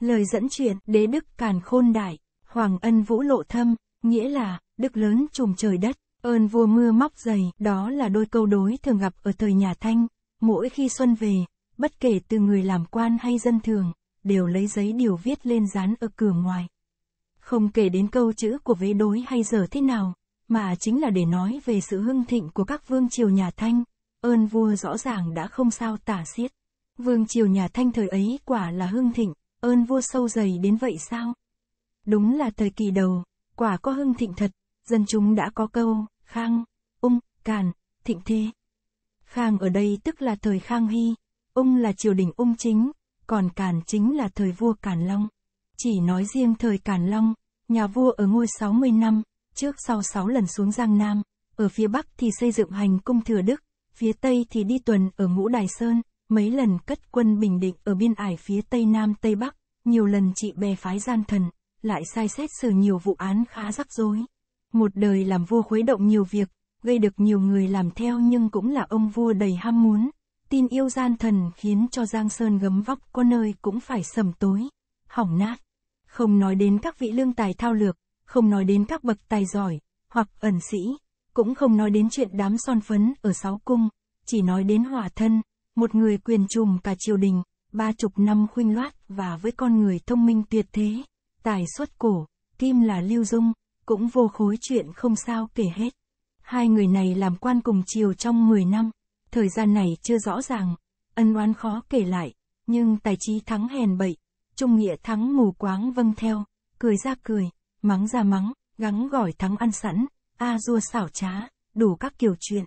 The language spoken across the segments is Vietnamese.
Lời dẫn chuyện, đế đức càn khôn đại, hoàng ân vũ lộ thâm, nghĩa là, đức lớn trùng trời đất, ơn vua mưa móc dày, đó là đôi câu đối thường gặp ở thời nhà Thanh, mỗi khi xuân về, bất kể từ người làm quan hay dân thường, đều lấy giấy điều viết lên dán ở cửa ngoài. Không kể đến câu chữ của vế đối hay giờ thế nào, mà chính là để nói về sự hưng thịnh của các vương triều nhà Thanh, ơn vua rõ ràng đã không sao tả xiết. Vương triều nhà Thanh thời ấy quả là hưng thịnh, ơn vua sâu dày đến vậy sao? Đúng là thời kỳ đầu, quả có hưng thịnh thật, dân chúng đã có câu, khang, ung, càn, thịnh thế. Khang ở đây tức là thời Khang Hy, ung là triều đình ung chính, còn càn chính là thời vua Càn Long. Chỉ nói riêng thời Càn Long, nhà vua ở ngôi 60 năm, trước sau 6 lần xuống Giang Nam, ở phía Bắc thì xây dựng hành cung Thừa Đức, phía Tây thì đi tuần ở Ngũ Đài Sơn, mấy lần cất quân bình định ở biên ải phía tây nam tây bắc, nhiều lần trị bè phái gian thần, lại sai xét xử nhiều vụ án khá rắc rối. Một đời làm vua khuấy động nhiều việc, gây được nhiều người làm theo nhưng cũng là ông vua đầy ham muốn. Tin yêu gian thần khiến cho Giang Sơn gấm vóc có nơi cũng phải sầm tối, hỏng nát. Không nói đến các vị lương tài thao lược, không nói đến các bậc tài giỏi, hoặc ẩn sĩ, cũng không nói đến chuyện đám son phấn ở sáu cung, chỉ nói đến hòa thân, một người quyền trùm cả triều đình, ba chục năm khuynh loát và với con người thông minh tuyệt thế, tài xuất cổ, kim là lưu dung, cũng vô khối chuyện không sao kể hết. Hai người này làm quan cùng triều trong 10 năm, thời gian này chưa rõ ràng, ân oán khó kể lại, nhưng tài trí thắng hèn bậy, trung nghĩa thắng mù quáng vâng theo, cười ra cười, mắng ra mắng, gắng gỏi thắng ăn sẵn, a à dua xảo trá, đủ các kiểu chuyện.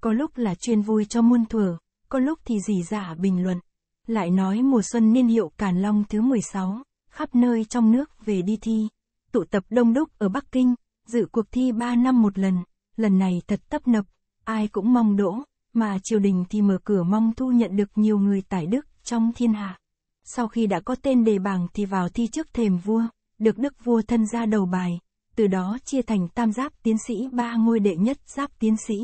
Có lúc là chuyên vui cho muôn thuở, có lúc thì dì giả bình luận. Lại nói mùa xuân niên hiệu Càn Long thứ 16, khắp nơi trong nước về đi thi, tụ tập đông đúc ở Bắc Kinh, dự cuộc thi 3 năm một lần, lần này thật tấp nập, ai cũng mong đỗ, mà triều đình thì mở cửa mong thu nhận được nhiều người tài đức trong thiên hạ. Sau khi đã có tên đề bảng thì vào thi trước thềm vua, được đức vua thân ra đầu bài, từ đó chia thành tam giáp tiến sĩ ba ngôi đệ nhất giáp tiến sĩ,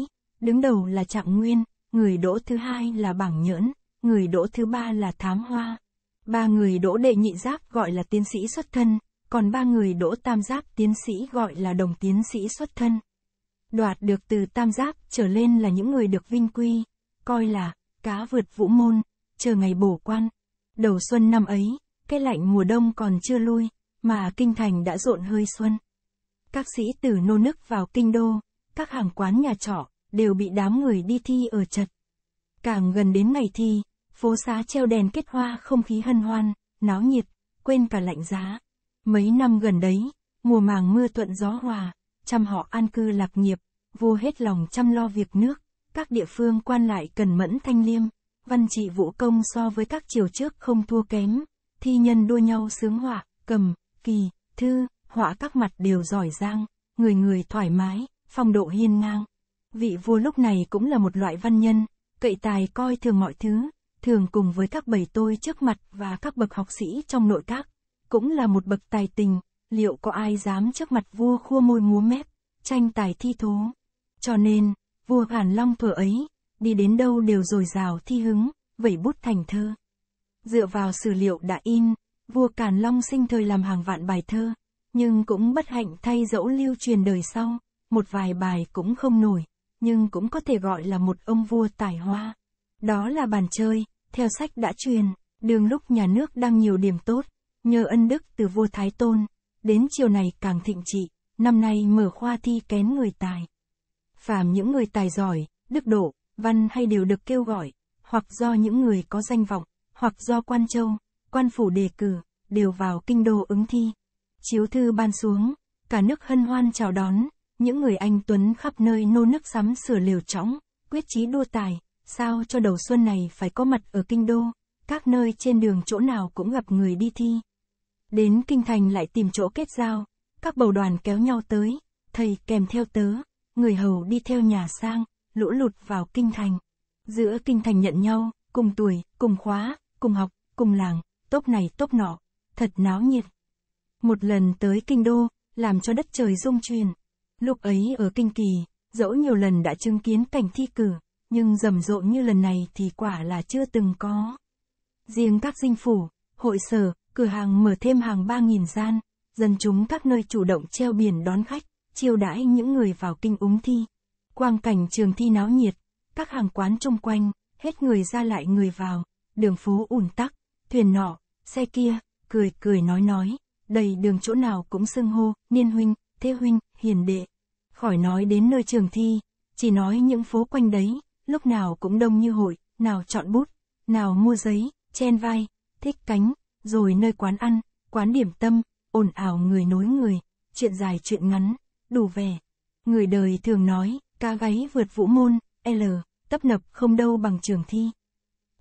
đứng đầu là Trạng Nguyên, người đỗ thứ hai là Bảng Nhẫn, người đỗ thứ ba là Thám Hoa. Ba người đỗ đệ nhị giáp gọi là tiến sĩ xuất thân, còn ba người đỗ tam giáp tiến sĩ gọi là đồng tiến sĩ xuất thân. Đoạt được từ tam giáp trở lên là những người được vinh quy, coi là cá vượt vũ môn, chờ ngày bổ quan. Đầu xuân năm ấy, cái lạnh mùa đông còn chưa lui, mà kinh thành đã rộn hơi xuân. Các sĩ từ nô nức vào kinh đô, các hàng quán nhà trọ, đều bị đám người đi thi ở chật. Càng gần đến ngày thi, phố xá treo đèn kết hoa không khí hân hoan, náo nhiệt, quên cả lạnh giá. Mấy năm gần đấy, mùa màng mưa thuận gió hòa, chăm họ an cư lạc nghiệp, vô hết lòng chăm lo việc nước, các địa phương quan lại cần mẫn thanh liêm, văn trị vũ công so với các triều trước không thua kém, thi nhân đua nhau sướng họa, cầm, kỳ, thư, họa các mặt đều giỏi giang, người người thoải mái, phong độ hiên ngang. Vị vua lúc này cũng là một loại văn nhân, cậy tài coi thường mọi thứ, thường cùng với các bầy tôi trước mặt và các bậc học sĩ trong nội các, cũng là một bậc tài tình, liệu có ai dám trước mặt vua khua môi múa mép, tranh tài thi thố. Cho nên, vua Hàn Long thuở ấy, đi đến đâu đều dồi dào thi hứng, vẩy bút thành thơ. Dựa vào sử liệu đã in, vua Càn Long sinh thời làm hàng vạn bài thơ, nhưng cũng bất hạnh thay dẫu lưu truyền đời sau, một vài bài cũng không nổi nhưng cũng có thể gọi là một ông vua tài hoa. Đó là bàn chơi, theo sách đã truyền, đường lúc nhà nước đang nhiều điểm tốt, nhờ ân đức từ vua Thái Tôn, đến chiều này càng thịnh trị, năm nay mở khoa thi kén người tài. Phàm những người tài giỏi, đức độ, văn hay đều được kêu gọi, hoặc do những người có danh vọng, hoặc do quan châu, quan phủ đề cử, đều vào kinh đô ứng thi. Chiếu thư ban xuống, cả nước hân hoan chào đón, những người anh Tuấn khắp nơi nô nức sắm sửa liều chõng, quyết chí đua tài, sao cho đầu xuân này phải có mặt ở kinh đô, các nơi trên đường chỗ nào cũng gặp người đi thi. Đến kinh thành lại tìm chỗ kết giao, các bầu đoàn kéo nhau tới, thầy kèm theo tớ, người hầu đi theo nhà sang, lũ lụt vào kinh thành. Giữa kinh thành nhận nhau, cùng tuổi, cùng khóa, cùng học, cùng làng, tốt này tốt nọ, thật náo nhiệt. Một lần tới kinh đô, làm cho đất trời rung chuyển. Lúc ấy ở Kinh Kỳ, dẫu nhiều lần đã chứng kiến cảnh thi cử, nhưng rầm rộn như lần này thì quả là chưa từng có. Riêng các dinh phủ, hội sở, cửa hàng mở thêm hàng 3.000 gian, dân chúng các nơi chủ động treo biển đón khách, chiêu đãi những người vào kinh úng thi. Quang cảnh trường thi náo nhiệt, các hàng quán chung quanh, hết người ra lại người vào, đường phố ùn tắc, thuyền nọ, xe kia, cười cười nói nói, đầy đường chỗ nào cũng sưng hô, niên huynh, thế huynh, hiền đệ. Khỏi nói đến nơi trường thi, chỉ nói những phố quanh đấy, lúc nào cũng đông như hội, nào chọn bút, nào mua giấy, chen vai, thích cánh, rồi nơi quán ăn, quán điểm tâm, ồn ào người nối người, chuyện dài chuyện ngắn, đủ vẻ. Người đời thường nói, ca gáy vượt vũ môn, L, tấp nập không đâu bằng trường thi.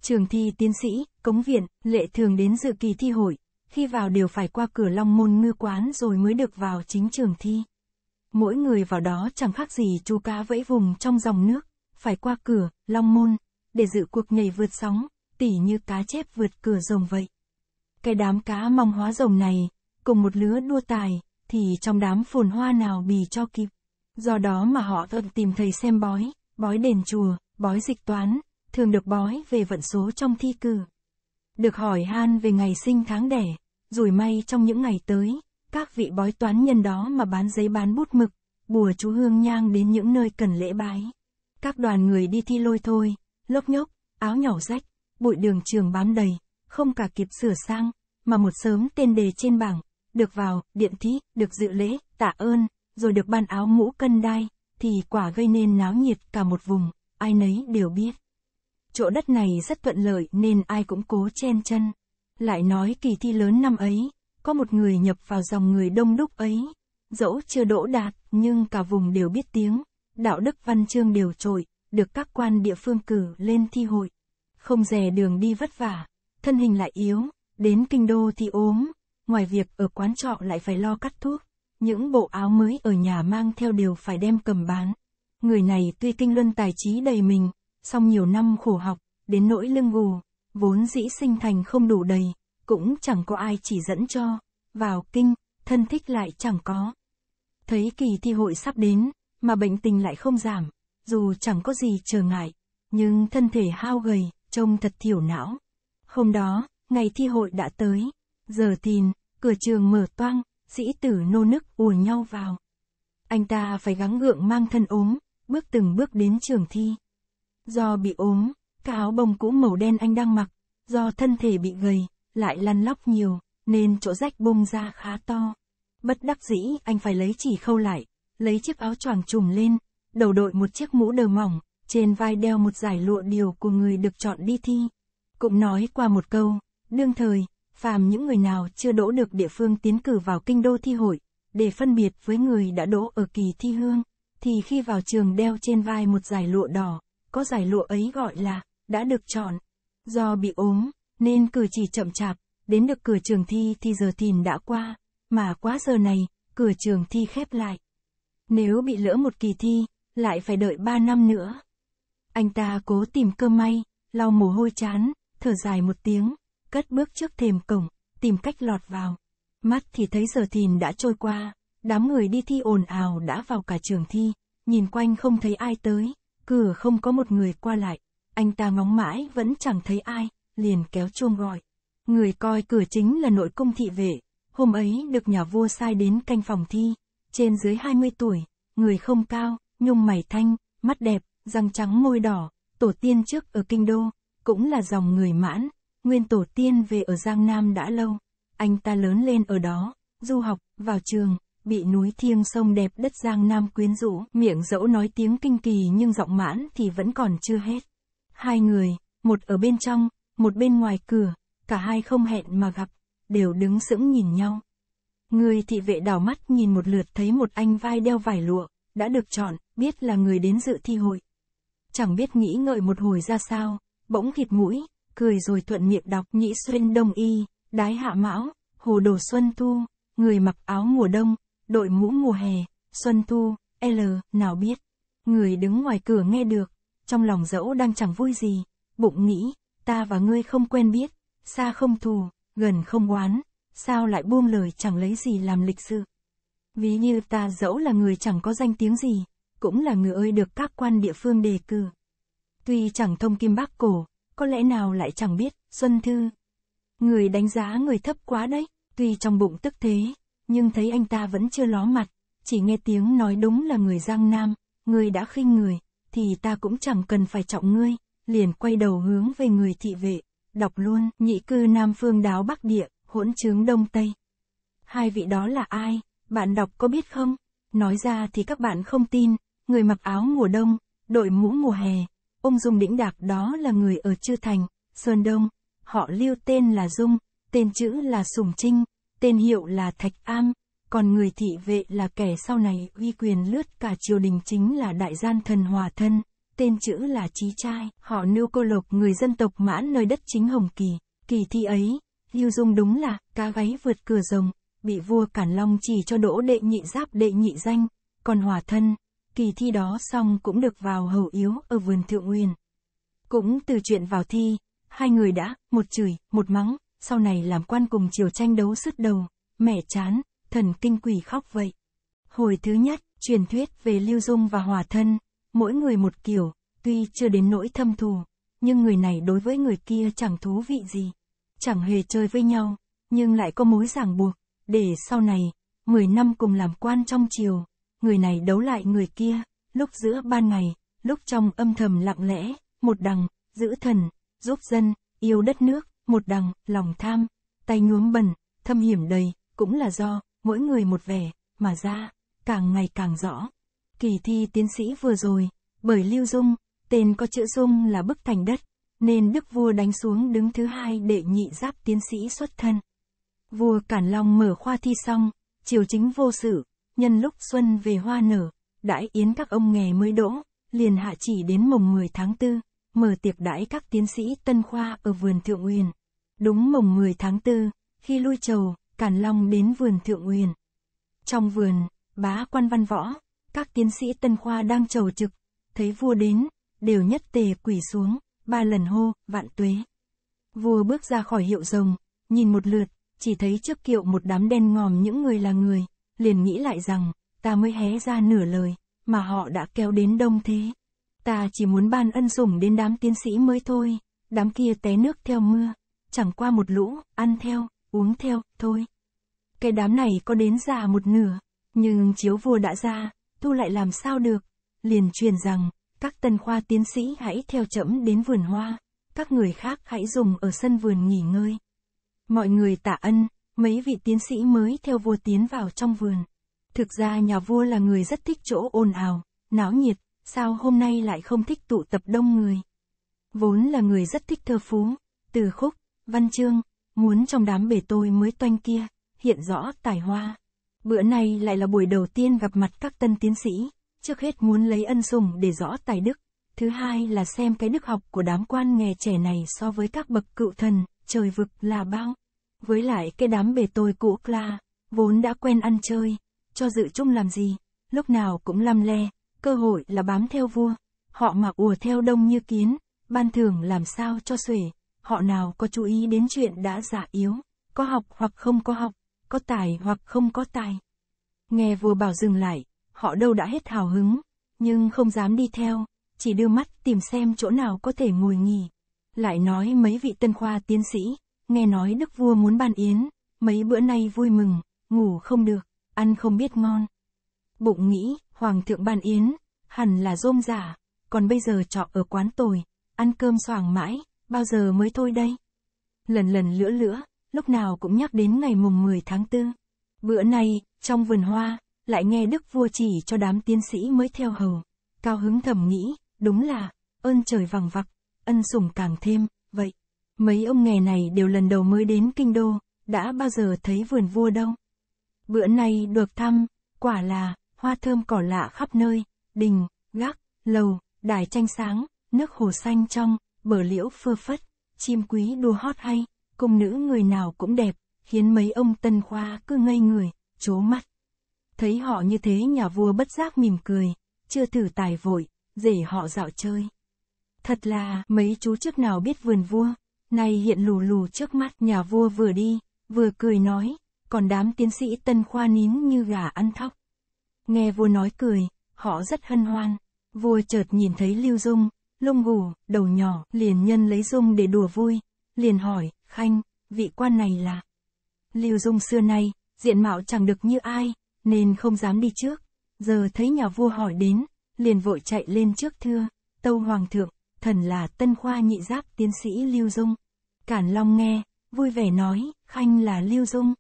Trường thi tiến sĩ, cống viện, lệ thường đến dự kỳ thi hội, khi vào đều phải qua cửa long môn ngư quán rồi mới được vào chính trường thi mỗi người vào đó chẳng khác gì chú cá vẫy vùng trong dòng nước, phải qua cửa, long môn, để dự cuộc nhảy vượt sóng, tỉ như cá chép vượt cửa rồng vậy. Cái đám cá mong hóa rồng này, cùng một lứa đua tài, thì trong đám phồn hoa nào bì cho kịp. Do đó mà họ thường tìm thầy xem bói, bói đền chùa, bói dịch toán, thường được bói về vận số trong thi cử. Được hỏi han về ngày sinh tháng đẻ, rủi may trong những ngày tới, các vị bói toán nhân đó mà bán giấy bán bút mực, bùa chú hương nhang đến những nơi cần lễ bái. Các đoàn người đi thi lôi thôi, lốc nhốc, áo nhỏ rách, bụi đường trường bám đầy, không cả kịp sửa sang, mà một sớm tên đề trên bảng, được vào, điện thí, được dự lễ, tạ ơn, rồi được ban áo mũ cân đai, thì quả gây nên náo nhiệt cả một vùng, ai nấy đều biết. Chỗ đất này rất thuận lợi nên ai cũng cố chen chân. Lại nói kỳ thi lớn năm ấy, có một người nhập vào dòng người đông đúc ấy. Dẫu chưa đỗ đạt, nhưng cả vùng đều biết tiếng, đạo đức văn chương đều trội, được các quan địa phương cử lên thi hội. Không dè đường đi vất vả, thân hình lại yếu, đến kinh đô thì ốm, ngoài việc ở quán trọ lại phải lo cắt thuốc. Những bộ áo mới ở nhà mang theo đều phải đem cầm bán. Người này tuy kinh luân tài trí đầy mình, song nhiều năm khổ học, đến nỗi lưng gù, vốn dĩ sinh thành không đủ đầy, cũng chẳng có ai chỉ dẫn cho, vào kinh, thân thích lại chẳng có. Thấy kỳ thi hội sắp đến, mà bệnh tình lại không giảm, dù chẳng có gì trở ngại, nhưng thân thể hao gầy, trông thật thiểu não. Hôm đó, ngày thi hội đã tới, giờ thìn, cửa trường mở toang, sĩ tử nô nức ùa nhau vào. Anh ta phải gắng gượng mang thân ốm, bước từng bước đến trường thi. Do bị ốm, cái áo bông cũ màu đen anh đang mặc, do thân thể bị gầy, lại lăn lóc nhiều, nên chỗ rách bung ra khá to. Bất đắc dĩ, anh phải lấy chỉ khâu lại, lấy chiếc áo choàng trùm lên, đầu đội một chiếc mũ đờ mỏng, trên vai đeo một giải lụa điều của người được chọn đi thi. Cũng nói qua một câu, đương thời, phàm những người nào chưa đỗ được địa phương tiến cử vào kinh đô thi hội, để phân biệt với người đã đỗ ở kỳ thi hương, thì khi vào trường đeo trên vai một giải lụa đỏ, có giải lụa ấy gọi là, đã được chọn. Do bị ốm, nên cử chỉ chậm chạp, đến được cửa trường thi thì giờ thìn đã qua, mà quá giờ này, cửa trường thi khép lại. Nếu bị lỡ một kỳ thi, lại phải đợi 3 năm nữa. Anh ta cố tìm cơ may, lau mồ hôi chán, thở dài một tiếng, cất bước trước thềm cổng, tìm cách lọt vào. Mắt thì thấy giờ thìn đã trôi qua, đám người đi thi ồn ào đã vào cả trường thi, nhìn quanh không thấy ai tới, cửa không có một người qua lại, anh ta ngóng mãi vẫn chẳng thấy ai, liền kéo chuông gọi. Người coi cửa chính là nội công thị vệ, hôm ấy được nhà vua sai đến canh phòng thi, trên dưới 20 tuổi, người không cao, nhung mày thanh, mắt đẹp, răng trắng môi đỏ, tổ tiên trước ở kinh đô, cũng là dòng người mãn, nguyên tổ tiên về ở Giang Nam đã lâu, anh ta lớn lên ở đó, du học, vào trường, bị núi thiêng sông đẹp đất Giang Nam quyến rũ, miệng dẫu nói tiếng kinh kỳ nhưng giọng mãn thì vẫn còn chưa hết. Hai người, một ở bên trong, một bên ngoài cửa, cả hai không hẹn mà gặp, đều đứng sững nhìn nhau. Người thị vệ đảo mắt nhìn một lượt thấy một anh vai đeo vải lụa, đã được chọn, biết là người đến dự thi hội. Chẳng biết nghĩ ngợi một hồi ra sao, bỗng khịt mũi, cười rồi thuận miệng đọc nhĩ xuyên đông y, đái hạ mão, hồ đồ xuân thu, người mặc áo mùa đông, đội mũ mùa hè, xuân thu, L, nào biết. Người đứng ngoài cửa nghe được, trong lòng dẫu đang chẳng vui gì, bụng nghĩ, ta và ngươi không quen biết, xa không thù, gần không oán, sao lại buông lời chẳng lấy gì làm lịch sự. Ví như ta dẫu là người chẳng có danh tiếng gì, cũng là người ơi được các quan địa phương đề cử. Tuy chẳng thông kim bác cổ, có lẽ nào lại chẳng biết, Xuân Thư. Người đánh giá người thấp quá đấy, tuy trong bụng tức thế, nhưng thấy anh ta vẫn chưa ló mặt, chỉ nghe tiếng nói đúng là người Giang Nam, người đã khinh người, thì ta cũng chẳng cần phải trọng ngươi liền quay đầu hướng về người thị vệ, đọc luôn, nhị cư Nam Phương đáo Bắc Địa, hỗn trướng Đông Tây. Hai vị đó là ai, bạn đọc có biết không? Nói ra thì các bạn không tin, người mặc áo mùa đông, đội mũ mùa hè, ông Dung Đĩnh Đạc đó là người ở Chư Thành, Sơn Đông, họ lưu tên là Dung, tên chữ là Sùng Trinh, tên hiệu là Thạch Am, còn người thị vệ là kẻ sau này uy quyền lướt cả triều đình chính là đại gian thần hòa thân tên chữ là Trí Trai, họ Nưu Cô Lộc người dân tộc Mãn nơi đất chính Hồng Kỳ. Kỳ thi ấy, Lưu Dung đúng là, cá gáy vượt cửa rồng, bị vua Cản Long chỉ cho đỗ đệ nhị giáp đệ nhị danh, còn hòa thân, kỳ thi đó xong cũng được vào hầu yếu ở vườn thượng nguyên. Cũng từ chuyện vào thi, hai người đã, một chửi, một mắng, sau này làm quan cùng chiều tranh đấu sứt đầu, mẹ chán, thần kinh quỷ khóc vậy. Hồi thứ nhất, truyền thuyết về Lưu Dung và Hòa Thân, mỗi người một kiểu, tuy chưa đến nỗi thâm thù, nhưng người này đối với người kia chẳng thú vị gì, chẳng hề chơi với nhau, nhưng lại có mối ràng buộc, để sau này, 10 năm cùng làm quan trong triều, người này đấu lại người kia, lúc giữa ban ngày, lúc trong âm thầm lặng lẽ, một đằng, giữ thần, giúp dân, yêu đất nước, một đằng, lòng tham, tay nhuốm bẩn, thâm hiểm đầy, cũng là do, mỗi người một vẻ, mà ra, càng ngày càng rõ. Kỳ thi tiến sĩ vừa rồi, bởi Lưu Dung, tên có chữ Dung là bức thành đất, nên đức vua đánh xuống đứng thứ hai để nhị giáp tiến sĩ xuất thân. Vua Cản Long mở khoa thi xong, triều chính vô sự, nhân lúc xuân về hoa nở, đãi yến các ông nghề mới đỗ, liền hạ chỉ đến mùng 10 tháng 4, mở tiệc đãi các tiến sĩ tân khoa ở vườn Thượng Uyển. Đúng mùng 10 tháng 4, khi lui trầu, Càn Long đến vườn Thượng Uyển. Trong vườn, bá quan văn võ, các tiến sĩ tân khoa đang chầu trực, thấy vua đến, đều nhất tề quỷ xuống, ba lần hô, vạn tuế. Vua bước ra khỏi hiệu rồng, nhìn một lượt, chỉ thấy trước kiệu một đám đen ngòm những người là người, liền nghĩ lại rằng, ta mới hé ra nửa lời, mà họ đã kéo đến đông thế. Ta chỉ muốn ban ân sủng đến đám tiến sĩ mới thôi, đám kia té nước theo mưa, chẳng qua một lũ, ăn theo, uống theo, thôi. Cái đám này có đến già một nửa, nhưng chiếu vua đã ra, tu lại làm sao được, liền truyền rằng, các tân khoa tiến sĩ hãy theo chậm đến vườn hoa, các người khác hãy dùng ở sân vườn nghỉ ngơi. Mọi người tạ ân, mấy vị tiến sĩ mới theo vua tiến vào trong vườn. Thực ra nhà vua là người rất thích chỗ ồn ào, náo nhiệt, sao hôm nay lại không thích tụ tập đông người. Vốn là người rất thích thơ phú, từ khúc, văn chương, muốn trong đám bể tôi mới toanh kia, hiện rõ tài hoa. Bữa nay lại là buổi đầu tiên gặp mặt các tân tiến sĩ, trước hết muốn lấy ân sủng để rõ tài đức, thứ hai là xem cái đức học của đám quan nghề trẻ này so với các bậc cựu thần, trời vực là bao. Với lại cái đám bề tôi cũ la, vốn đã quen ăn chơi, cho dự chung làm gì, lúc nào cũng lăm le, cơ hội là bám theo vua, họ mặc ùa theo đông như kiến, ban thưởng làm sao cho xuể, họ nào có chú ý đến chuyện đã giả yếu, có học hoặc không có học có tài hoặc không có tài. Nghe vua bảo dừng lại, họ đâu đã hết hào hứng, nhưng không dám đi theo, chỉ đưa mắt tìm xem chỗ nào có thể ngồi nghỉ. Lại nói mấy vị tân khoa tiến sĩ, nghe nói đức vua muốn ban yến, mấy bữa nay vui mừng, ngủ không được, ăn không biết ngon. Bụng nghĩ, hoàng thượng ban yến, hẳn là rôm giả, còn bây giờ trọ ở quán tồi, ăn cơm xoàng mãi, bao giờ mới thôi đây? Lần lần lửa lửa, lúc nào cũng nhắc đến ngày mùng 10 tháng 4. Bữa nay, trong vườn hoa, lại nghe Đức Vua chỉ cho đám tiến sĩ mới theo hầu. Cao hứng thầm nghĩ, đúng là, ơn trời vằng vặc, ân sủng càng thêm, vậy. Mấy ông nghề này đều lần đầu mới đến kinh đô, đã bao giờ thấy vườn vua đâu. Bữa nay được thăm, quả là, hoa thơm cỏ lạ khắp nơi, đình, gác, lầu, đài tranh sáng, nước hồ xanh trong, bờ liễu phơ phất, chim quý đua hót hay công nữ người nào cũng đẹp, khiến mấy ông tân khoa cứ ngây người, chố mắt. Thấy họ như thế nhà vua bất giác mỉm cười, chưa thử tài vội, để họ dạo chơi. Thật là, mấy chú trước nào biết vườn vua, nay hiện lù lù trước mắt nhà vua vừa đi, vừa cười nói, còn đám tiến sĩ tân khoa nín như gà ăn thóc. Nghe vua nói cười, họ rất hân hoan, vua chợt nhìn thấy Lưu Dung, lông gù, đầu nhỏ, liền nhân lấy Dung để đùa vui, liền hỏi, Khanh, vị quan này là Lưu Dung xưa nay, diện mạo chẳng được như ai, nên không dám đi trước. Giờ thấy nhà vua hỏi đến, liền vội chạy lên trước thưa, tâu hoàng thượng, thần là tân khoa nhị giáp tiến sĩ Lưu Dung. Cản Long nghe, vui vẻ nói, Khanh là Lưu Dung.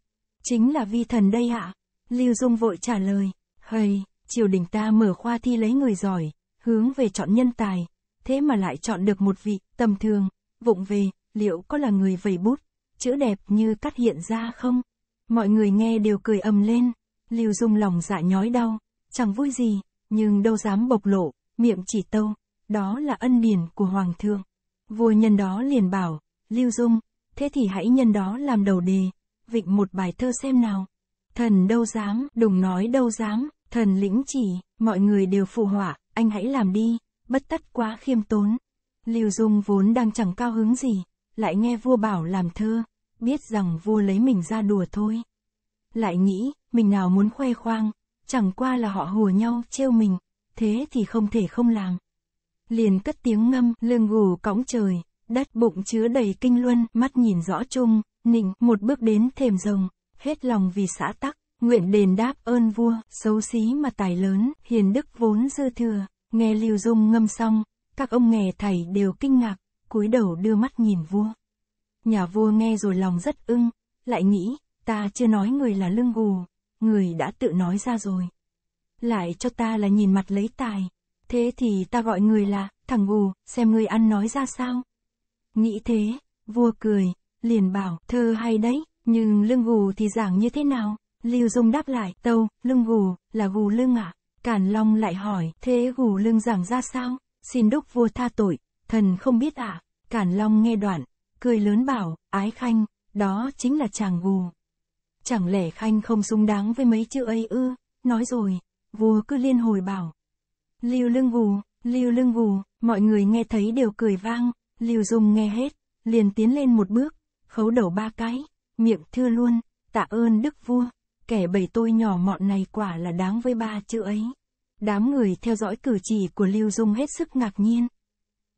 Chính là vi thần đây hạ. Lưu Dung vội trả lời, hầy, triều đình ta mở khoa thi lấy người giỏi, hướng về chọn nhân tài, thế mà lại chọn được một vị, tầm thường, vụng về, liệu có là người vầy bút, chữ đẹp như cắt hiện ra không? Mọi người nghe đều cười ầm lên, Lưu Dung lòng dạ nhói đau, chẳng vui gì, nhưng đâu dám bộc lộ, miệng chỉ tâu, đó là ân điển của Hoàng thượng. Vua nhân đó liền bảo, Lưu Dung, thế thì hãy nhân đó làm đầu đề, vịnh một bài thơ xem nào. Thần đâu dám, đùng nói đâu dám, thần lĩnh chỉ, mọi người đều phụ họa, anh hãy làm đi, bất tất quá khiêm tốn. Lưu Dung vốn đang chẳng cao hứng gì, lại nghe vua bảo làm thơ, biết rằng vua lấy mình ra đùa thôi. Lại nghĩ, mình nào muốn khoe khoang, chẳng qua là họ hùa nhau trêu mình, thế thì không thể không làm. Liền cất tiếng ngâm, lương gù cõng trời, đất bụng chứa đầy kinh luân, mắt nhìn rõ chung, nịnh, một bước đến thềm rồng, hết lòng vì xã tắc, nguyện đền đáp ơn vua, xấu xí mà tài lớn, hiền đức vốn dư thừa, nghe Lưu Dung ngâm xong, các ông nghề thầy đều kinh ngạc, cúi đầu đưa mắt nhìn vua. Nhà vua nghe rồi lòng rất ưng, lại nghĩ, ta chưa nói người là lưng gù, người đã tự nói ra rồi. Lại cho ta là nhìn mặt lấy tài, thế thì ta gọi người là, thằng gù, xem người ăn nói ra sao. Nghĩ thế, vua cười, liền bảo, thơ hay đấy, nhưng lưng gù thì giảng như thế nào? Lưu Dung đáp lại, tâu, lưng gù, là gù lưng à? Càn Long lại hỏi, thế gù lưng giảng ra sao? Xin đúc vua tha tội, thần không biết ạ, à? Cản Long nghe đoạn, cười lớn bảo, ái khanh, đó chính là chàng gù. Chẳng lẽ khanh không xứng đáng với mấy chữ ấy ư, nói rồi, vua cứ liên hồi bảo. Lưu lưng gù, lưu lưng gù, mọi người nghe thấy đều cười vang, lưu dung nghe hết, liền tiến lên một bước, khấu đầu ba cái, miệng thưa luôn, tạ ơn đức vua, kẻ bầy tôi nhỏ mọn này quả là đáng với ba chữ ấy. Đám người theo dõi cử chỉ của Lưu Dung hết sức ngạc nhiên.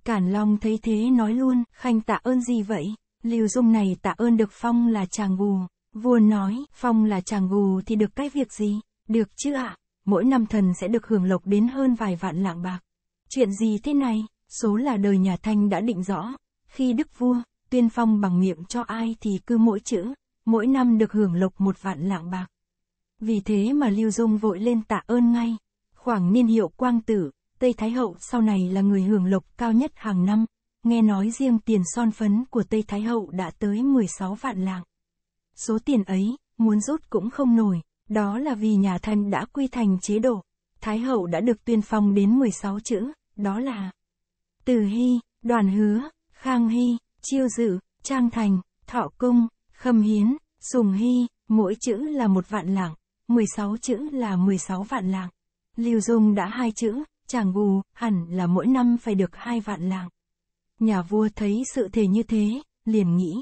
Cản Long thấy thế nói luôn, Khanh tạ ơn gì vậy? Lưu Dung này tạ ơn được Phong là chàng gù. Vua nói, Phong là chàng gù thì được cái việc gì? Được chứ ạ, à? mỗi năm thần sẽ được hưởng lộc đến hơn vài vạn lạng bạc. Chuyện gì thế này? Số là đời nhà Thanh đã định rõ. Khi Đức Vua, tuyên phong bằng miệng cho ai thì cứ mỗi chữ, mỗi năm được hưởng lộc một vạn lạng bạc. Vì thế mà Lưu Dung vội lên tạ ơn ngay. Khoảng niên hiệu quang tử, Tây Thái Hậu sau này là người hưởng lộc cao nhất hàng năm, nghe nói riêng tiền son phấn của Tây Thái Hậu đã tới 16 vạn lạng. Số tiền ấy, muốn rút cũng không nổi, đó là vì nhà Thanh đã quy thành chế độ. Thái Hậu đã được tuyên phong đến 16 chữ, đó là Từ Hy, Đoàn Hứa, Khang Hy, Chiêu Dự, Trang Thành, Thọ Cung, Khâm Hiến, Sùng Hy, mỗi chữ là một vạn lạng, 16 chữ là 16 vạn lạng. Lưu Dung đã hai chữ, chàng bù, hẳn là mỗi năm phải được hai vạn lạng. Nhà vua thấy sự thể như thế, liền nghĩ,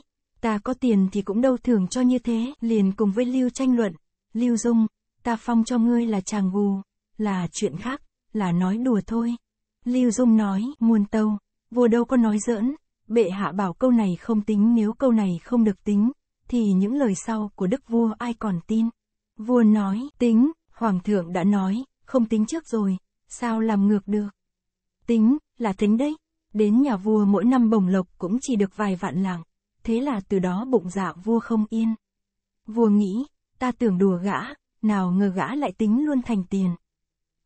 ta có tiền thì cũng đâu thưởng cho như thế, liền cùng với Lưu tranh luận, Lưu Dung, ta phong cho ngươi là chàng bù, là chuyện khác, là nói đùa thôi. Lưu Dung nói, muôn tâu, vua đâu có nói giỡn, bệ hạ bảo câu này không tính nếu câu này không được tính, thì những lời sau của đức vua ai còn tin. Vua nói, tính, hoàng thượng đã nói, không tính trước rồi, sao làm ngược được? Tính, là tính đấy. Đến nhà vua mỗi năm bổng lộc cũng chỉ được vài vạn lạng. Thế là từ đó bụng dạ vua không yên. Vua nghĩ, ta tưởng đùa gã, nào ngờ gã lại tính luôn thành tiền.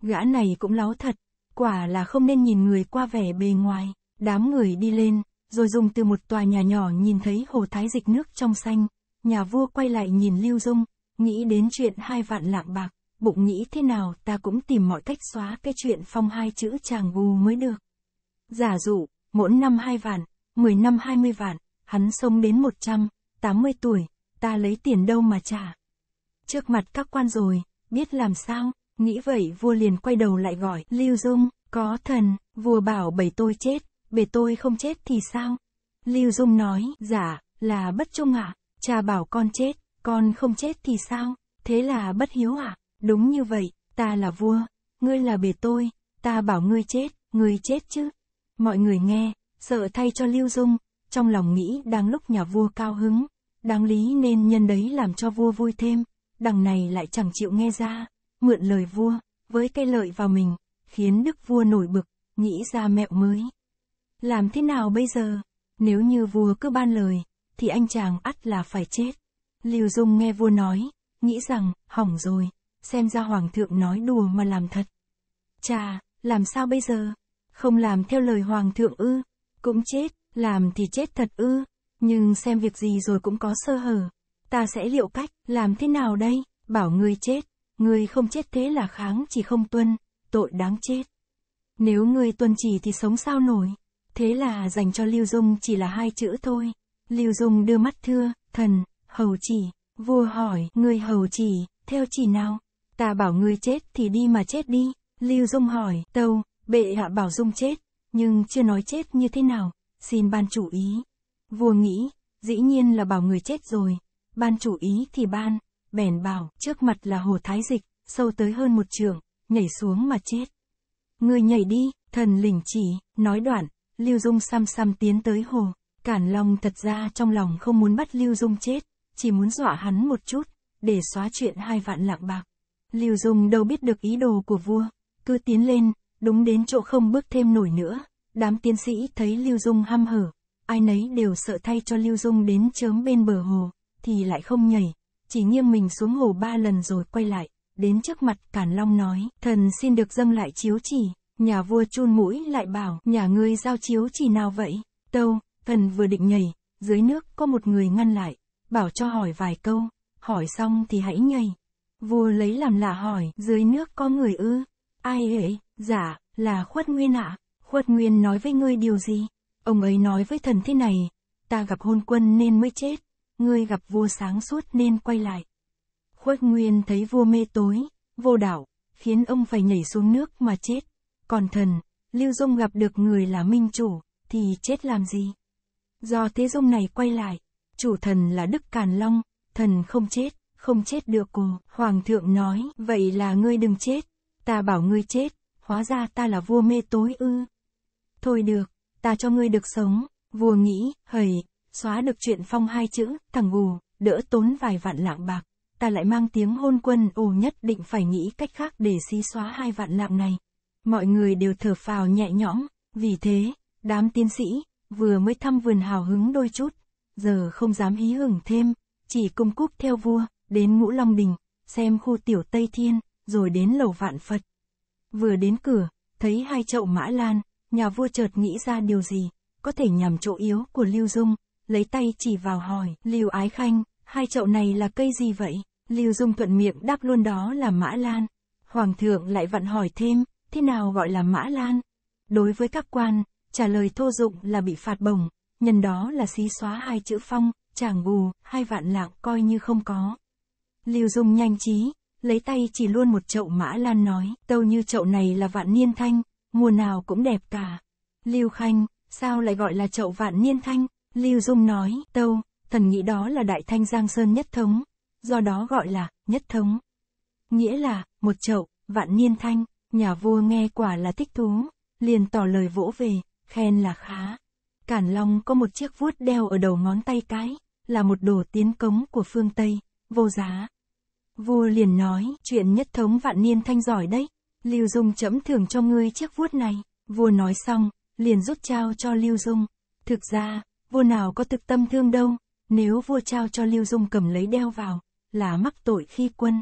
Gã này cũng láo thật, quả là không nên nhìn người qua vẻ bề ngoài. Đám người đi lên, rồi dùng từ một tòa nhà nhỏ nhìn thấy hồ thái dịch nước trong xanh. Nhà vua quay lại nhìn Lưu Dung, nghĩ đến chuyện hai vạn lạng bạc bụng nghĩ thế nào ta cũng tìm mọi cách xóa cái chuyện phong hai chữ chàng gù mới được. Giả dụ, mỗi năm hai vạn, mười năm hai mươi vạn, hắn sống đến một trăm tám mươi tuổi, ta lấy tiền đâu mà trả. Trước mặt các quan rồi, biết làm sao, nghĩ vậy vua liền quay đầu lại gọi, Lưu Dung, có thần, vua bảo bầy tôi chết, bề tôi không chết thì sao? Lưu Dung nói, giả, là bất trung ạ, à? cha bảo con chết, con không chết thì sao, thế là bất hiếu ạ. À? Đúng như vậy, ta là vua, ngươi là bề tôi, ta bảo ngươi chết, ngươi chết chứ. Mọi người nghe, sợ thay cho Lưu Dung, trong lòng nghĩ đang lúc nhà vua cao hứng, đáng lý nên nhân đấy làm cho vua vui thêm, đằng này lại chẳng chịu nghe ra, mượn lời vua, với cây lợi vào mình, khiến đức vua nổi bực, nghĩ ra mẹo mới. Làm thế nào bây giờ? Nếu như vua cứ ban lời, thì anh chàng ắt là phải chết. Lưu Dung nghe vua nói, nghĩ rằng, hỏng rồi, xem ra hoàng thượng nói đùa mà làm thật. Chà, làm sao bây giờ? Không làm theo lời hoàng thượng ư? Cũng chết, làm thì chết thật ư? Nhưng xem việc gì rồi cũng có sơ hở. Ta sẽ liệu cách, làm thế nào đây? Bảo người chết, người không chết thế là kháng chỉ không tuân, tội đáng chết. Nếu người tuân chỉ thì sống sao nổi? Thế là dành cho Lưu Dung chỉ là hai chữ thôi. Lưu Dung đưa mắt thưa, thần, hầu chỉ, vua hỏi, người hầu chỉ, theo chỉ nào? ta bảo ngươi chết thì đi mà chết đi. Lưu Dung hỏi, tâu, bệ hạ bảo Dung chết, nhưng chưa nói chết như thế nào, xin ban chủ ý. Vua nghĩ, dĩ nhiên là bảo người chết rồi, ban chủ ý thì ban, bèn bảo, trước mặt là hồ thái dịch, sâu tới hơn một trường, nhảy xuống mà chết. Ngươi nhảy đi, thần lỉnh chỉ, nói đoạn, Lưu Dung xăm xăm tiến tới hồ, Cản lòng thật ra trong lòng không muốn bắt Lưu Dung chết, chỉ muốn dọa hắn một chút, để xóa chuyện hai vạn lạng bạc. Lưu Dung đâu biết được ý đồ của vua, cứ tiến lên, đúng đến chỗ không bước thêm nổi nữa. Đám tiến sĩ thấy Lưu Dung hăm hở, ai nấy đều sợ thay cho Lưu Dung đến chớm bên bờ hồ, thì lại không nhảy, chỉ nghiêng mình xuống hồ ba lần rồi quay lại, đến trước mặt Càn Long nói, thần xin được dâng lại chiếu chỉ, nhà vua chun mũi lại bảo, nhà ngươi giao chiếu chỉ nào vậy, tâu, thần vừa định nhảy, dưới nước có một người ngăn lại, bảo cho hỏi vài câu, hỏi xong thì hãy nhảy. Vua lấy làm lạ hỏi, dưới nước có người ư? Ai ấy Dạ, là Khuất Nguyên ạ. Khuất Nguyên nói với ngươi điều gì? Ông ấy nói với thần thế này, ta gặp hôn quân nên mới chết, ngươi gặp vua sáng suốt nên quay lại. Khuất Nguyên thấy vua mê tối, vô đảo, khiến ông phải nhảy xuống nước mà chết. Còn thần, Lưu Dung gặp được người là minh chủ, thì chết làm gì? Do thế Dung này quay lại, chủ thần là Đức Càn Long, thần không chết, không chết được cô Hoàng thượng nói, vậy là ngươi đừng chết. Ta bảo ngươi chết, hóa ra ta là vua mê tối ư. Thôi được, ta cho ngươi được sống. Vua nghĩ, hầy, xóa được chuyện phong hai chữ, thằng gù, đỡ tốn vài vạn lạng bạc. Ta lại mang tiếng hôn quân, ồ nhất định phải nghĩ cách khác để xí xóa hai vạn lạng này. Mọi người đều thở phào nhẹ nhõm, vì thế, đám tiến sĩ, vừa mới thăm vườn hào hứng đôi chút, giờ không dám hí hưởng thêm, chỉ cung cúp theo vua đến Ngũ Long Đình, xem khu tiểu Tây Thiên, rồi đến lầu vạn Phật. Vừa đến cửa, thấy hai chậu mã lan, nhà vua chợt nghĩ ra điều gì, có thể nhằm chỗ yếu của Lưu Dung, lấy tay chỉ vào hỏi, Lưu Ái Khanh, hai chậu này là cây gì vậy? Lưu Dung thuận miệng đáp luôn đó là mã lan. Hoàng thượng lại vặn hỏi thêm, thế nào gọi là mã lan? Đối với các quan, trả lời thô dụng là bị phạt bổng, nhân đó là xí xóa hai chữ phong, chàng bù, hai vạn lạng coi như không có. Lưu Dung nhanh trí, lấy tay chỉ luôn một chậu mã lan nói, tâu như chậu này là vạn niên thanh, mùa nào cũng đẹp cả. Lưu Khanh, sao lại gọi là chậu vạn niên thanh? Lưu Dung nói, tâu, thần nghĩ đó là đại thanh giang sơn nhất thống, do đó gọi là, nhất thống. Nghĩa là, một chậu, vạn niên thanh, nhà vua nghe quả là thích thú, liền tỏ lời vỗ về, khen là khá. Cản Long có một chiếc vuốt đeo ở đầu ngón tay cái, là một đồ tiến cống của phương Tây vô giá. Vua liền nói, chuyện nhất thống vạn niên thanh giỏi đấy, Lưu Dung chấm thưởng cho ngươi chiếc vuốt này. Vua nói xong, liền rút trao cho Lưu Dung. Thực ra, vua nào có thực tâm thương đâu, nếu vua trao cho Lưu Dung cầm lấy đeo vào, là mắc tội khi quân.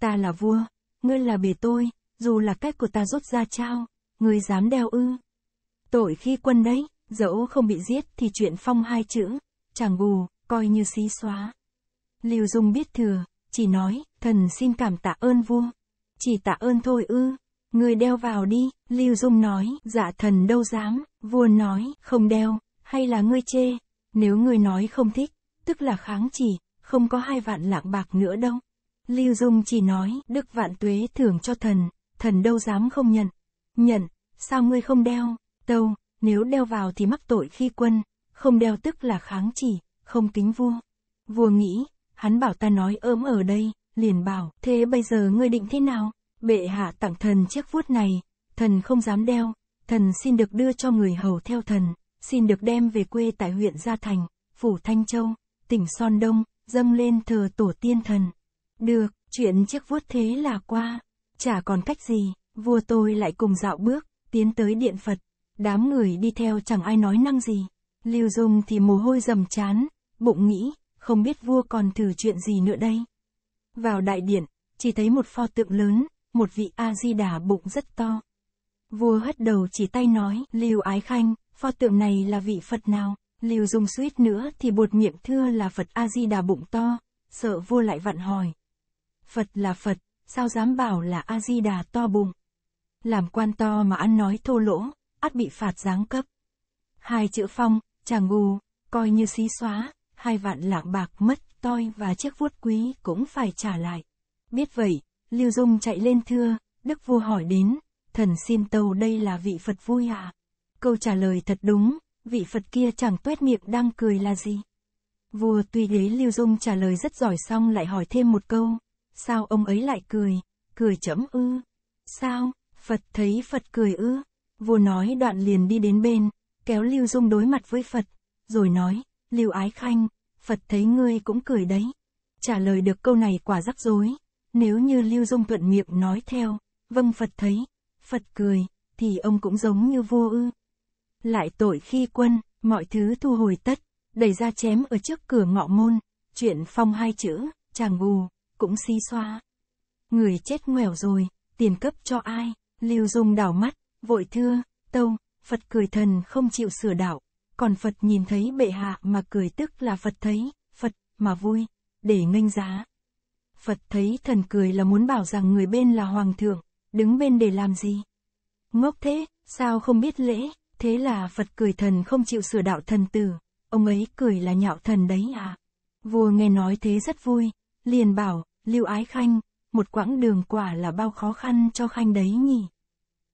Ta là vua, ngươi là bề tôi, dù là cách của ta rút ra trao, ngươi dám đeo ư. Tội khi quân đấy, dẫu không bị giết thì chuyện phong hai chữ, chẳng bù, coi như xí xóa. Lưu Dung biết thừa, chỉ nói, thần xin cảm tạ ơn vua. Chỉ tạ ơn thôi ư, người đeo vào đi, Lưu Dung nói, dạ thần đâu dám, vua nói, không đeo, hay là ngươi chê, nếu người nói không thích, tức là kháng chỉ, không có hai vạn lạng bạc nữa đâu. Lưu Dung chỉ nói, đức vạn tuế thưởng cho thần, thần đâu dám không nhận. Nhận, sao ngươi không đeo, tâu, nếu đeo vào thì mắc tội khi quân, không đeo tức là kháng chỉ, không kính vua. Vua nghĩ, hắn bảo ta nói ốm ở đây, liền bảo, thế bây giờ ngươi định thế nào? Bệ hạ tặng thần chiếc vuốt này, thần không dám đeo, thần xin được đưa cho người hầu theo thần, xin được đem về quê tại huyện Gia Thành, phủ Thanh Châu, tỉnh Son Đông, dâng lên thờ tổ tiên thần. Được, chuyện chiếc vuốt thế là qua, chả còn cách gì, vua tôi lại cùng dạo bước, tiến tới điện Phật, đám người đi theo chẳng ai nói năng gì, Lưu Dung thì mồ hôi dầm chán, bụng nghĩ, không biết vua còn thử chuyện gì nữa đây. Vào đại điện, chỉ thấy một pho tượng lớn, một vị A-di-đà bụng rất to. Vua hất đầu chỉ tay nói, Lưu Ái Khanh, pho tượng này là vị Phật nào? Lưu Dung suýt nữa thì bột miệng thưa là Phật A-di-đà bụng to, sợ vua lại vặn hỏi. Phật là Phật, sao dám bảo là A-di-đà to bụng? Làm quan to mà ăn nói thô lỗ, ắt bị phạt giáng cấp. Hai chữ phong, chàng ngu coi như xí xóa, hai vạn lạng bạc mất toi và chiếc vuốt quý cũng phải trả lại. Biết vậy, Lưu Dung chạy lên thưa, Đức vua hỏi đến, thần xin tâu đây là vị Phật vui à? Câu trả lời thật đúng, vị Phật kia chẳng tuét miệng đang cười là gì. Vua tuy đế Lưu Dung trả lời rất giỏi xong lại hỏi thêm một câu, sao ông ấy lại cười, cười chấm ư? Sao, Phật thấy Phật cười ư? Vua nói đoạn liền đi đến bên, kéo Lưu Dung đối mặt với Phật, rồi nói, Lưu Ái Khanh, Phật thấy ngươi cũng cười đấy. Trả lời được câu này quả rắc rối. Nếu như Lưu Dung thuận miệng nói theo, vâng Phật thấy, Phật cười, thì ông cũng giống như vua ư. Lại tội khi quân, mọi thứ thu hồi tất, đẩy ra chém ở trước cửa ngọ môn, chuyện phong hai chữ, chàng bù cũng xí xoa. Người chết nguèo rồi, tiền cấp cho ai, Lưu Dung đảo mắt, vội thưa, tâu, Phật cười thần không chịu sửa đạo còn Phật nhìn thấy bệ hạ mà cười tức là Phật thấy, Phật mà vui, để nghênh giá. Phật thấy thần cười là muốn bảo rằng người bên là hoàng thượng, đứng bên để làm gì? Ngốc thế, sao không biết lễ, thế là Phật cười thần không chịu sửa đạo thần tử, ông ấy cười là nhạo thần đấy à. Vua nghe nói thế rất vui, liền bảo, lưu ái khanh, một quãng đường quả là bao khó khăn cho khanh đấy nhỉ.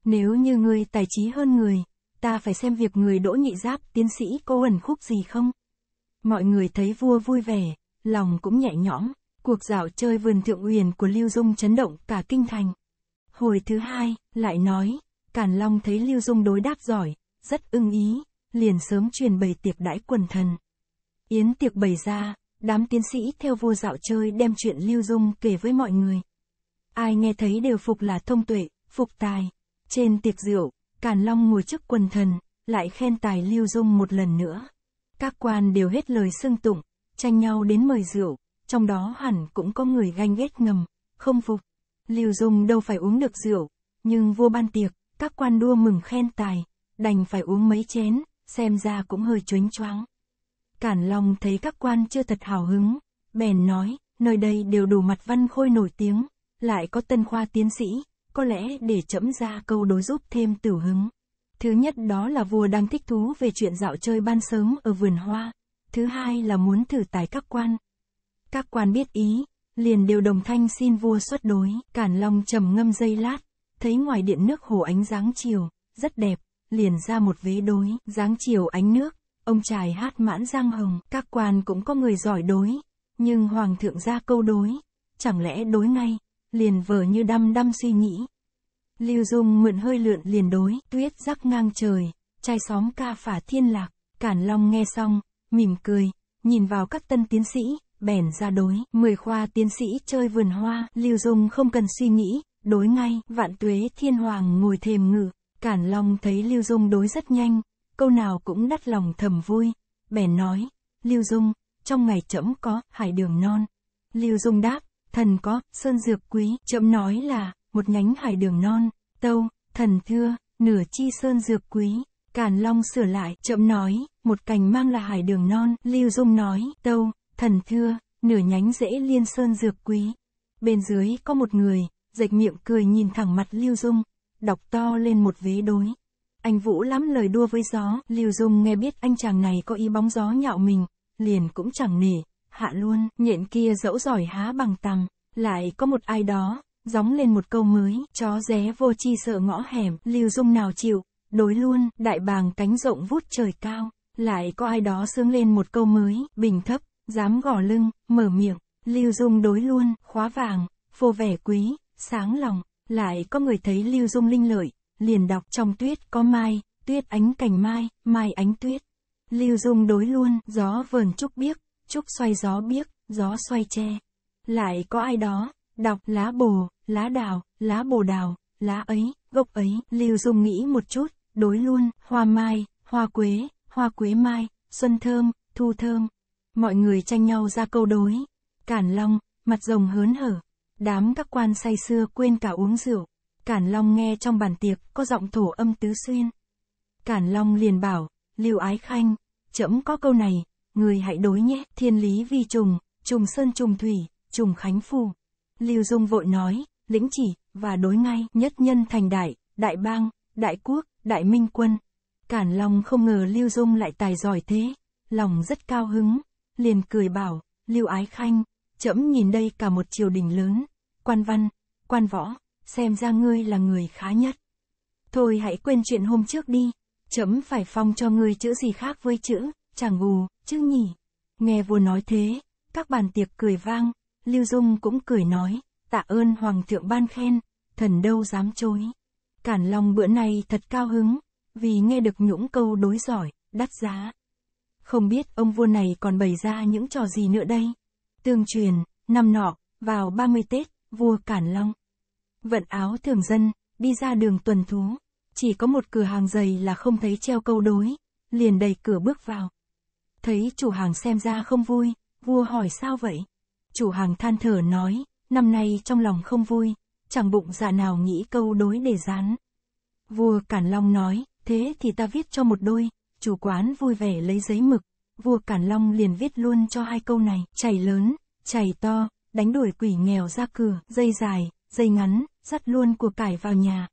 Nếu như ngươi tài trí hơn người, ta phải xem việc người đỗ nhị giáp tiến sĩ cô ẩn khúc gì không. Mọi người thấy vua vui vẻ, lòng cũng nhẹ nhõm, cuộc dạo chơi vườn thượng uyển của Lưu Dung chấn động cả kinh thành. Hồi thứ hai, lại nói, Càn Long thấy Lưu Dung đối đáp giỏi, rất ưng ý, liền sớm truyền bày tiệc đãi quần thần. Yến tiệc bày ra, đám tiến sĩ theo vua dạo chơi đem chuyện Lưu Dung kể với mọi người. Ai nghe thấy đều phục là thông tuệ, phục tài. Trên tiệc rượu, Càn Long ngồi trước quần thần, lại khen tài Lưu Dung một lần nữa. Các quan đều hết lời xưng tụng, tranh nhau đến mời rượu, trong đó hẳn cũng có người ganh ghét ngầm, không phục. Lưu Dung đâu phải uống được rượu, nhưng vua ban tiệc, các quan đua mừng khen tài, đành phải uống mấy chén, xem ra cũng hơi chuếnh choáng. Cản Long thấy các quan chưa thật hào hứng, bèn nói, nơi đây đều đủ mặt văn khôi nổi tiếng, lại có tân khoa tiến sĩ, có lẽ để chẫm ra câu đối giúp thêm tử hứng. Thứ nhất đó là vua đang thích thú về chuyện dạo chơi ban sớm ở vườn hoa. Thứ hai là muốn thử tài các quan. Các quan biết ý, liền đều đồng thanh xin vua xuất đối, Cản Long trầm ngâm dây lát, thấy ngoài điện nước hồ ánh dáng chiều, rất đẹp, liền ra một vế đối, dáng chiều ánh nước, ông trài hát mãn giang hồng, các quan cũng có người giỏi đối, nhưng hoàng thượng ra câu đối, chẳng lẽ đối ngay, liền vờ như đăm đăm suy nghĩ. Lưu Dung mượn hơi lượn liền đối, tuyết rắc ngang trời, trai xóm ca phả thiên lạc, Cản Long nghe xong, mỉm cười, nhìn vào các tân tiến sĩ, bèn ra đối, mười khoa tiến sĩ chơi vườn hoa, Lưu Dung không cần suy nghĩ, đối ngay, vạn tuế thiên hoàng ngồi thềm ngự, Cản Long thấy Lưu Dung đối rất nhanh, câu nào cũng đắt lòng thầm vui, bèn nói, Lưu Dung, trong ngày trẫm có, hải đường non. Lưu Dung đáp, thần có, sơn dược quý, chậm nói là, một nhánh hải đường non, tâu, thần thưa, nửa chi sơn dược quý, càn long sửa lại, chậm nói, một cành mang là hải đường non, lưu dung nói, tâu, thần thưa, nửa nhánh dễ liên sơn dược quý. Bên dưới có một người, rạch miệng cười nhìn thẳng mặt lưu dung, đọc to lên một vế đối. Anh Vũ lắm lời đua với gió, Lưu Dung nghe biết anh chàng này có ý bóng gió nhạo mình, liền cũng chẳng nể, hạ luôn, nhện kia dẫu giỏi há bằng tằng, lại có một ai đó, gióng lên một câu mới, chó ré vô chi sợ ngõ hẻm, lưu dung nào chịu, đối luôn, đại bàng cánh rộng vút trời cao, lại có ai đó sướng lên một câu mới, bình thấp, dám gò lưng, mở miệng, lưu dung đối luôn, khóa vàng, vô vẻ quý, sáng lòng, lại có người thấy lưu dung linh lợi, liền đọc trong tuyết có mai, tuyết ánh cành mai, mai ánh tuyết. Lưu Dung đối luôn, gió vờn trúc biếc, trúc xoay gió biếc, gió xoay tre. Lại có ai đó, đọc lá bồ, lá đào, lá bồ đào, lá ấy, gốc ấy, Lưu dùng nghĩ một chút, đối luôn, hoa mai, hoa quế, hoa quế mai, xuân thơm, thu thơm. Mọi người tranh nhau ra câu đối. Cản Long, mặt rồng hớn hở. Đám các quan say xưa quên cả uống rượu. Cản Long nghe trong bàn tiệc có giọng thổ âm tứ xuyên. Cản Long liền bảo, Lưu Ái Khanh, chậm có câu này, người hãy đối nhé, thiên lý vi trùng, trùng sơn trùng thủy, trùng khánh phù. Lưu Dung vội nói, lĩnh chỉ, và đối ngay, nhất nhân thành đại, đại bang, đại quốc, đại minh quân. Cản lòng không ngờ Lưu Dung lại tài giỏi thế, lòng rất cao hứng, liền cười bảo, Lưu Ái Khanh, trẫm nhìn đây cả một triều đình lớn, quan văn, quan võ, xem ra ngươi là người khá nhất. Thôi hãy quên chuyện hôm trước đi, trẫm phải phong cho ngươi chữ gì khác với chữ chẳng bù, chứ nhỉ. Nghe vua nói thế, các bàn tiệc cười vang, Lưu Dung cũng cười nói, tạ ơn Hoàng thượng ban khen, thần đâu dám chối. Cản Long bữa nay thật cao hứng, vì nghe được nhũng câu đối giỏi, đắt giá. Không biết ông vua này còn bày ra những trò gì nữa đây. Tương truyền, năm nọ, vào 30 Tết, vua Cản Long. Vận áo thường dân, đi ra đường tuần thú. Chỉ có một cửa hàng giày là không thấy treo câu đối, liền đầy cửa bước vào. Thấy chủ hàng xem ra không vui, vua hỏi sao vậy? Chủ hàng than thở nói, năm nay trong lòng không vui, chẳng bụng dạ nào nghĩ câu đối để dán. Vua Cản Long nói, thế thì ta viết cho một đôi, chủ quán vui vẻ lấy giấy mực, vua Cản Long liền viết luôn cho hai câu này, chảy lớn, chảy to, đánh đuổi quỷ nghèo ra cửa, dây dài, dây ngắn, dắt luôn của cải vào nhà.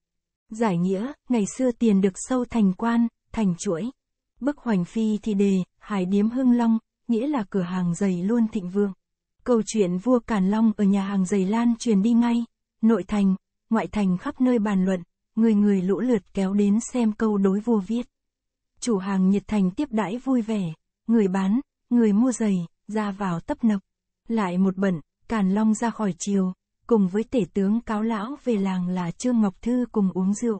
Giải nghĩa, ngày xưa tiền được sâu thành quan, thành chuỗi. Bức hoành phi thì đề, Hải điếm Hưng Long, nghĩa là cửa hàng giày luôn thịnh vượng. Câu chuyện vua Càn Long ở nhà hàng giày lan truyền đi ngay, nội thành, ngoại thành khắp nơi bàn luận, người người lũ lượt kéo đến xem câu đối vua viết. Chủ hàng nhiệt thành tiếp đãi vui vẻ, người bán, người mua giày, ra vào tấp nập. Lại một bận, Càn Long ra khỏi chiều, cùng với tể tướng cáo lão về làng là Trương Ngọc Thư cùng uống rượu.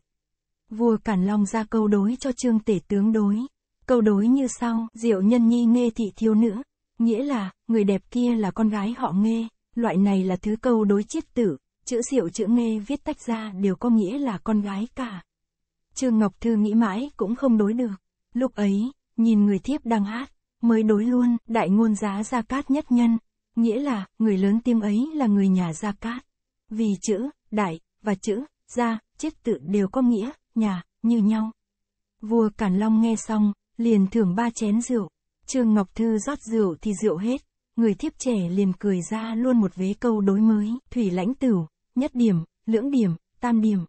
Vua Càn Long ra câu đối cho Trương tể tướng đối. Câu đối như sau, diệu nhân nhi nghe thị thiếu nữ, nghĩa là, người đẹp kia là con gái họ nghe, loại này là thứ câu đối chiết tử, chữ diệu chữ nghe viết tách ra đều có nghĩa là con gái cả. Trương Ngọc Thư nghĩ mãi cũng không đối được, lúc ấy, nhìn người thiếp đang hát, mới đối luôn, đại ngôn giá Gia Cát nhất nhân, nghĩa là, người lớn tiếng ấy là người nhà Gia Cát. Vì chữ, đại, và chữ, gia, chiết tự đều có nghĩa, nhà, như nhau. Vua Càn Long nghe xong, liền thưởng ba chén rượu. Trương Ngọc Thư rót rượu thì rượu hết, người thiếp trẻ liền cười ra luôn một vế câu đối mới, thủy lãnh tử nhất điểm, lưỡng điểm, tam điểm.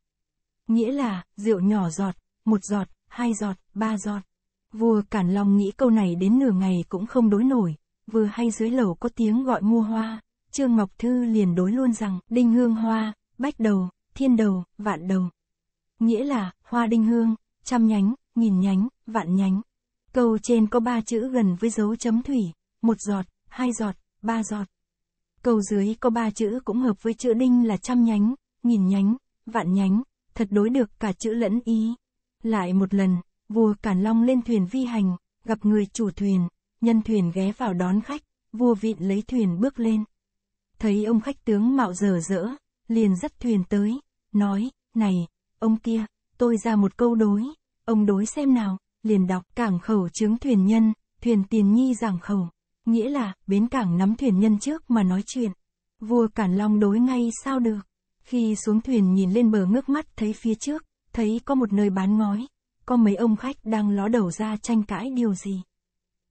Nghĩa là, rượu nhỏ giọt, một giọt, hai giọt, ba giọt. Vua cản lòng nghĩ câu này đến nửa ngày cũng không đối nổi, vừa hay dưới lầu có tiếng gọi mua hoa, Trương Ngọc Thư liền đối luôn rằng, đinh hương hoa, bách đầu, thiên đầu, vạn đầu. Nghĩa là, hoa đinh hương, trăm nhánh, nghìn nhánh, vạn nhánh. Câu trên có ba chữ gần với dấu chấm thủy, một giọt, hai giọt, ba giọt. Câu dưới có ba chữ cũng hợp với chữ đinh là trăm nhánh, nghìn nhánh, vạn nhánh, thật đối được cả chữ lẫn ý. Lại một lần, vua Cản Long lên thuyền vi hành, gặp người chủ thuyền, nhân thuyền ghé vào đón khách, vua vịn lấy thuyền bước lên. Thấy ông khách tướng mạo dở dỡ, liền dắt thuyền tới, nói, này, ông kia, tôi ra một câu đối, ông đối xem nào liền đọc cảng khẩu chứng thuyền nhân, thuyền tiền nhi giảng khẩu, nghĩa là bến cảng nắm thuyền nhân trước mà nói chuyện. Vua Cản Long đối ngay sao được. Khi xuống thuyền nhìn lên bờ ngước mắt thấy phía trước, thấy có một nơi bán ngói, có mấy ông khách đang ló đầu ra tranh cãi điều gì.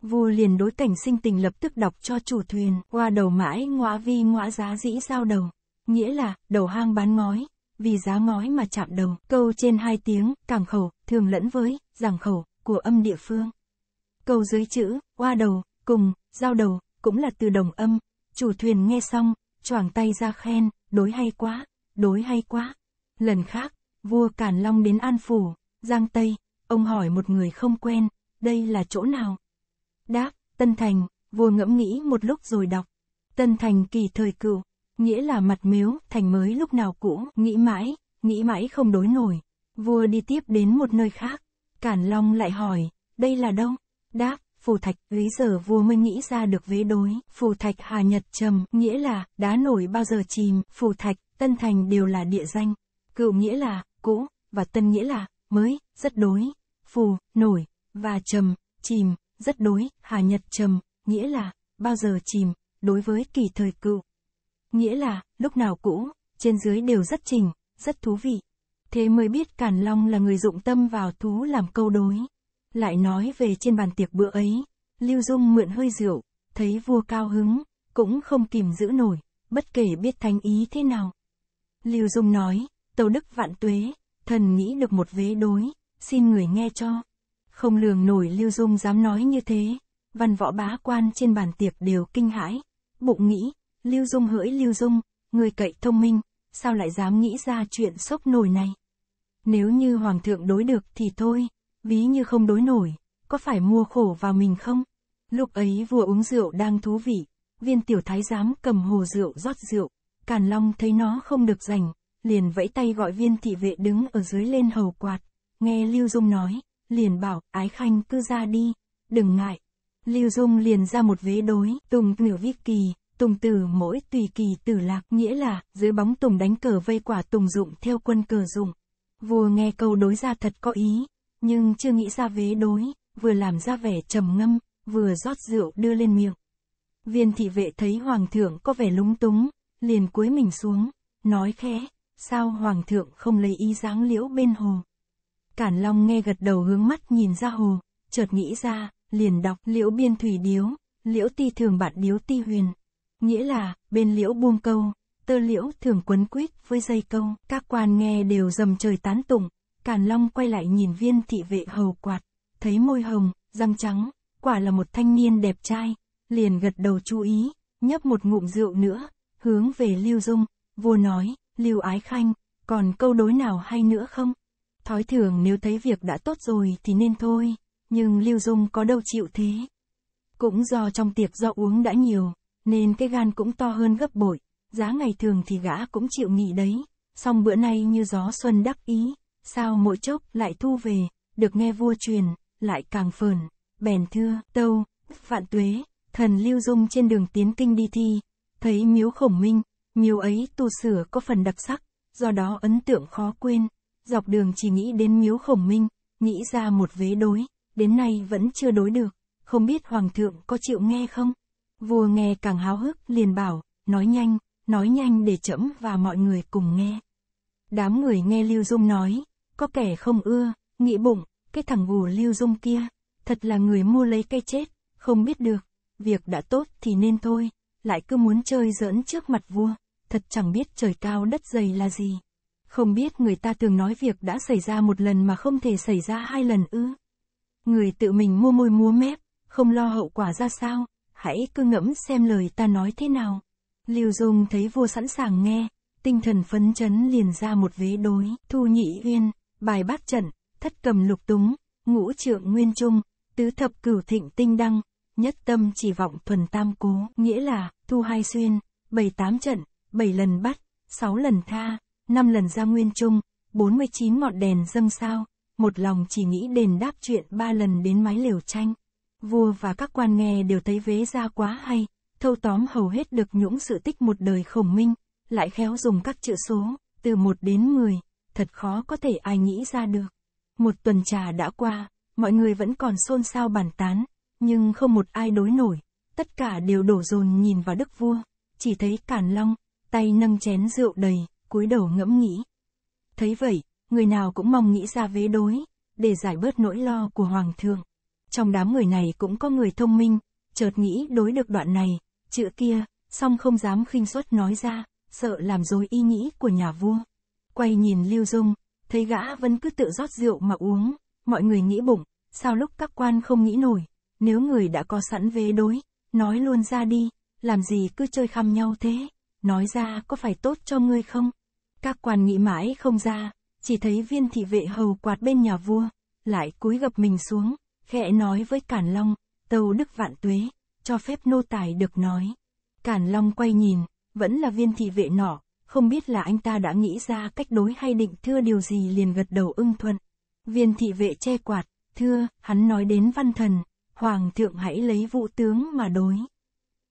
Vua liền đối cảnh sinh tình lập tức đọc cho chủ thuyền, qua đầu mãi ngõa vi ngõa giá dĩ giao đầu, nghĩa là, đầu hang bán ngói, vì giá ngói mà chạm đầu, câu trên hai tiếng, cảng khẩu, thường lẫn với, giảng khẩu, của âm địa phương. Câu dưới chữ, qua đầu, cùng, giao đầu, cũng là từ đồng âm, chủ thuyền nghe xong, choảng tay ra khen, đối hay quá, đối hay quá. Lần khác, vua Càn Long đến An Phủ, Giang Tây, ông hỏi một người không quen, đây là chỗ nào? Đáp, Tân Thành, vua ngẫm nghĩ một lúc rồi đọc. Tân Thành kỳ thời cựu, nghĩa là mặt miếu, thành mới lúc nào cũ, nghĩ mãi, nghĩ mãi không đối nổi. Vua đi tiếp đến một nơi khác, Cản Long lại hỏi, đây là đâu? Đáp, phù thạch, lý giờ vua mới nghĩ ra được vế đối, phù thạch hà nhật trầm, nghĩa là, đá nổi bao giờ chìm, phù thạch, tân thành đều là địa danh, cựu nghĩa là, cũ, và tân nghĩa là, mới, rất đối, phù, nổi, và trầm, chìm, rất đối, hà nhật trầm, nghĩa là, bao giờ chìm, đối với kỳ thời cựu. Nghĩa là, lúc nào cũ, trên dưới đều rất trình rất thú vị thế mới biết Càn Long là người dụng tâm vào thú làm câu đối. Lại nói về trên bàn tiệc bữa ấy, Lưu Dung mượn hơi rượu, thấy vua cao hứng, cũng không kìm giữ nổi, bất kể biết thanh ý thế nào. Lưu Dung nói, tâu đức vạn tuế, thần nghĩ được một vế đối, xin người nghe cho. Không lường nổi Lưu Dung dám nói như thế, văn võ bá quan trên bàn tiệc đều kinh hãi. Bụng nghĩ, Lưu Dung hỡi Lưu Dung, người cậy thông minh, sao lại dám nghĩ ra chuyện sốc nổi này. Nếu như hoàng thượng đối được thì thôi, ví như không đối nổi, có phải mua khổ vào mình không? Lúc ấy vua uống rượu đang thú vị, viên tiểu thái giám cầm hồ rượu rót rượu, Càn Long thấy nó không được dành liền vẫy tay gọi viên thị vệ đứng ở dưới lên hầu quạt, nghe Lưu Dung nói, liền bảo, ái khanh cứ ra đi, đừng ngại. Lưu Dung liền ra một vế đối, tùng nửa viết kỳ, tùng từ mỗi tùy kỳ tử lạc, nghĩa là, dưới bóng tùng đánh cờ vây quả tùng dụng theo quân cờ dụng. Vua nghe câu đối ra thật có ý, nhưng chưa nghĩ ra vế đối, vừa làm ra vẻ trầm ngâm, vừa rót rượu đưa lên miệng. Viên thị vệ thấy hoàng thượng có vẻ lúng túng, liền cúi mình xuống, nói khẽ, sao hoàng thượng không lấy ý dáng liễu bên hồ. Cản Long nghe gật đầu hướng mắt nhìn ra hồ, chợt nghĩ ra, liền đọc liễu biên thủy điếu, liễu ti thường bạn điếu ti huyền. Nghĩa là, bên liễu buông câu, tơ liễu thường quấn quýt với dây câu, các quan nghe đều dầm trời tán tụng, Càn Long quay lại nhìn viên thị vệ hầu quạt, thấy môi hồng, răng trắng, quả là một thanh niên đẹp trai, liền gật đầu chú ý, nhấp một ngụm rượu nữa, hướng về Lưu Dung, vua nói, Lưu Ái Khanh, còn câu đối nào hay nữa không? Thói thường nếu thấy việc đã tốt rồi thì nên thôi, nhưng Lưu Dung có đâu chịu thế. Cũng do trong tiệc do uống đã nhiều, nên cái gan cũng to hơn gấp bội, giá ngày thường thì gã cũng chịu nghỉ đấy, song bữa nay như gió xuân đắc ý, sao mỗi chốc lại thu về, được nghe vua truyền, lại càng phờn, bèn thưa, tâu, vạn tuế, thần lưu dung trên đường tiến kinh đi thi, thấy miếu khổng minh, miếu ấy tu sửa có phần đặc sắc, do đó ấn tượng khó quên, dọc đường chỉ nghĩ đến miếu khổng minh, nghĩ ra một vế đối, đến nay vẫn chưa đối được, không biết hoàng thượng có chịu nghe không? Vua nghe càng háo hức liền bảo, nói nhanh, nói nhanh để chậm và mọi người cùng nghe. Đám người nghe Lưu Dung nói, có kẻ không ưa, nghĩ bụng, cái thằng gù Lưu Dung kia, thật là người mua lấy cây chết, không biết được, việc đã tốt thì nên thôi, lại cứ muốn chơi giỡn trước mặt vua, thật chẳng biết trời cao đất dày là gì. Không biết người ta thường nói việc đã xảy ra một lần mà không thể xảy ra hai lần ư. Người tự mình mua môi múa mép, không lo hậu quả ra sao, hãy cứ ngẫm xem lời ta nói thế nào. Lưu Dung thấy vua sẵn sàng nghe, tinh thần phấn chấn liền ra một vế đối, thu nhị uyên, bài bát trận, thất cầm lục túng, ngũ trượng nguyên trung, tứ thập cửu thịnh tinh đăng, nhất tâm chỉ vọng thuần tam cố, nghĩa là, thu hai xuyên, bảy tám trận, bảy lần bắt, sáu lần tha, năm lần ra nguyên trung, bốn mươi chín ngọn đèn dâng sao, một lòng chỉ nghĩ đền đáp chuyện ba lần đến mái liều tranh. Vua và các quan nghe đều thấy vế ra quá hay, thâu tóm hầu hết được những sự tích một đời khổng minh, lại khéo dùng các chữ số, từ 1 đến 10, thật khó có thể ai nghĩ ra được. Một tuần trà đã qua, mọi người vẫn còn xôn xao bàn tán, nhưng không một ai đối nổi, tất cả đều đổ dồn nhìn vào đức vua, chỉ thấy Càn Long, tay nâng chén rượu đầy, cúi đầu ngẫm nghĩ. Thấy vậy, người nào cũng mong nghĩ ra vế đối, để giải bớt nỗi lo của Hoàng thượng. Trong đám người này cũng có người thông minh, chợt nghĩ đối được đoạn này, chữ kia, song không dám khinh suất nói ra, sợ làm dối ý nghĩ của nhà vua. Quay nhìn Lưu Dung, thấy gã vẫn cứ tự rót rượu mà uống, mọi người nghĩ bụng, sao lúc các quan không nghĩ nổi, nếu người đã có sẵn vế đối, nói luôn ra đi, làm gì cứ chơi khăm nhau thế, nói ra có phải tốt cho ngươi không? Các quan nghĩ mãi không ra, chỉ thấy viên thị vệ hầu quạt bên nhà vua, lại cúi gập mình xuống, khẽ nói với Cản Long, tâu đức vạn tuế, cho phép nô tài được nói. Càn Long quay nhìn, vẫn là viên thị vệ nọ, không biết là anh ta đã nghĩ ra cách đối hay định thưa điều gì liền gật đầu ưng thuận. Viên thị vệ che quạt, thưa, hắn nói đến văn thần, hoàng thượng hãy lấy vụ tướng mà đối.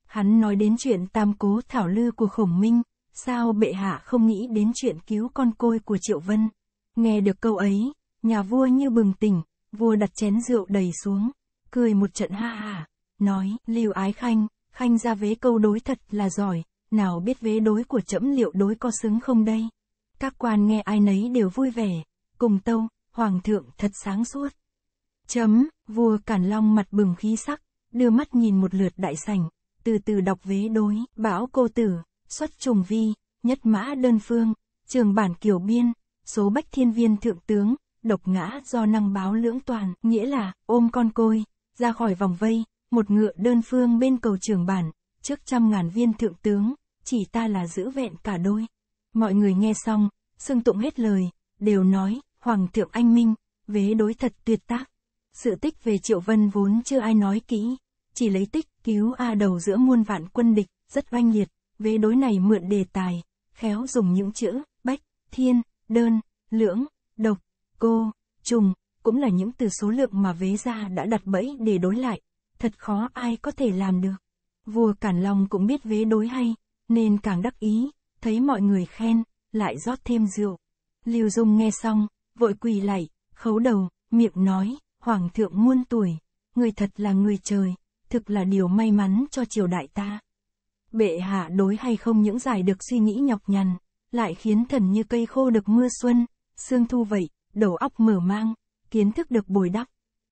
Hắn nói đến chuyện tam cố thảo lư của khổng minh, sao bệ hạ không nghĩ đến chuyện cứu con côi của triệu vân. Nghe được câu ấy, nhà vua như bừng tỉnh, vua đặt chén rượu đầy xuống, cười một trận ha ha, nói, Lưu Ái Khanh, Khanh ra vế câu đối thật là giỏi, nào biết vế đối của trẫm liệu đối có xứng không đây? Các quan nghe ai nấy đều vui vẻ, cùng tâu, Hoàng thượng thật sáng suốt. Chấm, vua Cản Long mặt bừng khí sắc, đưa mắt nhìn một lượt đại sảnh, từ từ đọc vế đối, bảo cô tử, xuất trùng vi, nhất mã đơn phương, trường bản kiều biên, số bách thiên viên thượng tướng, độc ngã do năng báo lưỡng toàn, nghĩa là, ôm con côi, ra khỏi vòng vây, một ngựa đơn phương bên cầu trường bản, trước trăm ngàn viên thượng tướng, chỉ ta là giữ vẹn cả đôi. Mọi người nghe xong, xưng tụng hết lời, đều nói, Hoàng thượng anh minh, vế đối thật tuyệt tác. Sự tích về Triệu Vân vốn chưa ai nói kỹ, chỉ lấy tích cứu A đầu giữa muôn vạn quân địch, rất oanh liệt, vế đối này mượn đề tài, khéo dùng những chữ, bách, thiên, đơn, lưỡng, độc, cô, trùng, cũng là những từ số lượng mà vế ra đã đặt bẫy để đối lại, thật khó ai có thể làm được. Vua Cản Long cũng biết vế đối hay, nên càng đắc ý, thấy mọi người khen, lại rót thêm rượu. Lưu Dung nghe xong, vội quỳ lạy, khấu đầu, miệng nói, Hoàng thượng muôn tuổi, người thật là người trời, thực là điều may mắn cho triều đại ta. Bệ hạ đối hay không những giải được suy nghĩ nhọc nhằn, lại khiến thần như cây khô được mưa xuân, xương thu vậy, đầu óc mở mang, kiến thức được bồi đắp.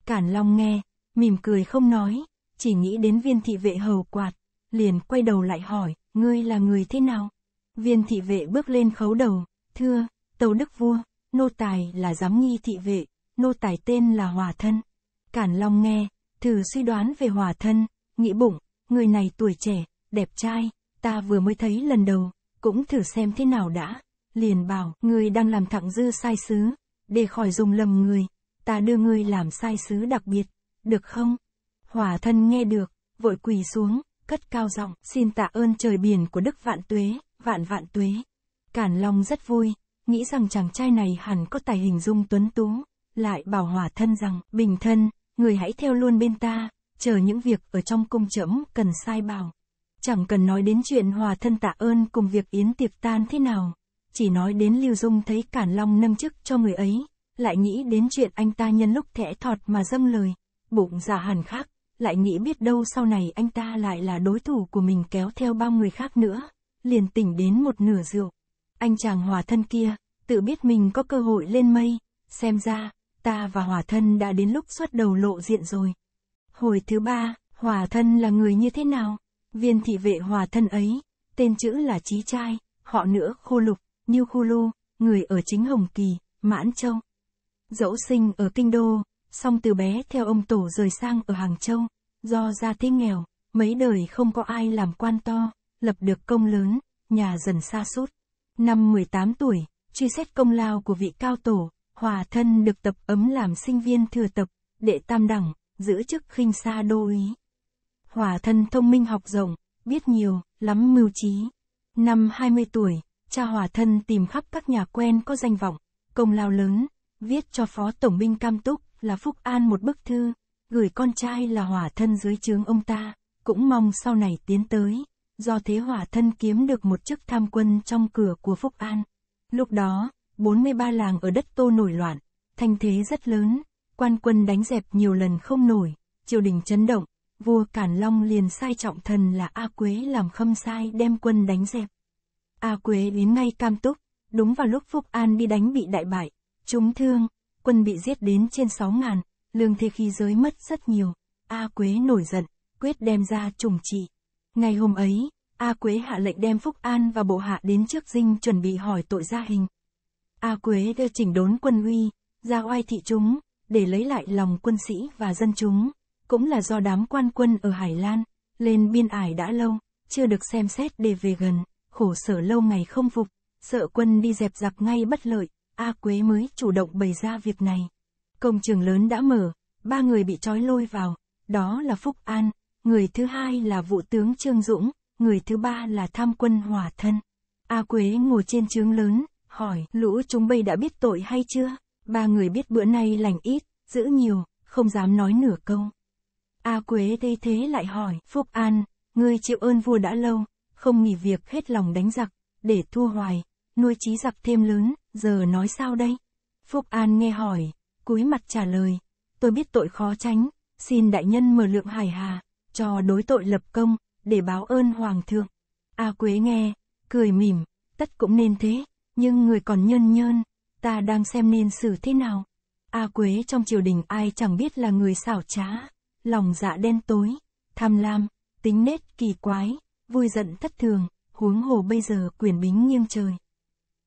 Cản Long nghe, mỉm cười không nói, chỉ nghĩ đến viên thị vệ hầu quạt, liền quay đầu lại hỏi, ngươi là người thế nào? Viên thị vệ bước lên khấu đầu, thưa, tàu đức vua, nô tài là giám nghi thị vệ, nô tài tên là Hòa Thân. Cản Long nghe, thử suy đoán về Hòa Thân, nghĩ bụng, người này tuổi trẻ, đẹp trai, ta vừa mới thấy lần đầu, cũng thử xem thế nào đã. Liền bảo, người đang làm thẳng dư sai sứ, để khỏi dùng lầm người, ta đưa ngươi làm sai sứ đặc biệt được không? Hỏa thân nghe được, vội quỳ xuống, cất cao giọng, xin tạ ơn trời biển của Đức Vạn Tuế, Vạn Vạn Tuế. Cản Long rất vui, nghĩ rằng chàng trai này hẳn có tài hình dung tuấn tú, lại bảo hỏa thân rằng, bình thân, người hãy theo luôn bên ta, chờ những việc ở trong cung trẫm cần sai bảo. Chẳng cần nói đến chuyện hòa thân tạ ơn cùng việc yến tiệc tan thế nào, chỉ nói đến Lưu Dung thấy Cản Long nâng chức cho người ấy, lại nghĩ đến chuyện anh ta nhân lúc thẻ thọt mà dâng lời, bụng giả hàn khác, lại nghĩ biết đâu sau này anh ta lại là đối thủ của mình kéo theo bao người khác nữa, liền tỉnh đến một nửa rượu. Anh chàng hòa thân kia, tự biết mình có cơ hội lên mây, xem ra, ta và hòa thân đã đến lúc xuất đầu lộ diện rồi. Hồi thứ ba, hòa thân là người như thế nào? Viên thị vệ hòa thân ấy, tên chữ là Trí Trai, họ nữa Khô Lục, Như Khu Lu, người ở chính Hồng Kỳ, Mãn Châu. Dẫu sinh ở Kinh Đô, song từ bé theo ông tổ rời sang ở Hàng Châu, do gia thế nghèo, mấy đời không có ai làm quan to, lập được công lớn, nhà dần xa sút Năm 18 tuổi, truy xét công lao của vị cao tổ, hòa thân được tập ấm làm sinh viên thừa tập, đệ tam đẳng, giữ chức khinh xa đô Ý. Hòa thân thông minh học rộng, biết nhiều, lắm mưu trí. Năm 20 tuổi, cha hòa thân tìm khắp các nhà quen có danh vọng, công lao lớn, viết cho phó tổng binh cam túc là Phúc An một bức thư, gửi con trai là hỏa thân dưới trướng ông ta, cũng mong sau này tiến tới, do thế hỏa thân kiếm được một chức tham quân trong cửa của Phúc An. Lúc đó, 43 làng ở đất Tô nổi loạn, thanh thế rất lớn, quan quân đánh dẹp nhiều lần không nổi, triều đình chấn động, vua Cản Long liền sai trọng thần là A Quế làm khâm sai đem quân đánh dẹp. A Quế đến ngay cam túc, đúng vào lúc Phúc An đi đánh bị đại bại, trúng thương, quân bị giết đến trên 6 ngàn, lương thế khi giới mất rất nhiều. A Quế nổi giận, quyết đem ra trùng trị. Ngày hôm ấy, A Quế hạ lệnh đem Phúc An và bộ hạ đến trước dinh chuẩn bị hỏi tội gia hình. A Quế đưa chỉnh đốn quân uy, ra oai thị chúng, để lấy lại lòng quân sĩ và dân chúng, cũng là do đám quan quân ở Hải Lan, lên biên ải đã lâu, chưa được xem xét để về gần, khổ sở lâu ngày không phục, sợ quân đi dẹp giặc ngay bất lợi, A Quế mới chủ động bày ra việc này. Công trường lớn đã mở, ba người bị trói lôi vào, đó là Phúc An, người thứ hai là Vụ tướng Trương Dũng, người thứ ba là Tham quân Hòa Thân. A Quế ngồi trên trướng lớn, hỏi, lũ chúng bây đã biết tội hay chưa? Ba người biết bữa nay lành ít, giữ nhiều, không dám nói nửa câu. A Quế đây thế lại hỏi, Phúc An, người chịu ơn vua đã lâu, không nghỉ việc hết lòng đánh giặc, để thua hoài, nuôi trí giặc thêm lớn, giờ nói sao đây? Phúc An nghe hỏi, cúi mặt trả lời, tôi biết tội khó tránh, xin đại nhân mở lượng hải hà, cho đối tội lập công, để báo ơn hoàng thượng. A Quế nghe, cười mỉm, tất cũng nên thế, nhưng người còn nhân nhơn, ta đang xem nên xử thế nào. A Quế trong triều đình ai chẳng biết là người xảo trá, lòng dạ đen tối, tham lam, tính nết kỳ quái, vui giận thất thường, huống hồ bây giờ quyền bính nghiêng trời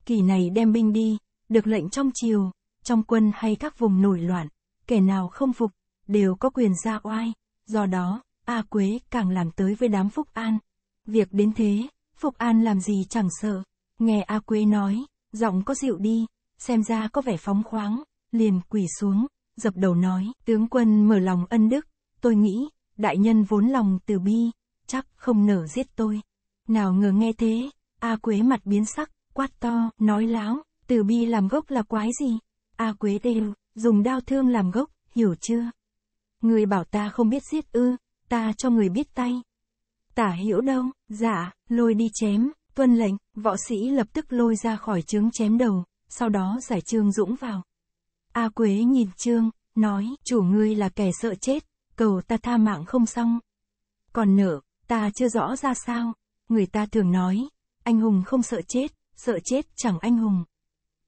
kỳ này đem binh đi, được lệnh trong triều, trong quân hay các vùng nổi loạn, kẻ nào không phục, đều có quyền ra oai, do đó, A Quế càng làm tới với đám Phúc An. Việc đến thế, Phúc An làm gì chẳng sợ, nghe A Quế nói, giọng có dịu đi, xem ra có vẻ phóng khoáng, liền quỳ xuống, dập đầu nói, tướng quân mở lòng ân đức, tôi nghĩ, đại nhân vốn lòng từ bi, chắc không nở giết tôi. Nào ngờ nghe thế, A Quế mặt biến sắc, quát to, nói láo, từ bi làm gốc là quái gì? A Quế đều, dùng đau thương làm gốc, hiểu chưa? Người bảo ta không biết giết ư, ta cho người biết tay. Tả hiểu đâu, dạ, lôi đi chém, tuân lệnh, võ sĩ lập tức lôi ra khỏi trướng chém đầu, sau đó giải trương dũng vào. A Quế nhìn trương, nói, chủ ngươi là kẻ sợ chết, cầu ta tha mạng không xong. Còn nở, ta chưa rõ ra sao, người ta thường nói, anh hùng không sợ chết, sợ chết chẳng anh hùng.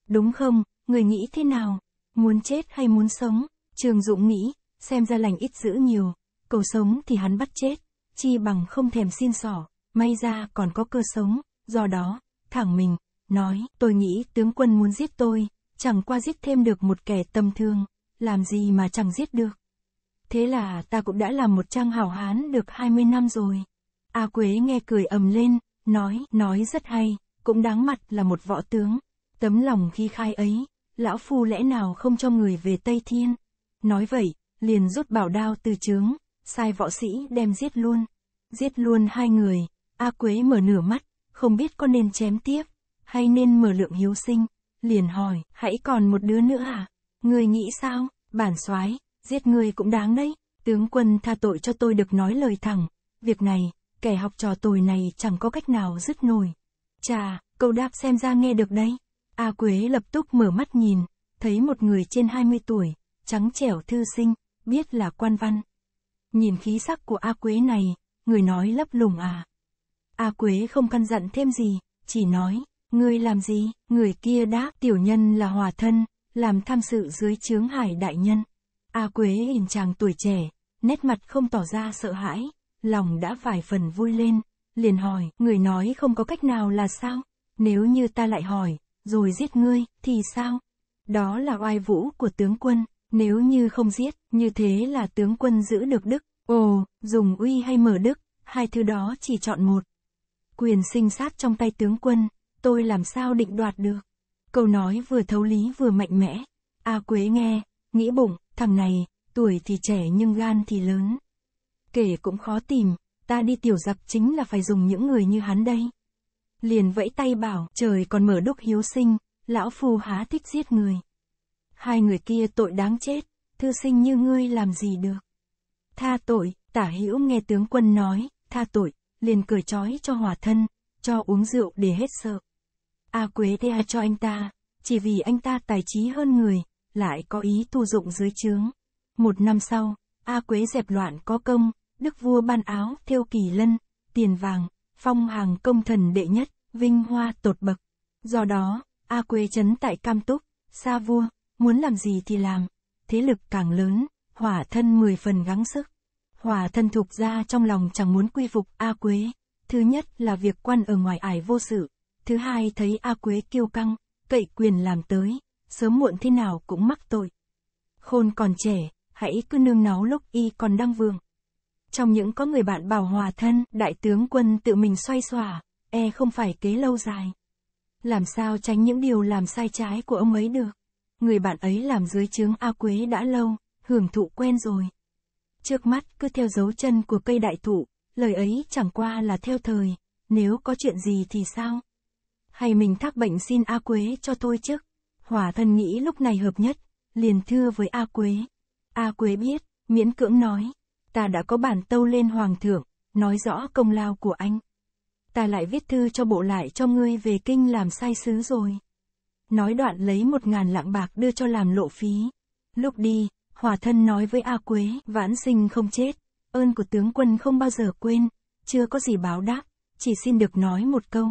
Đúng không, người nghĩ thế nào? Muốn chết hay muốn sống? Trường Dũng nghĩ, xem ra lành ít giữ nhiều, cầu sống thì hắn bắt chết, chi bằng không thèm xin sỏ, may ra còn có cơ sống, do đó, thẳng mình, nói, tôi nghĩ tướng quân muốn giết tôi, chẳng qua giết thêm được một kẻ tâm thương, làm gì mà chẳng giết được. Thế là ta cũng đã làm một trang hảo hán được 20 năm rồi. A Quế nghe cười ầm lên, nói, nói rất hay cũng đáng mặt là một võ tướng. Tấm lòng khi khai ấy, lão phu lẽ nào không cho người về Tây Thiên? Nói vậy, liền rút bảo đao từ trướng, sai võ sĩ đem giết luôn. Giết luôn hai người, A Quế mở nửa mắt, không biết có nên chém tiếp, hay nên mở lượng hiếu sinh. Liền hỏi, hãy còn một đứa nữa à? Người nghĩ sao, bản soái giết người cũng đáng đấy. Tướng quân tha tội cho tôi được nói lời thẳng, việc này, kẻ học trò tồi này chẳng có cách nào dứt nổi. Chà, câu đáp xem ra nghe được đấy. A Quế lập tức mở mắt nhìn, thấy một người trên 20 tuổi, trắng trẻo thư sinh, biết là quan văn. Nhìn khí sắc của A Quế này, người nói lấp lùng à. A Quế không căn dặn thêm gì, chỉ nói, ngươi làm gì, người kia đáp tiểu nhân là hòa thân, làm tham sự dưới chướng hải đại nhân. A Quế nhìn chàng tuổi trẻ, nét mặt không tỏ ra sợ hãi, lòng đã vài phần vui lên, liền hỏi, người nói không có cách nào là sao? Nếu như ta lại hỏi, rồi giết ngươi, thì sao? Đó là oai vũ của tướng quân, nếu như không giết, như thế là tướng quân giữ được đức. Ồ, dùng uy hay mở đức, hai thứ đó chỉ chọn một. Quyền sinh sát trong tay tướng quân, tôi làm sao định đoạt được? Câu nói vừa thấu lý vừa mạnh mẽ. A Quế nghe, nghĩ bụng, thằng này, tuổi thì trẻ nhưng gan thì lớn. Kể cũng khó tìm, ta đi tiểu giặc chính là phải dùng những người như hắn đây. Liền vẫy tay bảo, trời còn mở đúc hiếu sinh, lão phù há thích giết người. Hai người kia tội đáng chết, thư sinh như ngươi làm gì được. Tha tội, tả hữu nghe tướng quân nói, tha tội, liền cười trói cho hòa thân, cho uống rượu để hết sợ. A Quế Thea cho anh ta, chỉ vì anh ta tài trí hơn người, lại có ý tu dụng dưới trướng. Một năm sau, A Quế dẹp loạn có công, đức vua ban áo theo kỳ lân, tiền vàng, phong hàng công thần đệ nhất, vinh hoa tột bậc. Do đó, A Quê chấn tại Cam Túc, xa vua, muốn làm gì thì làm, thế lực càng lớn, hỏa thân mười phần gắng sức. Hỏa thân thuộc ra trong lòng chẳng muốn quy phục A Quế. Thứ nhất là việc quan ở ngoài ải vô sự. Thứ hai thấy A Quế kiêu căng, cậy quyền làm tới, sớm muộn thế nào cũng mắc tội. Khôn còn trẻ, hãy cứ nương náu lúc y còn đang vương. Trong những có người bạn bảo hòa thân, đại tướng quân tự mình xoay xòa, e không phải kế lâu dài. Làm sao tránh những điều làm sai trái của ông ấy được? Người bạn ấy làm dưới chướng A Quế đã lâu, hưởng thụ quen rồi. Trước mắt cứ theo dấu chân của cây đại thụ, lời ấy chẳng qua là theo thời, nếu có chuyện gì thì sao? Hay mình thác bệnh xin A Quế cho tôi chứ? hòa thân nghĩ lúc này hợp nhất, liền thưa với A Quế. A Quế biết, miễn cưỡng nói, ta đã có bản tâu lên hoàng thượng, nói rõ công lao của anh. Ta lại viết thư cho bộ lại cho ngươi về kinh làm sai sứ rồi. Nói đoạn lấy một ngàn lạng bạc đưa cho làm lộ phí. Lúc đi, hòa thân nói với A Quế, vãn sinh không chết, ơn của tướng quân không bao giờ quên, chưa có gì báo đáp, chỉ xin được nói một câu.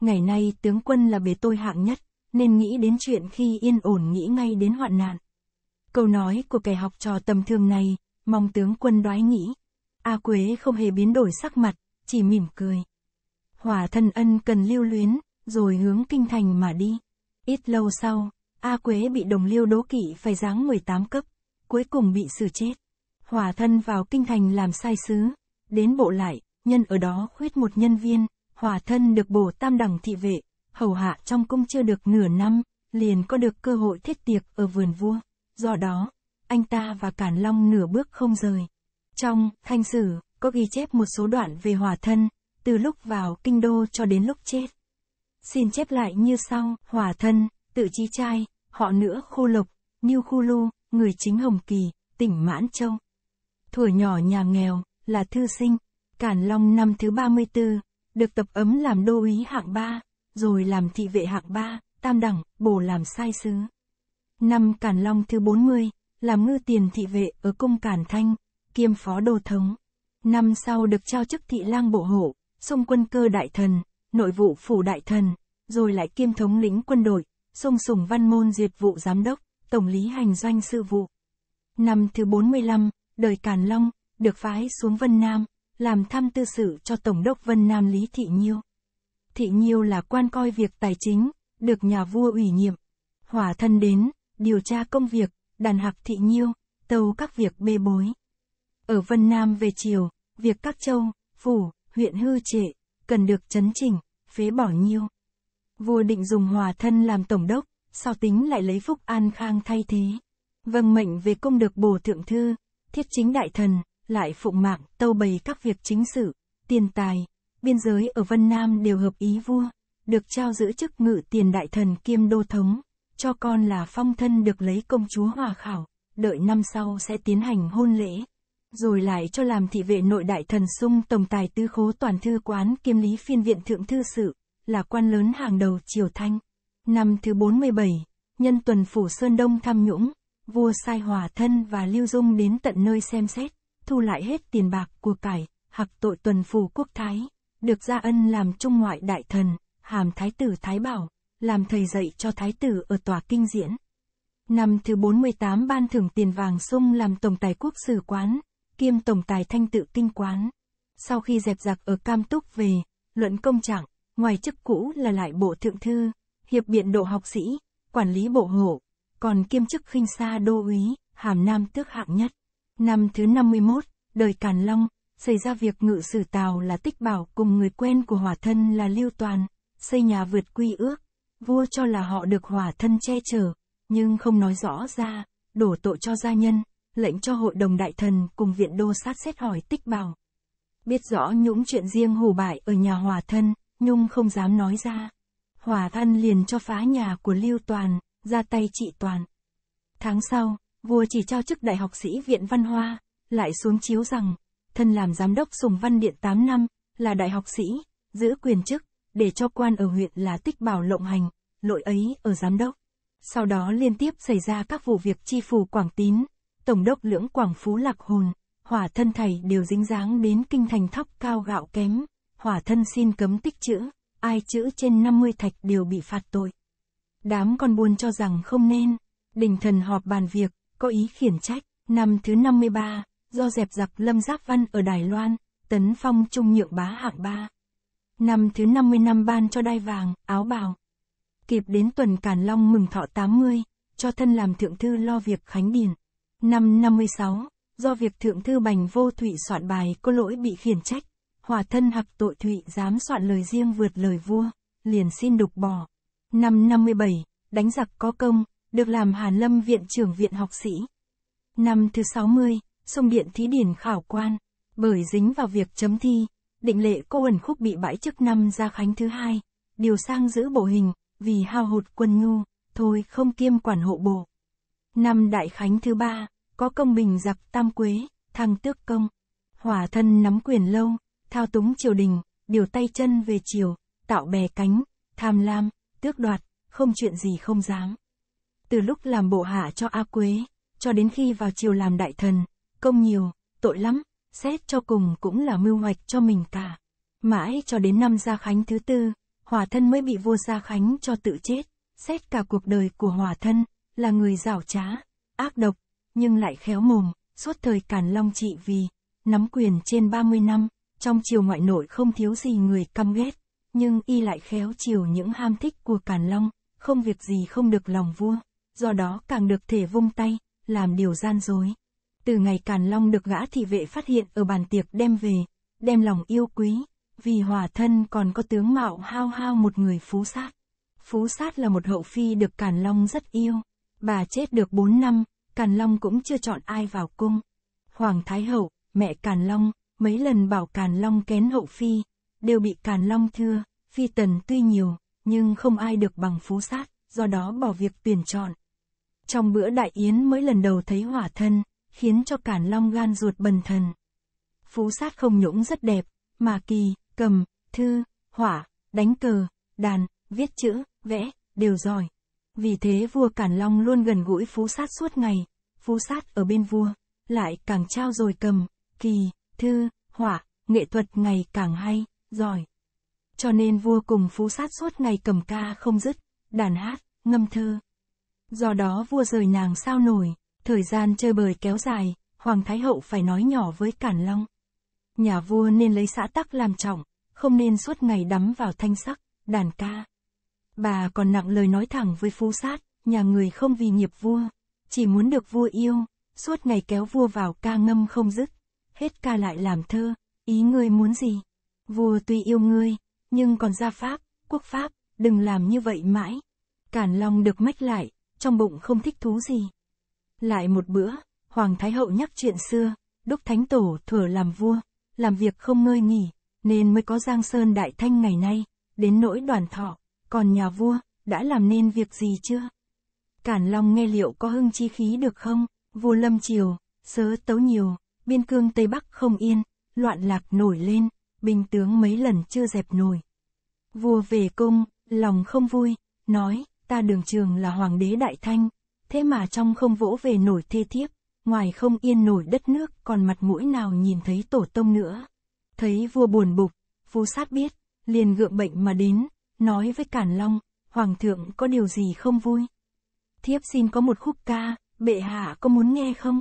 Ngày nay tướng quân là bề tôi hạng nhất, nên nghĩ đến chuyện khi yên ổn nghĩ ngay đến hoạn nạn. Câu nói của kẻ học trò tầm thường này, mong tướng quân đoái nghĩ. A Quế không hề biến đổi sắc mặt, chỉ mỉm cười. Hỏa thân ân cần lưu luyến, rồi hướng kinh thành mà đi. Ít lâu sau, A Quế bị đồng liêu đố kỵ phải giáng 18 cấp, cuối cùng bị xử chết. Hỏa thân vào kinh thành làm sai sứ, đến bộ lại, nhân ở đó khuyết một nhân viên, hỏa thân được bổ tam đẳng thị vệ, hầu hạ trong cung chưa được nửa năm, liền có được cơ hội thiết tiệc ở vườn vua. Do đó, anh ta và Cản Long nửa bước không rời. Trong, thanh sử, có ghi chép một số đoạn về hòa thân, từ lúc vào kinh đô cho đến lúc chết. Xin chép lại như sau, hòa thân, tự chi trai, họ nữa khô lục niêu khu lô, người chính Hồng Kỳ, tỉnh Mãn Châu. Thuở nhỏ nhà nghèo, là thư sinh, Cản Long năm thứ 34, được tập ấm làm đô úy hạng 3, rồi làm thị vệ hạng 3, tam đẳng, bổ làm sai sứ. Năm cản Long thứ 40, làm ngư tiền thị vệ ở cung Cản Thanh, kiêm phó đô thống. Năm sau được trao chức thị lang bộ hộ, sông quân cơ đại thần, nội vụ phủ đại thần, rồi lại kiêm thống lĩnh quân đội, sông sùng văn môn diệt vụ giám đốc, tổng lý hành doanh sự vụ. Năm thứ 45, đời Càn Long, được phái xuống Vân Nam, làm thăm tư sự cho Tổng đốc Vân Nam Lý Thị Nhiêu. Thị Nhiêu là quan coi việc tài chính, được nhà vua ủy nhiệm. Hỏa thân đến, điều tra công việc, đàn hạc thị nhiêu, tâu các việc bê bối. Ở Vân Nam về chiều, việc các châu, phủ, huyện hư trệ, cần được chấn chỉnh, phế bỏ nhiêu. Vua định dùng hòa thân làm tổng đốc, sau tính lại lấy phúc an khang thay thế. Vâng mệnh về công được bổ thượng thư, thiết chính đại thần, lại phụng mạng tâu bày các việc chính sự, tiền tài, biên giới ở Vân Nam đều hợp ý vua, được trao giữ chức ngự tiền đại thần kiêm đô thống cho con là phong thân được lấy công chúa hòa khảo, đợi năm sau sẽ tiến hành hôn lễ. Rồi lại cho làm thị vệ nội đại thần sung tổng tài tư khố toàn thư quán kiêm lý phiên viện thượng thư sự, là quan lớn hàng đầu triều thanh. Năm thứ 47, nhân tuần phủ Sơn Đông tham nhũng, vua sai hòa thân và lưu dung đến tận nơi xem xét, thu lại hết tiền bạc của cải, hặc tội tuần phủ quốc thái, được gia ân làm trung ngoại đại thần, hàm thái tử thái bảo làm thầy dạy cho thái tử ở tòa kinh diễn. Năm thứ 48 ban thưởng tiền vàng sung làm tổng tài quốc sử quán, kiêm tổng tài thanh tự kinh quán. Sau khi dẹp giặc ở Cam Túc về, luận công trạng, ngoài chức cũ là lại bộ thượng thư, hiệp biện độ học sĩ, quản lý bộ hộ, còn kiêm chức khinh sa đô úy, hàm nam tước hạng nhất. Năm thứ 51, đời Càn Long, xảy ra việc ngự sử tàu là Tích Bảo cùng người quen của hỏa thân là Lưu Toàn, xây nhà vượt quy ước, vua cho là họ được hòa thân che chở, nhưng không nói rõ ra, đổ tội cho gia nhân, lệnh cho hội đồng đại thần cùng viện đô sát xét hỏi tích bảo. Biết rõ những chuyện riêng hù bại ở nhà hòa thân, Nhung không dám nói ra. Hòa thân liền cho phá nhà của Lưu Toàn, ra tay trị Toàn. Tháng sau, vua chỉ trao chức đại học sĩ viện văn hoa, lại xuống chiếu rằng, thân làm giám đốc Sùng Văn Điện 8 năm, là đại học sĩ, giữ quyền chức, để cho quan ở huyện là tích bảo lộng hành, lỗi ấy ở giám đốc. Sau đó liên tiếp xảy ra các vụ việc chi phủ Quảng Tín, Tổng đốc lưỡng Quảng Phú Lạc Hồn, hỏa thân thầy đều dính dáng đến kinh thành thóc cao gạo kém, hỏa thân xin cấm tích chữ, ai chữ trên 50 thạch đều bị phạt tội. Đám con buôn cho rằng không nên, đình thần họp bàn việc, có ý khiển trách, năm thứ 53, do dẹp giặc Lâm Giáp Văn ở Đài Loan, tấn phong trung nhượng bá hạng ba. Năm thứ 50 năm ban cho đai vàng, áo bào. Kịp đến tuần Càn Long mừng thọ 80, cho thân làm thượng thư lo việc Khánh Điền. Năm 56, do việc thượng thư Bành Vô Thụy soạn bài có lỗi bị khiển trách, hòa thân hặc tội Thụy dám soạn lời riêng vượt lời vua, liền xin đục bỏ. Năm 57, đánh giặc có công, được làm Hàn Lâm Viện trưởng Viện Học Sĩ. Năm thứ 60, sông Điện Thí Điển khảo quan, bởi dính vào việc chấm thi, Định lệ cô ẩn khúc bị bãi chức năm Gia Khánh thứ hai, điều sang giữ bộ hình, vì hao hụt quân nhu, thôi không kiêm quản hộ bộ. Năm Đại Khánh thứ ba, có công bình giặc tam quế, thăng tước công. Hỏa thân nắm quyền lâu, thao túng triều đình, điều tay chân về triều, tạo bè cánh, tham lam, tước đoạt, không chuyện gì không dám. Từ lúc làm bộ hạ cho A Quế, cho đến khi vào triều làm đại thần, công nhiều, tội lắm, xét cho cùng cũng là mưu hoạch cho mình cả. Mãi cho đến năm Gia Khánh thứ tư, Hòa Thân mới bị vua Gia Khánh cho tự chết, xét cả cuộc đời của Hòa Thân, là người rảo trá, ác độc, nhưng lại khéo mồm, suốt thời Càn Long trị vì, nắm quyền trên 30 năm, trong triều ngoại nội không thiếu gì người căm ghét, nhưng y lại khéo chiều những ham thích của Càn Long, không việc gì không được lòng vua, do đó càng được thể vung tay, làm điều gian dối. Từ ngày Càn Long được gã thị vệ phát hiện ở bàn tiệc đem về, đem lòng yêu quý, vì hòa thân còn có tướng mạo hao hao một người phú sát. Phú sát là một hậu phi được Càn Long rất yêu. Bà chết được 4 năm, Càn Long cũng chưa chọn ai vào cung. Hoàng Thái Hậu, mẹ Càn Long, mấy lần bảo Càn Long kén hậu phi, đều bị Càn Long thưa, phi tần tuy nhiều, nhưng không ai được bằng phú sát, do đó bỏ việc tuyển chọn. Trong bữa đại yến mới lần đầu thấy hỏa thân, khiến cho Cản Long gan ruột bần thần. Phú sát không nhũng rất đẹp, mà kỳ, cầm, thư, hỏa, đánh cờ, đàn, viết chữ, vẽ, đều giỏi. Vì thế vua Cản Long luôn gần gũi phú sát suốt ngày, phú sát ở bên vua, lại càng trao rồi cầm, kỳ, thư, hỏa, nghệ thuật ngày càng hay, giỏi. Cho nên vua cùng phú sát suốt ngày cầm ca không dứt, đàn hát, ngâm thơ. Do đó vua rời nàng sao nổi. Thời gian chơi bời kéo dài, Hoàng Thái Hậu phải nói nhỏ với Cản Long. Nhà vua nên lấy xã tắc làm trọng, không nên suốt ngày đắm vào thanh sắc, đàn ca. Bà còn nặng lời nói thẳng với phú sát, nhà người không vì nghiệp vua, chỉ muốn được vua yêu, suốt ngày kéo vua vào ca ngâm không dứt, hết ca lại làm thơ, ý ngươi muốn gì? Vua tuy yêu ngươi, nhưng còn gia pháp, quốc pháp, đừng làm như vậy mãi. Cản Long được mách lại, trong bụng không thích thú gì. Lại một bữa, Hoàng Thái Hậu nhắc chuyện xưa, Đúc Thánh Tổ thừa làm vua, làm việc không ngơi nghỉ, nên mới có Giang Sơn Đại Thanh ngày nay, đến nỗi đoàn thọ, còn nhà vua, đã làm nên việc gì chưa? Cản Long nghe liệu có hưng chi khí được không? Vua Lâm Triều, sớ tấu nhiều, biên cương Tây Bắc không yên, loạn lạc nổi lên, binh tướng mấy lần chưa dẹp nổi. Vua về cung, lòng không vui, nói, ta đường trường là hoàng đế đại thanh, Thế mà trong không vỗ về nổi thê thiếp, ngoài không yên nổi đất nước còn mặt mũi nào nhìn thấy tổ tông nữa. Thấy vua buồn bục, phú sát biết, liền gượng bệnh mà đến, nói với Cản Long, Hoàng thượng có điều gì không vui? Thiếp xin có một khúc ca, bệ hạ có muốn nghe không?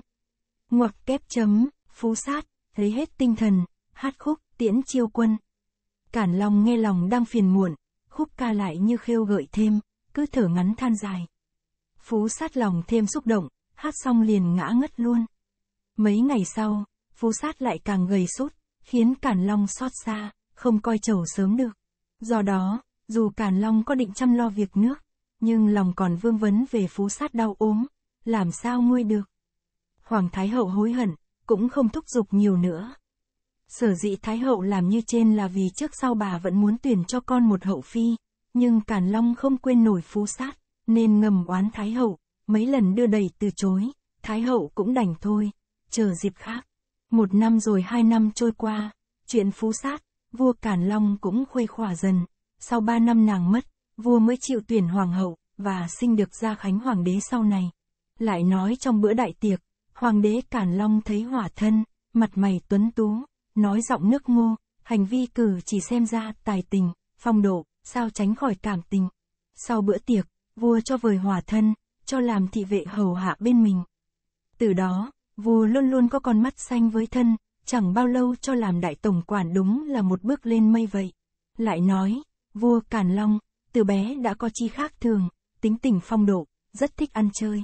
Ngoặc kép chấm, phú sát, thấy hết tinh thần, hát khúc, tiễn chiêu quân. Cản Long nghe lòng đang phiền muộn, khúc ca lại như khêu gợi thêm, cứ thở ngắn than dài. Phú sát lòng thêm xúc động, hát xong liền ngã ngất luôn. Mấy ngày sau, Phú sát lại càng gầy sút, khiến Càn Long xót xa, không coi chầu sớm được. Do đó, dù Càn Long có định chăm lo việc nước, nhưng lòng còn vương vấn về Phú sát đau ốm, làm sao nuôi được. Hoàng Thái Hậu hối hận, cũng không thúc giục nhiều nữa. Sở dĩ Thái Hậu làm như trên là vì trước sau bà vẫn muốn tuyển cho con một hậu phi, nhưng Càn Long không quên nổi Phú sát nên ngầm oán Thái Hậu, mấy lần đưa đẩy từ chối, Thái Hậu cũng đành thôi, chờ dịp khác. Một năm rồi hai năm trôi qua, chuyện phú sát, vua Càn Long cũng khuây khỏa dần. Sau ba năm nàng mất, vua mới chịu tuyển hoàng hậu, và sinh được gia khánh hoàng đế sau này. Lại nói trong bữa đại tiệc, hoàng đế Càn Long thấy hỏa thân, mặt mày tuấn tú, nói giọng nước ngô, hành vi cử chỉ xem ra tài tình, phong độ, sao tránh khỏi cảm tình. Sau bữa tiệc, vua cho vời hòa thân, cho làm thị vệ hầu hạ bên mình. Từ đó, vua luôn luôn có con mắt xanh với thân, chẳng bao lâu cho làm đại tổng quản đúng là một bước lên mây vậy. Lại nói, vua Càn Long, từ bé đã có chi khác thường, tính tình phong độ, rất thích ăn chơi.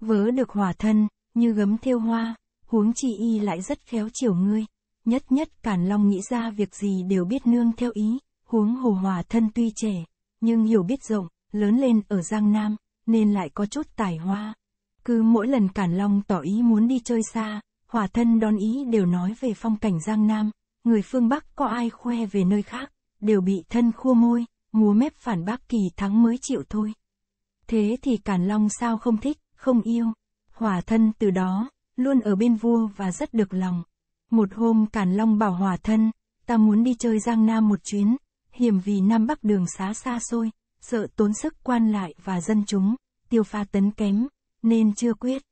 Vớ được hòa thân, như gấm thiêu hoa, huống chi y lại rất khéo chiều ngươi. Nhất nhất Càn Long nghĩ ra việc gì đều biết nương theo ý, huống hồ hòa thân tuy trẻ, nhưng hiểu biết rộng, lớn lên ở Giang Nam, nên lại có chút tài hoa. Cứ mỗi lần Cản Long tỏ ý muốn đi chơi xa, hòa thân đón ý đều nói về phong cảnh Giang Nam, người phương Bắc có ai khoe về nơi khác, đều bị thân khua môi, múa mép phản bác kỳ thắng mới chịu thôi. Thế thì Càn Long sao không thích, không yêu. hòa thân từ đó, luôn ở bên vua và rất được lòng. Một hôm Càn Long bảo hòa thân, ta muốn đi chơi Giang Nam một chuyến, hiểm vì Nam Bắc đường xá xa xôi, sợ tốn sức quan lại và dân chúng, tiêu pha tấn kém, nên chưa quyết.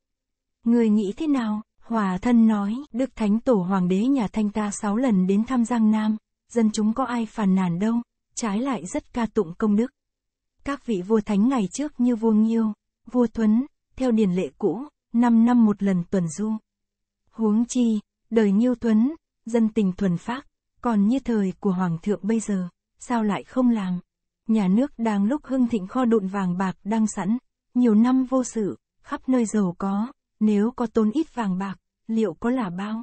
Người nghĩ thế nào? Hòa thân nói, Đức Thánh Tổ Hoàng đế nhà Thanh ta sáu lần đến thăm Giang Nam, dân chúng có ai phàn nàn đâu, trái lại rất ca tụng công đức. Các vị vua thánh ngày trước như vua Nghiêu, vua Thuấn, theo điển lệ cũ, 5 năm một lần tuần du. Huống chi, đời Nghiêu Thuấn, dân tình thuần phác, còn như thời của Hoàng thượng bây giờ, sao lại không làm? nhà nước đang lúc hưng thịnh kho đụn vàng bạc đang sẵn, nhiều năm vô sự, khắp nơi giàu có, nếu có tốn ít vàng bạc, liệu có là bao?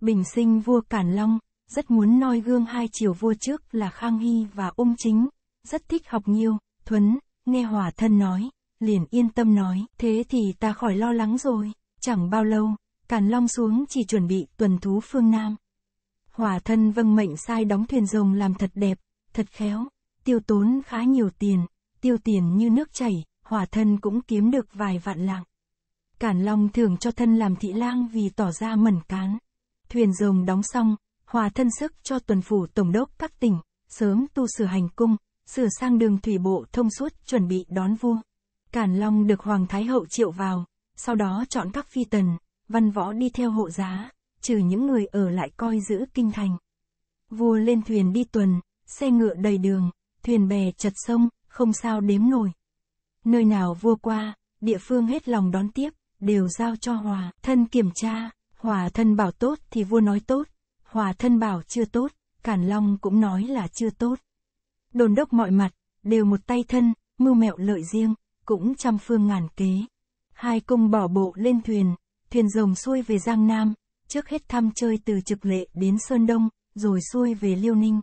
Bình sinh vua Cản Long, rất muốn noi gương hai triều vua trước là Khang Hy và Ung Chính, rất thích học nhiều, thuấn, nghe hòa thân nói, liền yên tâm nói, thế thì ta khỏi lo lắng rồi, chẳng bao lâu, Càn Long xuống chỉ chuẩn bị tuần thú phương Nam. Hòa thân vâng mệnh sai đóng thuyền rồng làm thật đẹp, thật khéo tiêu tốn khá nhiều tiền, tiêu tiền như nước chảy, hỏa thân cũng kiếm được vài vạn lạng. Cản Long thường cho thân làm thị lang vì tỏ ra mẩn cán. Thuyền rồng đóng xong, hòa thân sức cho tuần phủ tổng đốc các tỉnh, sớm tu sửa hành cung, sửa sang đường thủy bộ thông suốt chuẩn bị đón vua. Cản Long được Hoàng Thái Hậu triệu vào, sau đó chọn các phi tần, văn võ đi theo hộ giá, trừ những người ở lại coi giữ kinh thành. Vua lên thuyền đi tuần, xe ngựa đầy đường, thuyền bè chật sông, không sao đếm nổi. Nơi nào vua qua, địa phương hết lòng đón tiếp, đều giao cho hòa thân kiểm tra, hòa thân bảo tốt thì vua nói tốt, hòa thân bảo chưa tốt, Cản Long cũng nói là chưa tốt. Đồn đốc mọi mặt, đều một tay thân, mưu mẹo lợi riêng, cũng trăm phương ngàn kế. Hai cung bỏ bộ lên thuyền, thuyền rồng xuôi về Giang Nam, trước hết thăm chơi từ Trực Lệ đến Sơn Đông, rồi xuôi về Liêu Ninh.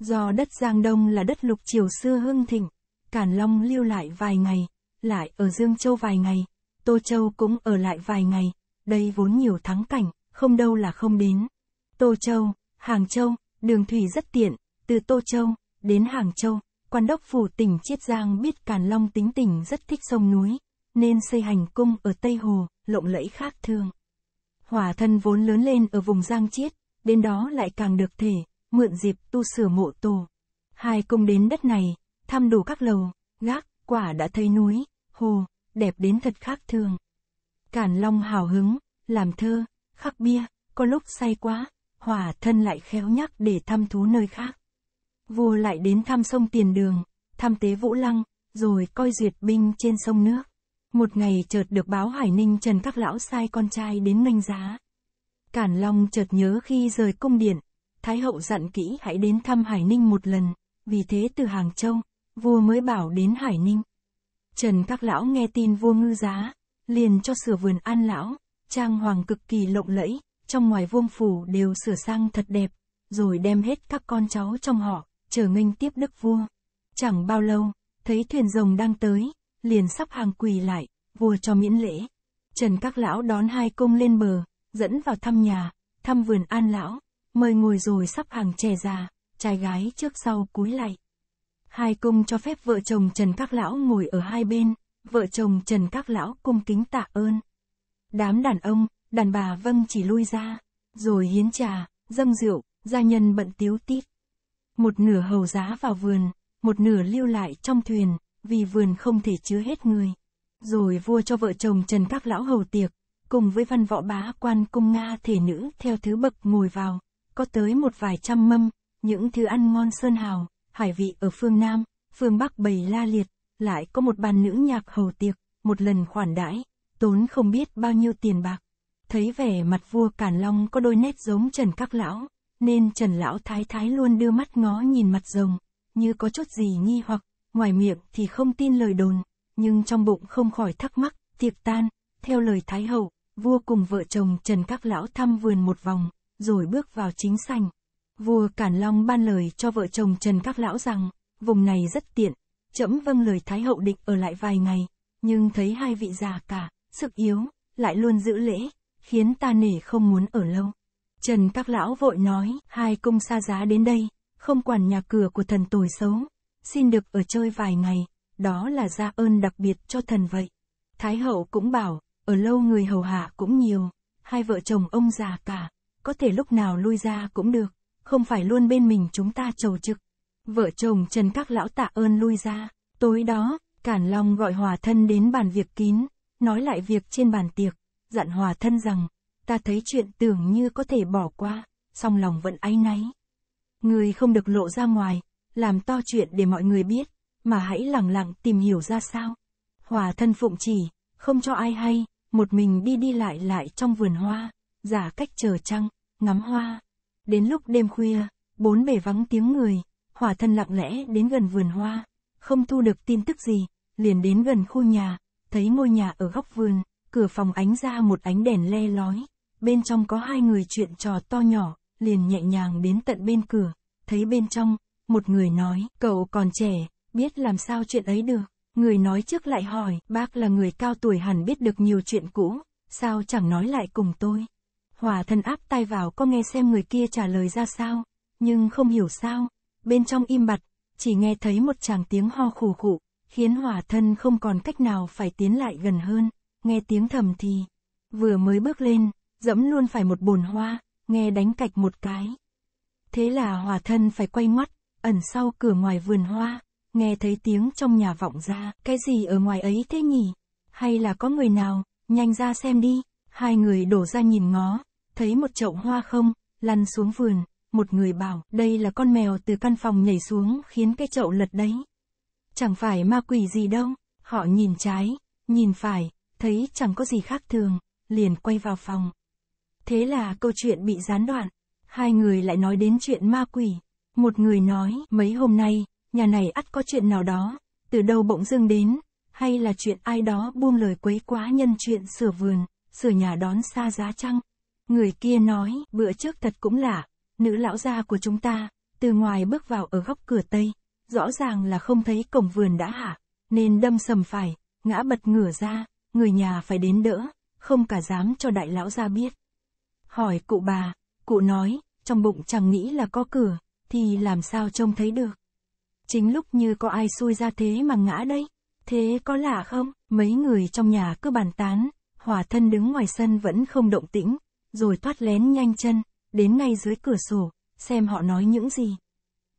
Do đất Giang Đông là đất lục triều xưa hưng thịnh, Cản Long lưu lại vài ngày, lại ở Dương Châu vài ngày, Tô Châu cũng ở lại vài ngày, đây vốn nhiều thắng cảnh, không đâu là không đến. Tô Châu, Hàng Châu, đường thủy rất tiện, từ Tô Châu đến Hàng Châu, quan đốc phủ tỉnh Chiết Giang biết Càn Long tính tình rất thích sông núi, nên xây hành cung ở Tây Hồ, lộng lẫy khác thường. Hỏa thân vốn lớn lên ở vùng Giang Chiết, đến đó lại càng được thể, mượn dịp tu sửa mộ tổ. Hai công đến đất này, thăm đủ các lầu, gác, quả đã thấy núi, hồ, đẹp đến thật khác thường. Cản Long hào hứng, làm thơ, khắc bia, có lúc say quá, hỏa thân lại khéo nhắc để thăm thú nơi khác. Vua lại đến thăm sông Tiền Đường, thăm tế Vũ Lăng, rồi coi duyệt binh trên sông nước. Một ngày chợt được báo Hải Ninh Trần các lão sai con trai đến nghênh giá. Cản Long chợt nhớ khi rời cung điện, Thái hậu dặn kỹ hãy đến thăm Hải Ninh một lần, vì thế từ Hàng Châu, vua mới bảo đến Hải Ninh. Trần các lão nghe tin vua ngư giá, liền cho sửa vườn an lão, trang hoàng cực kỳ lộng lẫy, trong ngoài vuông phủ đều sửa sang thật đẹp, rồi đem hết các con cháu trong họ, chờ nghênh tiếp đức vua. Chẳng bao lâu, thấy thuyền rồng đang tới, liền sắp hàng quỳ lại, vua cho miễn lễ. Trần các lão đón hai công lên bờ, dẫn vào thăm nhà, thăm vườn an lão, mời ngồi rồi sắp hàng trẻ già, trai gái trước sau cúi lại. Hai cung cho phép vợ chồng Trần Các Lão ngồi ở hai bên, vợ chồng Trần Các Lão cung kính tạ ơn. Đám đàn ông, đàn bà vâng chỉ lui ra, rồi hiến trà, dâng rượu, gia nhân bận tiếu tít. Một nửa hầu giá vào vườn, một nửa lưu lại trong thuyền, vì vườn không thể chứa hết người. Rồi vua cho vợ chồng Trần Các Lão hầu tiệc, cùng với văn võ bá quan cung Nga thể nữ theo thứ bậc ngồi vào, có tới một vài trăm mâm, những thứ ăn ngon sơn hào, hải vị ở phương Nam, phương Bắc bầy la liệt, lại có một bàn nữ nhạc hầu tiệc, một lần khoản đãi, tốn không biết bao nhiêu tiền bạc. Thấy vẻ mặt vua Càn Long có đôi nét giống Trần Các Lão, nên Trần Lão Thái Thái luôn đưa mắt ngó nhìn mặt rồng, như có chút gì nghi hoặc, ngoài miệng thì không tin lời đồn, nhưng trong bụng không khỏi thắc mắc, tiệc tan, theo lời Thái Hậu, vua cùng vợ chồng Trần Các Lão thăm vườn một vòng, rồi bước vào chính sảnh. Vua Cản Long ban lời cho vợ chồng Trần Các Lão rằng, vùng này rất tiện, trẫm vâng lời Thái Hậu định ở lại vài ngày, nhưng thấy hai vị già cả, sức yếu, lại luôn giữ lễ, khiến ta nể không muốn ở lâu. Trần Các Lão vội nói, hai cung xa giá đến đây, không quản nhà cửa của thần tồi xấu, xin được ở chơi vài ngày, đó là gia ơn đặc biệt cho thần vậy. Thái Hậu cũng bảo, ở lâu người hầu hạ cũng nhiều, hai vợ chồng ông già cả, có thể lúc nào lui ra cũng được, không phải luôn bên mình chúng ta chầu trực. Vợ chồng Trần các lão tạ ơn lui ra, tối đó, Cản Long gọi Hòa Thân đến bàn việc kín, nói lại việc trên bàn tiệc, dặn Hòa Thân rằng, ta thấy chuyện tưởng như có thể bỏ qua, song lòng vẫn áy náy. Người không được lộ ra ngoài, làm to chuyện để mọi người biết, mà hãy lặng lặng tìm hiểu ra sao. Hòa Thân phụng chỉ, không cho ai hay, một mình đi đi lại lại trong vườn hoa, giả cách chờ trăng, ngắm hoa. Đến lúc đêm khuya, bốn bề vắng tiếng người, hỏa thân lặng lẽ đến gần vườn hoa, không thu được tin tức gì, liền đến gần khu nhà, thấy ngôi nhà ở góc vườn, cửa phòng ánh ra một ánh đèn le lói, bên trong có hai người chuyện trò to nhỏ, liền nhẹ nhàng đến tận bên cửa, thấy bên trong, một người nói, cậu còn trẻ, biết làm sao chuyện ấy được, người nói trước lại hỏi, bác là người cao tuổi hẳn biết được nhiều chuyện cũ, sao chẳng nói lại cùng tôi. Hòa thân áp tai vào có nghe xem người kia trả lời ra sao, nhưng không hiểu sao, bên trong im bặt, chỉ nghe thấy một chàng tiếng ho khủ khụ, khiến hòa thân không còn cách nào phải tiến lại gần hơn, nghe tiếng thầm thì, vừa mới bước lên, dẫm luôn phải một bồn hoa, nghe đánh cạch một cái. Thế là hòa thân phải quay ngoắt, ẩn sau cửa ngoài vườn hoa, nghe thấy tiếng trong nhà vọng ra, cái gì ở ngoài ấy thế nhỉ? Hay là có người nào, nhanh ra xem đi, hai người đổ ra nhìn ngó, thấy một chậu hoa không, lăn xuống vườn, một người bảo, đây là con mèo từ căn phòng nhảy xuống khiến cái chậu lật đấy. Chẳng phải ma quỷ gì đâu, họ nhìn trái, nhìn phải, thấy chẳng có gì khác thường, liền quay vào phòng. Thế là câu chuyện bị gián đoạn, hai người lại nói đến chuyện ma quỷ. Một người nói, mấy hôm nay, nhà này ắt có chuyện nào đó, từ đâu bỗng dưng đến, hay là chuyện ai đó buông lời quấy quá nhân chuyện sửa vườn, sửa nhà đón xa giá chăng? Người kia nói, bữa trước thật cũng lạ, nữ lão gia của chúng ta, từ ngoài bước vào ở góc cửa Tây, rõ ràng là không thấy cổng vườn đã hạ, nên đâm sầm phải, ngã bật ngửa ra, người nhà phải đến đỡ, không cả dám cho đại lão gia biết. Hỏi cụ bà, cụ nói, trong bụng chẳng nghĩ là có cửa, thì làm sao trông thấy được. Chính lúc như có ai xui ra thế mà ngã đây, thế có lạ không? Mấy người trong nhà cứ bàn tán, hòa thân đứng ngoài sân vẫn không động tĩnh, rồi thoát lén nhanh chân, đến ngay dưới cửa sổ, xem họ nói những gì.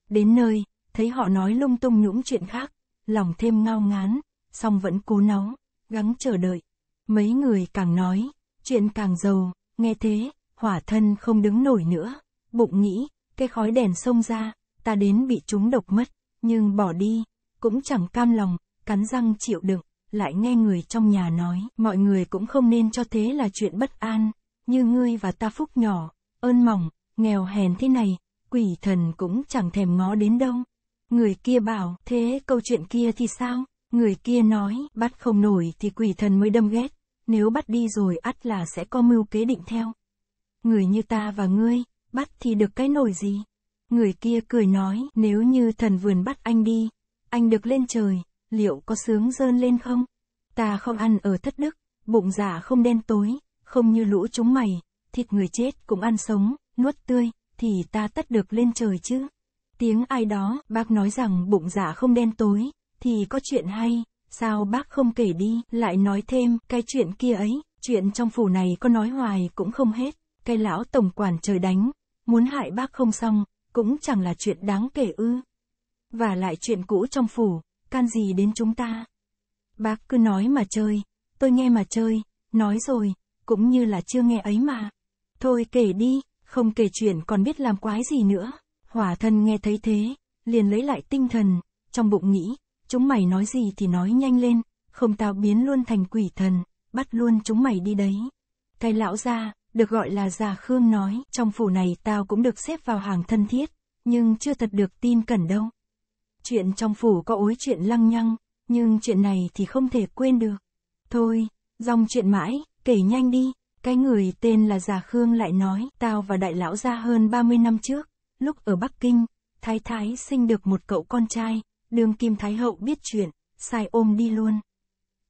Đến nơi, thấy họ nói lung tung những chuyện khác, lòng thêm ngao ngán, song vẫn cố nóng, gắng chờ đợi. Mấy người càng nói, chuyện càng giàu, nghe thế, hỏa thân không đứng nổi nữa, bụng nghĩ, cái khói đèn xông ra, ta đến bị chúng độc mất, nhưng bỏ đi, cũng chẳng cam lòng, cắn răng chịu đựng, lại nghe người trong nhà nói, mọi người cũng không nên cho thế là chuyện bất an, như ngươi và ta phúc nhỏ, ơn mỏng, nghèo hèn thế này, quỷ thần cũng chẳng thèm ngó đến đâu. Người kia bảo, thế câu chuyện kia thì sao? Người kia nói, bắt không nổi thì quỷ thần mới đâm ghét, nếu bắt đi rồi ắt là sẽ có mưu kế định theo. Người như ta và ngươi, bắt thì được cái nổi gì? Người kia cười nói, nếu như thần vườn bắt anh đi, anh được lên trời, liệu có sướng dơn lên không? Ta không ăn ở thất đức, bụng giả không đen tối, không như lũ chúng mày, thịt người chết cũng ăn sống, nuốt tươi, thì ta tất được lên trời chứ. Tiếng ai đó, bác nói rằng bụng dạ không đen tối, thì có chuyện hay, sao bác không kể đi, lại nói thêm, cái chuyện kia ấy, chuyện trong phủ này có nói hoài cũng không hết, cái lão tổng quản trời đánh, muốn hại bác không xong, cũng chẳng là chuyện đáng kể ư. Và lại chuyện cũ trong phủ, can gì đến chúng ta. Bác cứ nói mà chơi, tôi nghe mà chơi, nói rồi, cũng như là chưa nghe ấy mà. Thôi kể đi, không kể chuyện còn biết làm quái gì nữa. Hỏa thần nghe thấy thế, liền lấy lại tinh thần, trong bụng nghĩ, chúng mày nói gì thì nói nhanh lên, không tao biến luôn thành quỷ thần, bắt luôn chúng mày đi đấy. Cái lão già, được gọi là già Khương nói, trong phủ này tao cũng được xếp vào hàng thân thiết, nhưng chưa thật được tin cẩn đâu. Chuyện trong phủ có ối chuyện lăng nhăng, nhưng chuyện này thì không thể quên được. Thôi, dòng chuyện mãi, kể nhanh đi, cái người tên là Già Khương lại nói, tao và đại lão ra hơn 30 năm trước, lúc ở Bắc Kinh, Thái Thái sinh được một cậu con trai, đường Kim Thái Hậu biết chuyện, sai ôm đi luôn.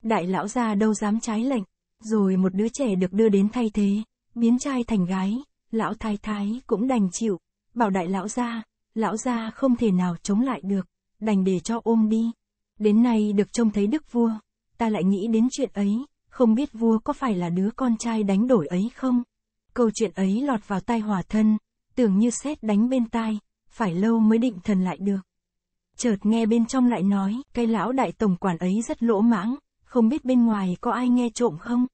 Đại lão ra đâu dám trái lệnh, rồi một đứa trẻ được đưa đến thay thế, biến trai thành gái, lão Thái Thái cũng đành chịu, bảo đại lão ra, lão ra không thể nào chống lại được, đành để cho ôm đi. Đến nay được trông thấy đức vua, ta lại nghĩ đến chuyện ấy, không biết vua có phải là đứa con trai đánh đổi ấy không? Câu chuyện ấy lọt vào tai hòa thân, tưởng như sét đánh bên tai, phải lâu mới định thần lại được. Chợt nghe bên trong lại nói, cái lão đại tổng quản ấy rất lỗ mãng, không biết bên ngoài có ai nghe trộm không?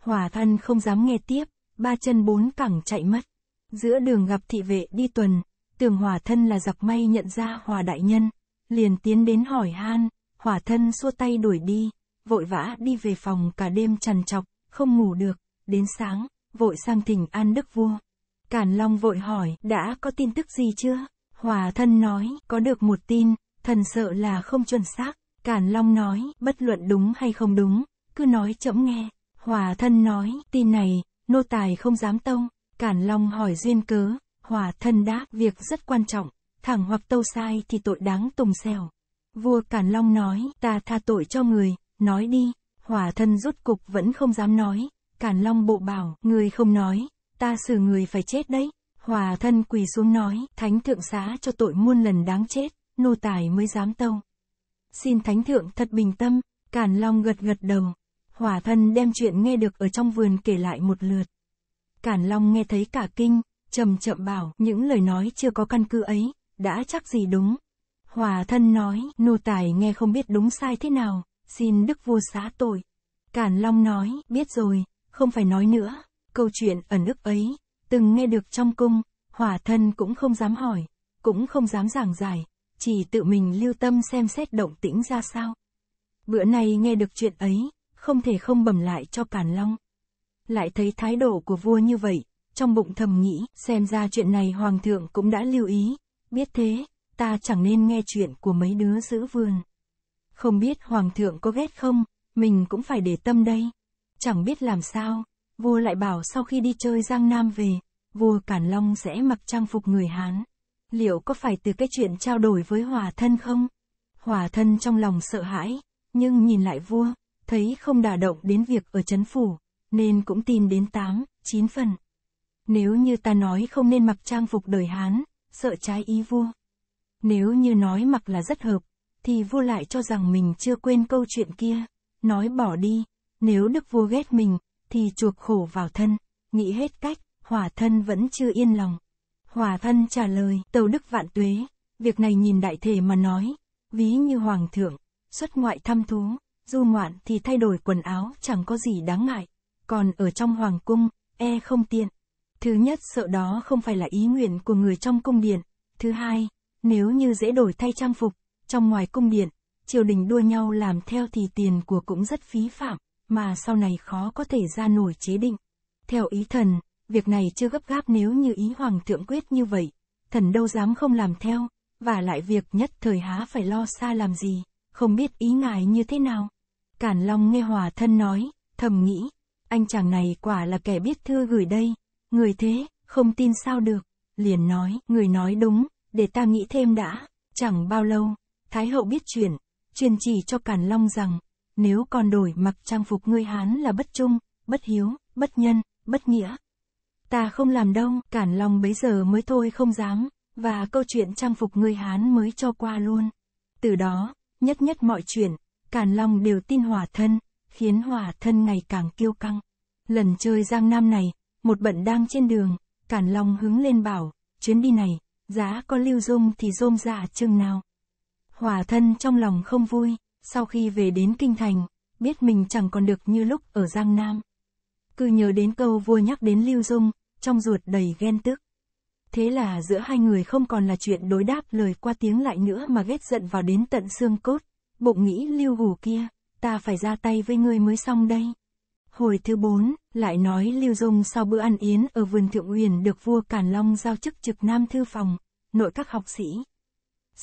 Hòa thân không dám nghe tiếp, ba chân bốn cẳng chạy mất. Giữa đường gặp thị vệ đi tuần, tưởng hòa thân là giặc may nhận ra hòa đại nhân, liền tiến đến hỏi han, hòa thân xua tay đuổi đi vội vã đi về phòng cả đêm trằn trọc, không ngủ được, đến sáng, vội sang thỉnh an đức vua. Càn Long vội hỏi, đã có tin tức gì chưa? Hòa thân nói, có được một tin, thần sợ là không chuẩn xác. Càn Long nói, bất luận đúng hay không đúng, cứ nói chậm nghe. Hòa thân nói, tin này, nô tài không dám tông. Càn Long hỏi duyên cớ, hòa thân đáp, việc rất quan trọng, thẳng hoặc tâu sai thì tội đáng tùng xèo. Vua Càn Long nói, ta tha tội cho người, nói đi, hỏa thân rút cục vẫn không dám nói, cản long bộ bảo, người không nói, ta xử người phải chết đấy, hỏa thân quỳ xuống nói, thánh thượng xá cho tội muôn lần đáng chết, nô tài mới dám tâu. Xin thánh thượng thật bình tâm, cản long gật gật đầu, hỏa thân đem chuyện nghe được ở trong vườn kể lại một lượt. Cản long nghe thấy cả kinh, chậm chậm bảo, những lời nói chưa có căn cứ ấy, đã chắc gì đúng. Hòa thân nói, nô tài nghe không biết đúng sai thế nào, xin đức vua xá tội. Cản Long nói, biết rồi, không phải nói nữa, câu chuyện ở nước ấy, từng nghe được trong cung, hỏa thân cũng không dám hỏi, cũng không dám giảng giải, chỉ tự mình lưu tâm xem xét động tĩnh ra sao. Bữa nay nghe được chuyện ấy, không thể không bẩm lại cho Càn Long. Lại thấy thái độ của vua như vậy, trong bụng thầm nghĩ, xem ra chuyện này hoàng thượng cũng đã lưu ý, biết thế, ta chẳng nên nghe chuyện của mấy đứa giữ vườn. Không biết hoàng thượng có ghét không, mình cũng phải để tâm đây. Chẳng biết làm sao, vua lại bảo sau khi đi chơi Giang Nam về, vua Cản Long sẽ mặc trang phục người Hán. Liệu có phải từ cái chuyện trao đổi với hòa thân không? Hòa thân trong lòng sợ hãi, nhưng nhìn lại vua, thấy không đả động đến việc ở chấn phủ, nên cũng tin đến 8, 9 phần. Nếu như ta nói không nên mặc trang phục đời Hán, sợ trái ý vua. Nếu như nói mặc là rất hợp, thì vua lại cho rằng mình chưa quên câu chuyện kia, nói bỏ đi, nếu đức vua ghét mình, thì chuộc khổ vào thân, nghĩ hết cách, hỏa thân vẫn chưa yên lòng. Hỏa thân trả lời, tàu đức vạn tuế, việc này nhìn đại thể mà nói, ví như hoàng thượng, xuất ngoại thăm thú, du ngoạn thì thay đổi quần áo chẳng có gì đáng ngại, còn ở trong hoàng cung, e không tiện. Thứ nhất sợ đó không phải là ý nguyện của người trong cung điện, thứ hai, nếu như dễ đổi thay trang phục, trong ngoài cung điện, triều đình đua nhau làm theo thì tiền của cũng rất phí phạm, mà sau này khó có thể ra nổi chế định. Theo ý thần, việc này chưa gấp gáp nếu như ý hoàng thượng quyết như vậy, thần đâu dám không làm theo, và lại việc nhất thời há phải lo xa làm gì, không biết ý ngài như thế nào. Cản Long nghe hòa thân nói, thầm nghĩ, anh chàng này quả là kẻ biết thư gửi đây, người thế, không tin sao được, liền nói, người nói đúng, để ta nghĩ thêm đã, chẳng bao lâu, Thái hậu biết chuyện, truyền chỉ cho Càn Long rằng, nếu còn đổi mặc trang phục ngươi Hán là bất trung, bất hiếu, bất nhân, bất nghĩa. Ta không làm đâu, Càn Long bấy giờ mới thôi không dám, và câu chuyện trang phục ngươi Hán mới cho qua luôn. Từ đó, nhất nhất mọi chuyện, Càn Long đều tin hòa thân, khiến hòa thân ngày càng kiêu căng. Lần chơi Giang Nam này, một bận đang trên đường, Càn Long hướng lên bảo, chuyến đi này, giá có lưu dung thì rôm giả chừng nào. Hòa thân trong lòng không vui, sau khi về đến kinh thành, biết mình chẳng còn được như lúc ở Giang Nam. Cứ nhớ đến câu vua nhắc đến Lưu Dung, trong ruột đầy ghen tức. Thế là giữa hai người không còn là chuyện đối đáp lời qua tiếng lại nữa mà ghét giận vào đến tận xương cốt, bụng nghĩ Lưu Hù kia, ta phải ra tay với ngươi mới xong đây. Hồi thứ bốn, lại nói Lưu Dung sau bữa ăn yến ở vườn Thượng Uyển được vua Càn Long giao chức trực nam thư phòng, nội các học sĩ.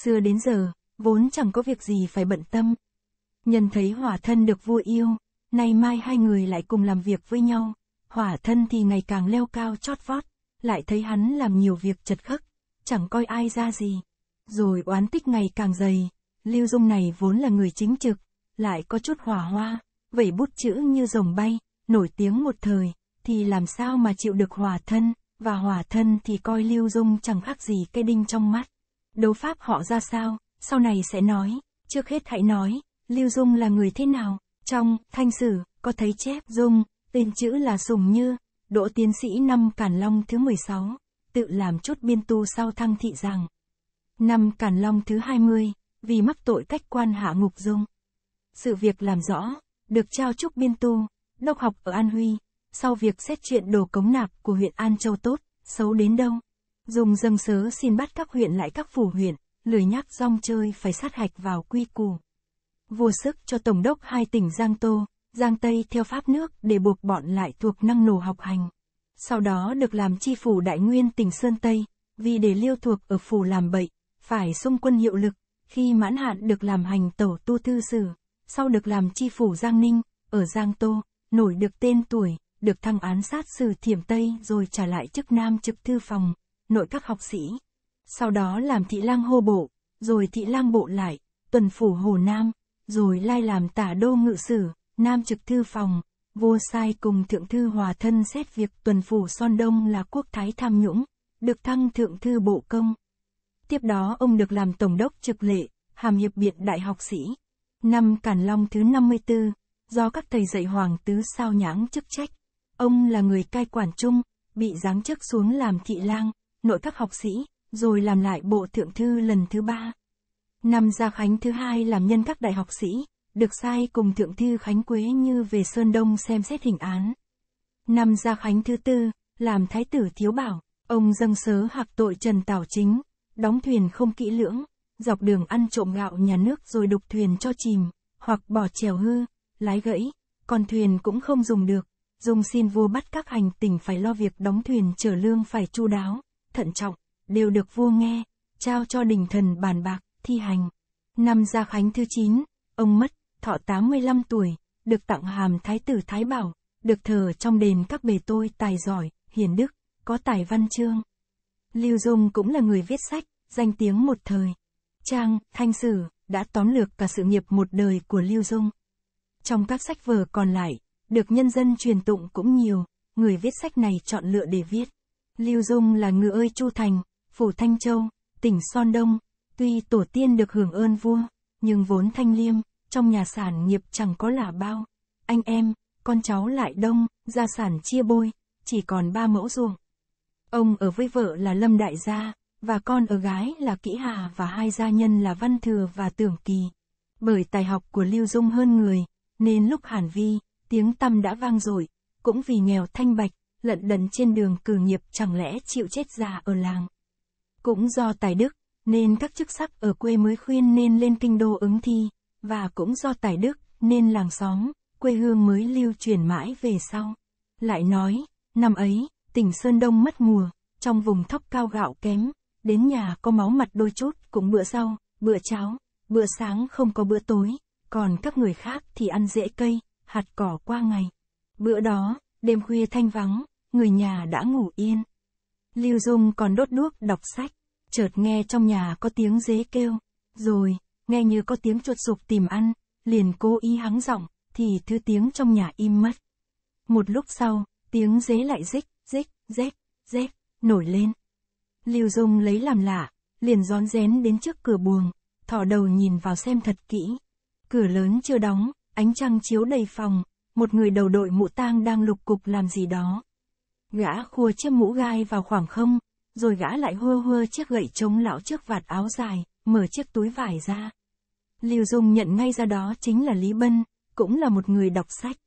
Xưa đến giờ, vốn chẳng có việc gì phải bận tâm. Nhân thấy hỏa thân được vua yêu, nay mai hai người lại cùng làm việc với nhau, hỏa thân thì ngày càng leo cao chót vót, lại thấy hắn làm nhiều việc chật khắc, chẳng coi ai ra gì. Rồi oán tích ngày càng dày, Lưu Dung này vốn là người chính trực, lại có chút hỏa hoa, vậy bút chữ như rồng bay, nổi tiếng một thời, thì làm sao mà chịu được hỏa thân, và hỏa thân thì coi Lưu Dung chẳng khác gì cây đinh trong mắt. Đấu pháp họ ra sao, sau này sẽ nói, trước hết hãy nói, Lưu Dung là người thế nào, trong, thanh sử, có thấy chép, Dung, tên chữ là Sùng Như, đỗ tiến sĩ năm Cản Long thứ 16, tự làm chút biên tu sau thăng thị rằng, năm Cản Long thứ 20, vì mắc tội cách quan hạ ngục Dung. Sự việc làm rõ, được trao chúc biên tu, đốc học ở An Huy, sau việc xét chuyện đồ cống nạp của huyện An Châu tốt, xấu đến đâu. Dùng dâng sớ xin bắt các huyện lại các phủ huyện, lười nhắc rong chơi phải sát hạch vào quy củ. Vua sức cho Tổng đốc hai tỉnh Giang Tô, Giang Tây theo pháp nước để buộc bọn lại thuộc năng nổ học hành. Sau đó được làm chi phủ đại nguyên tỉnh Sơn Tây, vì để liêu thuộc ở phủ làm bậy, phải xung quân hiệu lực, khi mãn hạn được làm hành tẩu tu thư sử, sau được làm chi phủ Giang Ninh, ở Giang Tô, nổi được tên tuổi, được thăng án sát sử thiểm Tây rồi trả lại chức nam trực thư phòng, nội các học sĩ sau đó làm thị lang hô bộ, rồi thị lang bộ lại, tuần phủ Hồ Nam, rồi lai làm tả đô ngự sử, Nam trực thư phòng, vua sai cùng thượng thư hòa thân xét việc tuần phủ Son Đông là quốc thái tham nhũng, được thăng thượng thư bộ công. Tiếp đó ông được làm tổng đốc trực lệ, hàm hiệp biện đại học sĩ. Năm Càn Long thứ 54, do các thầy dạy hoàng tứ sao nhãng chức trách. Ông là người cai quản chung, bị giáng chức xuống làm thị lang, nội các học sĩ, rồi làm lại bộ thượng thư lần thứ ba. Năm Gia Khánh thứ hai làm nhân các đại học sĩ, được sai cùng thượng thư Khánh Quế như về Sơn Đông xem xét hình án. Năm Gia Khánh thứ tư, làm thái tử thiếu bảo, ông dâng sớ hạc tội Trần Tảo Chính, đóng thuyền không kỹ lưỡng, dọc đường ăn trộm gạo nhà nước rồi đục thuyền cho chìm, hoặc bỏ chèo hư, lái gãy, còn thuyền cũng không dùng được, dùng xin vua bắt các hành tỉnh phải lo việc đóng thuyền chở lương phải chu đáo, thận trọng đều được vua nghe, trao cho đình thần bàn bạc, thi hành. Năm Gia Khánh thứ 9, ông mất, thọ 85 tuổi, được tặng hàm Thái tử Thái Bảo, được thờ trong đền các bề tôi tài giỏi, hiền đức, có tài văn chương. Lưu Dung cũng là người viết sách, danh tiếng một thời. Trang, Thanh Sử, đã tóm lược cả sự nghiệp một đời của Lưu Dung. Trong các sách vở còn lại, được nhân dân truyền tụng cũng nhiều, người viết sách này chọn lựa để viết. Lưu Dung là ngựa ơi Chu Thành, phủ Thanh Châu, tỉnh Son Đông, tuy tổ tiên được hưởng ơn vua, nhưng vốn thanh liêm, trong nhà sản nghiệp chẳng có là bao. Anh em, con cháu lại đông, gia sản chia bôi, chỉ còn ba mẫu ruộng. Ông ở với vợ là Lâm Đại Gia, và con ở gái là Kỹ Hà và hai gia nhân là Văn Thừa và Tưởng Kỳ. Bởi tài học của Lưu Dung hơn người, nên lúc Hàn Vi, tiếng tâm đã vang dội, cũng vì nghèo thanh bạch, lận đần trên đường cử nghiệp chẳng lẽ chịu chết già ở làng. Cũng do tài đức, nên các chức sắc ở quê mới khuyên nên lên kinh đô ứng thi, và cũng do tài đức, nên làng xóm, quê hương mới lưu truyền mãi về sau. Lại nói, năm ấy, tỉnh Sơn Đông mất mùa, trong vùng thóc cao gạo kém, đến nhà có máu mặt đôi chút cũng bữa rau, bữa cháo, bữa sáng không có bữa tối, còn các người khác thì ăn rễ cây, hạt cỏ qua ngày. Bữa đó, đêm khuya thanh vắng, người nhà đã ngủ yên, Lưu Dung còn đốt đuốc đọc sách, chợt nghe trong nhà có tiếng dế kêu, rồi, nghe như có tiếng chuột sụp tìm ăn, liền cố ý hắng giọng, thì thứ tiếng trong nhà im mất. Một lúc sau, tiếng dế lại rích, rích, rét, rét, nổi lên. Lưu Dung lấy làm lạ, liền rón rén đến trước cửa buồng, thỏ đầu nhìn vào xem thật kỹ. Cửa lớn chưa đóng, ánh trăng chiếu đầy phòng, một người đầu đội mũ tang đang lục cục làm gì đó. Gã khua chiếc mũ gai vào khoảng không, rồi gã lại hơ hơ chiếc gậy chống lão trước vạt áo dài, mở chiếc túi vải ra. Lưu Dung nhận ngay ra đó chính là Lý Bân, cũng là một người đọc sách.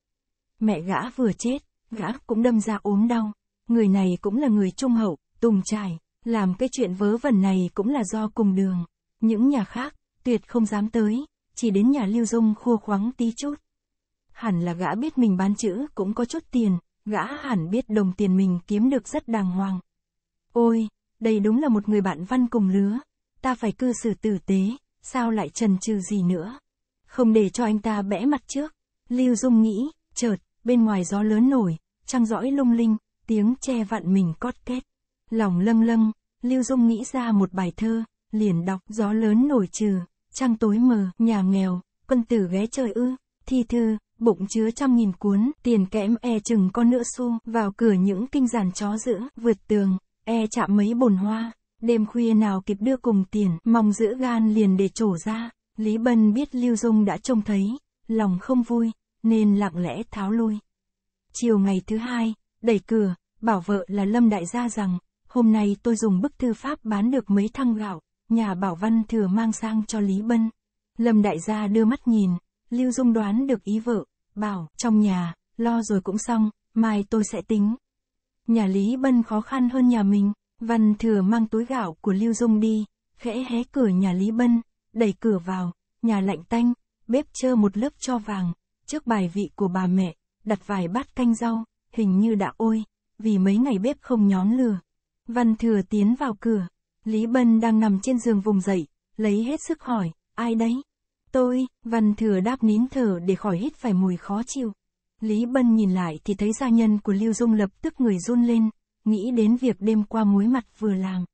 Mẹ gã vừa chết, gã cũng đâm ra ốm đau. Người này cũng là người trung hậu, tùng trải, làm cái chuyện vớ vẩn này cũng là do cùng đường. Những nhà khác, tuyệt không dám tới, chỉ đến nhà Lưu Dung khua khoáng tí chút. Hẳn là gã biết mình bán chữ cũng có chút tiền, gã hẳn biết đồng tiền mình kiếm được rất đàng hoàng. Ôi, đây đúng là một người bạn văn cùng lứa, ta phải cư xử tử tế, sao lại trần trừ gì nữa. Không để cho anh ta bẽ mặt trước, Lưu Dung nghĩ, chợt, bên ngoài gió lớn nổi, trăng dõi lung linh, tiếng che vặn mình cót két. Lòng lâng lâng, Lưu Dung nghĩ ra một bài thơ, liền đọc gió lớn nổi trừ, trăng tối mờ, nhà nghèo, quân tử ghé trời ư, thi thư, bụng chứa trăm nghìn cuốn, tiền kẽm e chừng con nữa xu, vào cửa những kinh giàn chó dữ, vượt tường, e chạm mấy bồn hoa, đêm khuya nào kịp đưa cùng tiền, mong giữ gan liền để trổ ra, Lý Bân biết Lưu Dung đã trông thấy, lòng không vui, nên lặng lẽ tháo lui. Chiều ngày thứ hai, đẩy cửa, bảo vợ là Lâm Đại Gia rằng, hôm nay tôi dùng bức thư pháp bán được mấy thăng gạo, nhà bảo văn thừa mang sang cho Lý Bân. Lâm Đại Gia đưa mắt nhìn, Lưu Dung đoán được ý vợ, bảo, trong nhà, lo rồi cũng xong, mai tôi sẽ tính. Nhà Lý Bân khó khăn hơn nhà mình, Văn Thừa mang túi gạo của Lưu Dung đi, khẽ hé cửa nhà Lý Bân, đẩy cửa vào, nhà lạnh tanh, bếp chơ một lớp cho vàng, trước bài vị của bà mẹ, đặt vài bát canh rau, hình như đã ôi, vì mấy ngày bếp không nhón lửa. Văn Thừa tiến vào cửa, Lý Bân đang nằm trên giường vùng dậy, lấy hết sức hỏi, ai đấy? Tôi, văn thừa đáp nín thở để khỏi hít phải mùi khó chịu. Lý Bân nhìn lại thì thấy gia nhân của Lưu Dung lập tức người run lên, nghĩ đến việc đêm qua muối mặt vừa làm.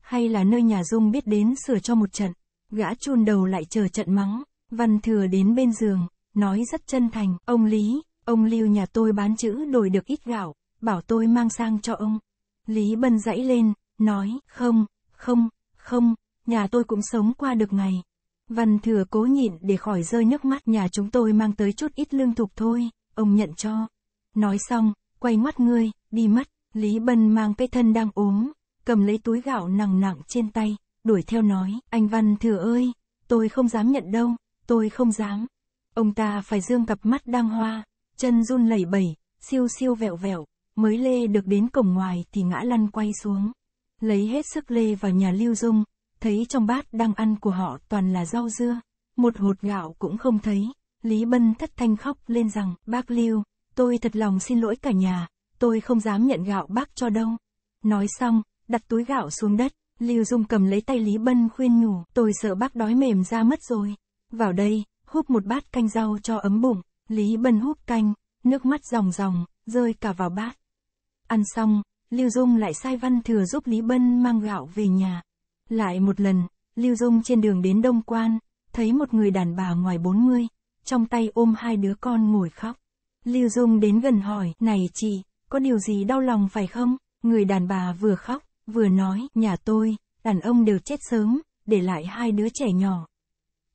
Hay là nơi nhà Dung biết đến sửa cho một trận, gã chôn đầu lại chờ trận mắng, văn thừa đến bên giường, nói rất chân thành, ông Lý, ông Lưu nhà tôi bán chữ đổi được ít gạo, bảo tôi mang sang cho ông. Lý Bân dãy lên, nói, không, không, không, nhà tôi cũng sống qua được ngày, Văn thừa cố nhịn để khỏi rơi nước mắt nhà chúng tôi mang tới chút ít lương thực thôi, ông nhận cho. Nói xong, quay ngoắt ngươi, đi mất, Lý Bân mang cái thân đang ốm, cầm lấy túi gạo nặng nặng trên tay, đuổi theo nói, anh Văn thừa ơi, tôi không dám nhận đâu, tôi không dám. Ông ta phải dương cặp mắt đang hoa, chân run lẩy bẩy, siêu siêu vẹo vẹo, mới lê được đến cổng ngoài thì ngã lăn quay xuống. Lấy hết sức lê vào nhà Lưu Dung, thấy trong bát đang ăn của họ toàn là rau dưa, một hột gạo cũng không thấy. Lý Bân thất thanh khóc lên rằng, bác Lưu, tôi thật lòng xin lỗi cả nhà, tôi không dám nhận gạo bác cho đâu. Nói xong, đặt túi gạo xuống đất, Lưu Dung cầm lấy tay Lý Bân khuyên nhủ, tôi sợ bác đói mềm ra mất rồi. Vào đây, húp một bát canh rau cho ấm bụng, Lý Bân húp canh, nước mắt ròng ròng, rơi cả vào bát. Ăn xong, Lưu Dung lại sai Văn Thừa giúp Lý Bân mang gạo về nhà. Lại một lần, Lưu Dung trên đường đến Đông Quan, thấy một người đàn bà ngoài 40, trong tay ôm hai đứa con ngồi khóc. Lưu Dung đến gần hỏi, này chị, có điều gì đau lòng phải không? Người đàn bà vừa khóc, vừa nói, nhà tôi, đàn ông đều chết sớm, để lại hai đứa trẻ nhỏ.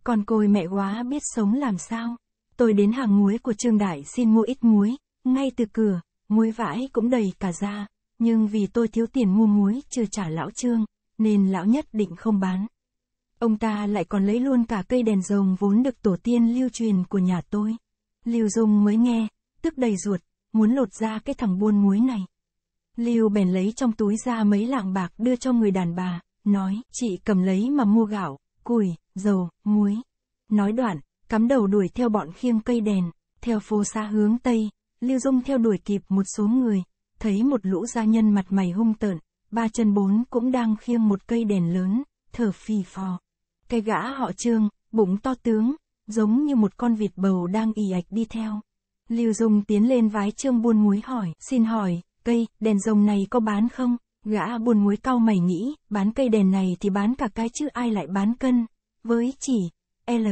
con côi mẹ quá biết sống làm sao. Tôi đến hàng muối của Trương Đại xin mua ít muối, ngay từ cửa, muối vãi cũng đầy cả ra, nhưng vì tôi thiếu tiền mua muối chưa trả lão Trương, nên lão nhất định không bán. Ông ta lại còn lấy luôn cả cây đèn rồng vốn được tổ tiên lưu truyền của nhà tôi. Lưu Dung mới nghe, tức đầy ruột, muốn lột ra cái thằng buôn muối này. Lưu bèn lấy trong túi ra mấy lạng bạc đưa cho người đàn bà, nói, chị cầm lấy mà mua gạo, củi, dầu, muối. Nói đoạn, cắm đầu đuổi theo bọn khiêng cây đèn, theo phố xa hướng Tây, Lưu Dung theo đuổi kịp một số người, thấy một lũ gia nhân mặt mày hung tợn, ba chân bốn cũng đang khiêng một cây đèn lớn, thở phì phò. Cái gã họ trương, bụng to tướng, giống như một con vịt bầu đang ì ạch đi theo. Lưu Dung tiến lên vái trương buôn muối hỏi, xin hỏi, cây, đèn rồng này có bán không? Gã buôn muối cao mày nghĩ, bán cây đèn này thì bán cả cái chứ ai lại bán cân, với chỉ, L.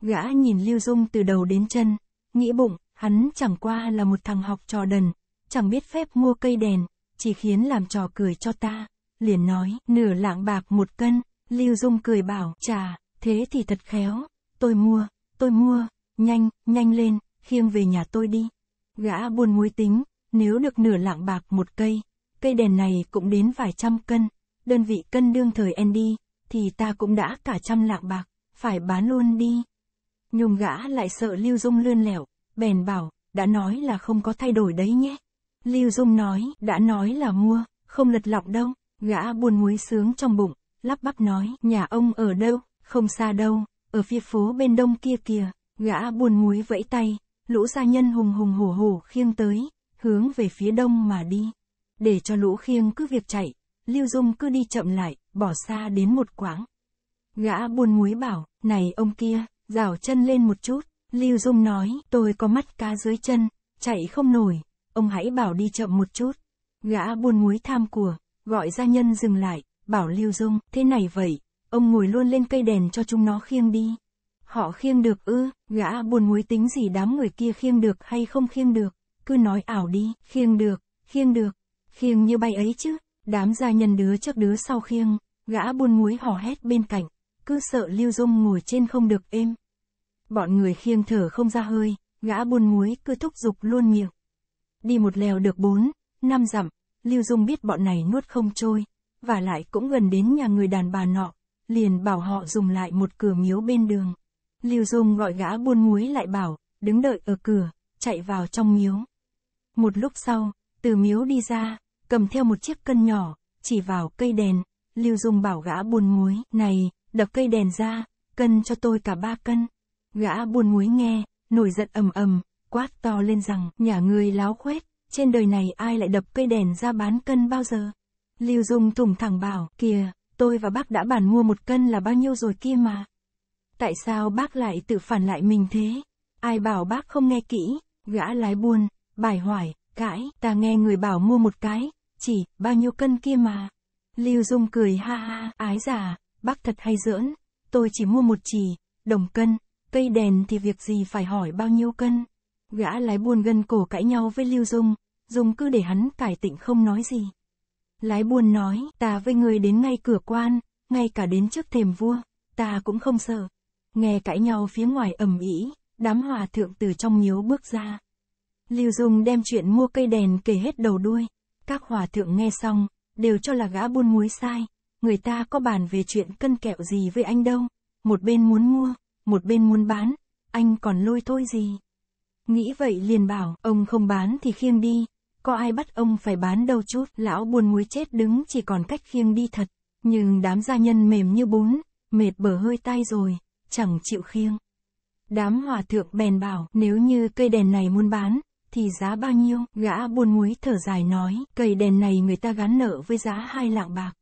Gã nhìn Lưu Dung từ đầu đến chân, nghĩ bụng, hắn chẳng qua là một thằng học trò đần, chẳng biết phép mua cây đèn, chỉ khiến làm trò cười cho ta. Liền nói, nửa lạng bạc một cân, Lưu Dung cười bảo, chà, thế thì thật khéo, tôi mua, tôi mua, nhanh, nhanh lên, khiêng về nhà tôi đi. Gã buồn muối tính, nếu được nửa lạng bạc một cây, cây đèn này cũng đến vài trăm cân, đơn vị cân đương thời Andy, thì ta cũng đã cả trăm lạng bạc, phải bán luôn đi. Nhung gã lại sợ Lưu Dung lươn lẻo, bèn bảo, đã nói là không có thay đổi đấy nhé. Lưu Dung nói, đã nói là mua, không lật lọng đâu, gã buồn muối sướng trong bụng, lắp bắp nói, nhà ông ở đâu, không xa đâu, ở phía phố bên đông kia kìa, gã buồn muối vẫy tay, lũ gia nhân hùng hùng hổ hổ khiêng tới, hướng về phía đông mà đi. Để cho lũ khiêng cứ việc chạy, Lưu Dung cứ đi chậm lại, bỏ xa đến một quãng. Gã buồn muối bảo, này ông kia, rào chân lên một chút, Lưu Dung nói, tôi có mắt cá dưới chân, chạy không nổi, ông hãy bảo đi chậm một chút. Gã buôn muối tham của, gọi gia nhân dừng lại, bảo Lưu Dung, thế này vậy, ông ngồi luôn lên cây đèn cho chúng nó khiêng đi. Họ khiêng được ư, gã buôn muối tính gì đám người kia khiêng được hay không khiêng được, cứ nói ảo đi, khiêng được, khiêng được, khiêng như bay ấy chứ, đám gia nhân đứa trước đứa sau khiêng, gã buôn muối hò hét bên cạnh, cứ sợ Lưu Dung ngồi trên không được êm. Bọn người khiêng thở không ra hơi, gã buôn muối cứ thúc giục luôn miệng. Đi một lèo được bốn, năm dặm, Lưu Dung biết bọn này nuốt không trôi, và lại cũng gần đến nhà người đàn bà nọ, liền bảo họ dùng lại một cửa miếu bên đường. Lưu Dung gọi gã buôn muối lại bảo, đứng đợi ở cửa, chạy vào trong miếu. Một lúc sau, từ miếu đi ra, cầm theo một chiếc cân nhỏ, chỉ vào cây đèn, Lưu Dung bảo gã buôn muối, này, đập cây đèn ra, cân cho tôi cả ba cân. Gã buôn muối nghe, nổi giận ầm ầm, quát to lên rằng, nhà người láo khoét, trên đời này ai lại đập cây đèn ra bán cân bao giờ? Lưu Dung thủng thẳng bảo, kìa, tôi và bác đã bàn mua một cân là bao nhiêu rồi kia mà. Tại sao bác lại tự phản lại mình thế? Ai bảo bác không nghe kỹ, gã lái buôn, bài hoài, cãi, ta nghe người bảo mua một cái, chỉ, bao nhiêu cân kia mà. Lưu Dung cười ha ha, ái giả, bác thật hay giỡn, tôi chỉ mua một chỉ, đồng cân, cây đèn thì việc gì phải hỏi bao nhiêu cân. Gã lái buôn gân cổ cãi nhau với Lưu Dung, Dung cứ để hắn cải tịnh không nói gì. Lái buôn nói, ta với người đến ngay cửa quan, ngay cả đến trước thềm vua, ta cũng không sợ. Nghe cãi nhau phía ngoài ầm ĩ, đám hòa thượng từ trong miếu bước ra. Lưu Dung đem chuyện mua cây đèn kể hết đầu đuôi. Các hòa thượng nghe xong, đều cho là gã buôn muối sai. Người ta có bàn về chuyện cân kẹo gì với anh đâu. Một bên muốn mua, một bên muốn bán, anh còn lôi thôi gì. Nghĩ vậy liền bảo, ông không bán thì khiêng đi, có ai bắt ông phải bán đâu chút, lão buồn muối chết đứng chỉ còn cách khiêng đi thật, nhưng đám gia nhân mềm như bún, mệt bở hơi tay rồi, chẳng chịu khiêng. Đám hòa thượng bèn bảo, nếu như cây đèn này muốn bán, thì giá bao nhiêu, gã buồn muối thở dài nói, cây đèn này người ta gắn nợ với giá hai lạng bạc.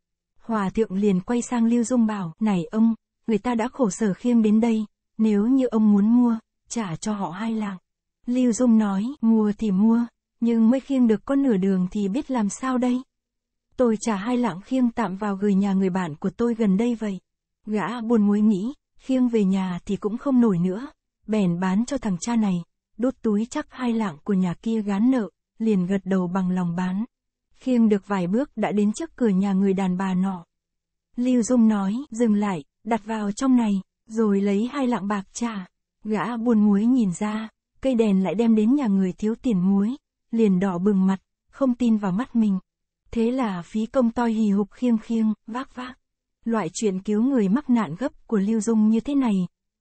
Hòa thượng liền quay sang Lưu Dung bảo, này ông, người ta đã khổ sở khiêng đến đây, nếu như ông muốn mua, trả cho họ hai lạng. Lưu Dung nói, mua thì mua, nhưng mới khiêng được con nửa đường thì biết làm sao đây. Tôi trả hai lạng khiêng tạm vào gửi nhà người bạn của tôi gần đây vậy. Gã buồn muối nghĩ, khiêng về nhà thì cũng không nổi nữa, bèn bán cho thằng cha này, đốt túi chắc hai lạng của nhà kia gán nợ, liền gật đầu bằng lòng bán. Khiêng được vài bước đã đến trước cửa nhà người đàn bà nọ. Lưu Dung nói, dừng lại, đặt vào trong này, rồi lấy hai lạng bạc trả. Gã buồn muối nhìn ra, cây đèn lại đem đến nhà người thiếu tiền muối, liền đỏ bừng mặt, không tin vào mắt mình. Thế là phí công toi hì hục khiêng khiêng, vác vác. Loại chuyện cứu người mắc nạn gấp của Lưu Dung như thế này,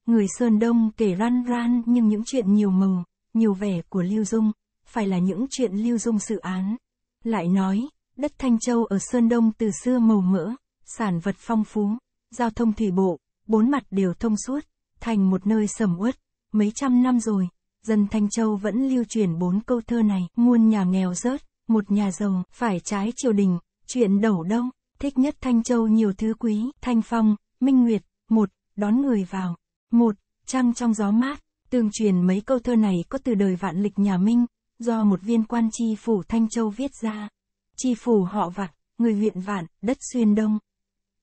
người Sơn Đông kể ran ran nhưng những chuyện nhiều mừng nhiều vẻ của Lưu Dung, phải là những chuyện Lưu Dung sự án. Lại nói, đất Thanh Châu ở Sơn Đông từ xưa màu mỡ, sản vật phong phú, giao thông thủy bộ, bốn mặt đều thông suốt, thành một nơi sầm uất, mấy trăm năm rồi, dân Thanh Châu vẫn lưu truyền bốn câu thơ này, muôn nhà nghèo rớt, một nhà giàu, phải trái triều đình, chuyện đẩu đông, thích nhất Thanh Châu nhiều thứ quý, Thanh Phong, Minh Nguyệt, một, đón người vào, một, trăng trong gió mát, tương truyền mấy câu thơ này có từ đời vạn lịch nhà Minh, do một viên quan tri phủ Thanh Châu viết ra. Tri phủ họ vặt, người huyện vạn, đất xuyên đông.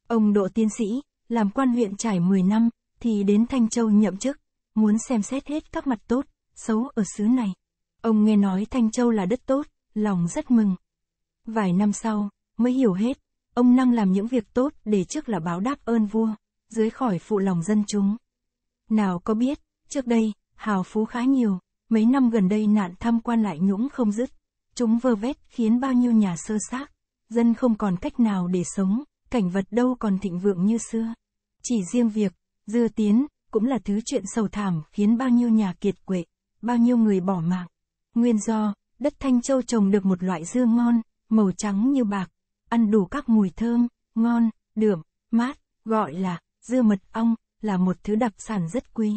Ông Độ Tiến Sĩ, làm quan huyện trải 10 năm, thì đến Thanh Châu nhậm chức, muốn xem xét hết các mặt tốt, xấu ở xứ này. Ông nghe nói Thanh Châu là đất tốt, lòng rất mừng. Vài năm sau, mới hiểu hết, ông năng làm những việc tốt để trước là báo đáp ơn vua, dưới khỏi phụ lòng dân chúng. Nào có biết, trước đây, hào phú khá nhiều, mấy năm gần đây nạn tham quan lại nhũng không dứt. Chúng vơ vét khiến bao nhiêu nhà sơ xác, dân không còn cách nào để sống, cảnh vật đâu còn thịnh vượng như xưa. Chỉ riêng việc, dưa tiến, cũng là thứ chuyện sầu thảm khiến bao nhiêu nhà kiệt quệ bao nhiêu người bỏ mạng. Nguyên do, đất Thanh Châu trồng được một loại dưa ngon, màu trắng như bạc, ăn đủ các mùi thơm, ngon, đượm, mát, gọi là dưa mật ong, là một thứ đặc sản rất quý.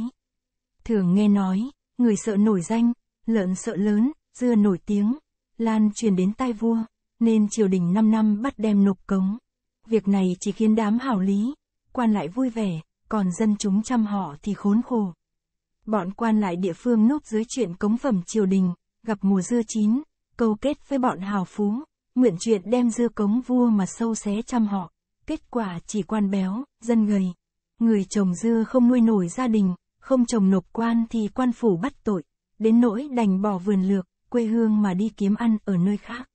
Thường nghe nói, người sợ nổi danh, lợn sợ lớn, dưa nổi tiếng, lan truyền đến tai vua, nên triều đình 5 năm bắt đem nộp cống. Việc này chỉ khiến đám hảo lý, quan lại vui vẻ, còn dân chúng chăm họ thì khốn khổ bọn quan lại địa phương núp dưới chuyện cống phẩm triều đình, gặp mùa dưa chín, câu kết với bọn hào phú, nguyện chuyện đem dưa cống vua mà sâu xé trăm họ. Kết quả chỉ quan béo, dân gầy. Người trồng dưa không nuôi nổi gia đình, không trồng nộp quan thì quan phủ bắt tội, đến nỗi đành bỏ vườn lược, quê hương mà đi kiếm ăn ở nơi khác.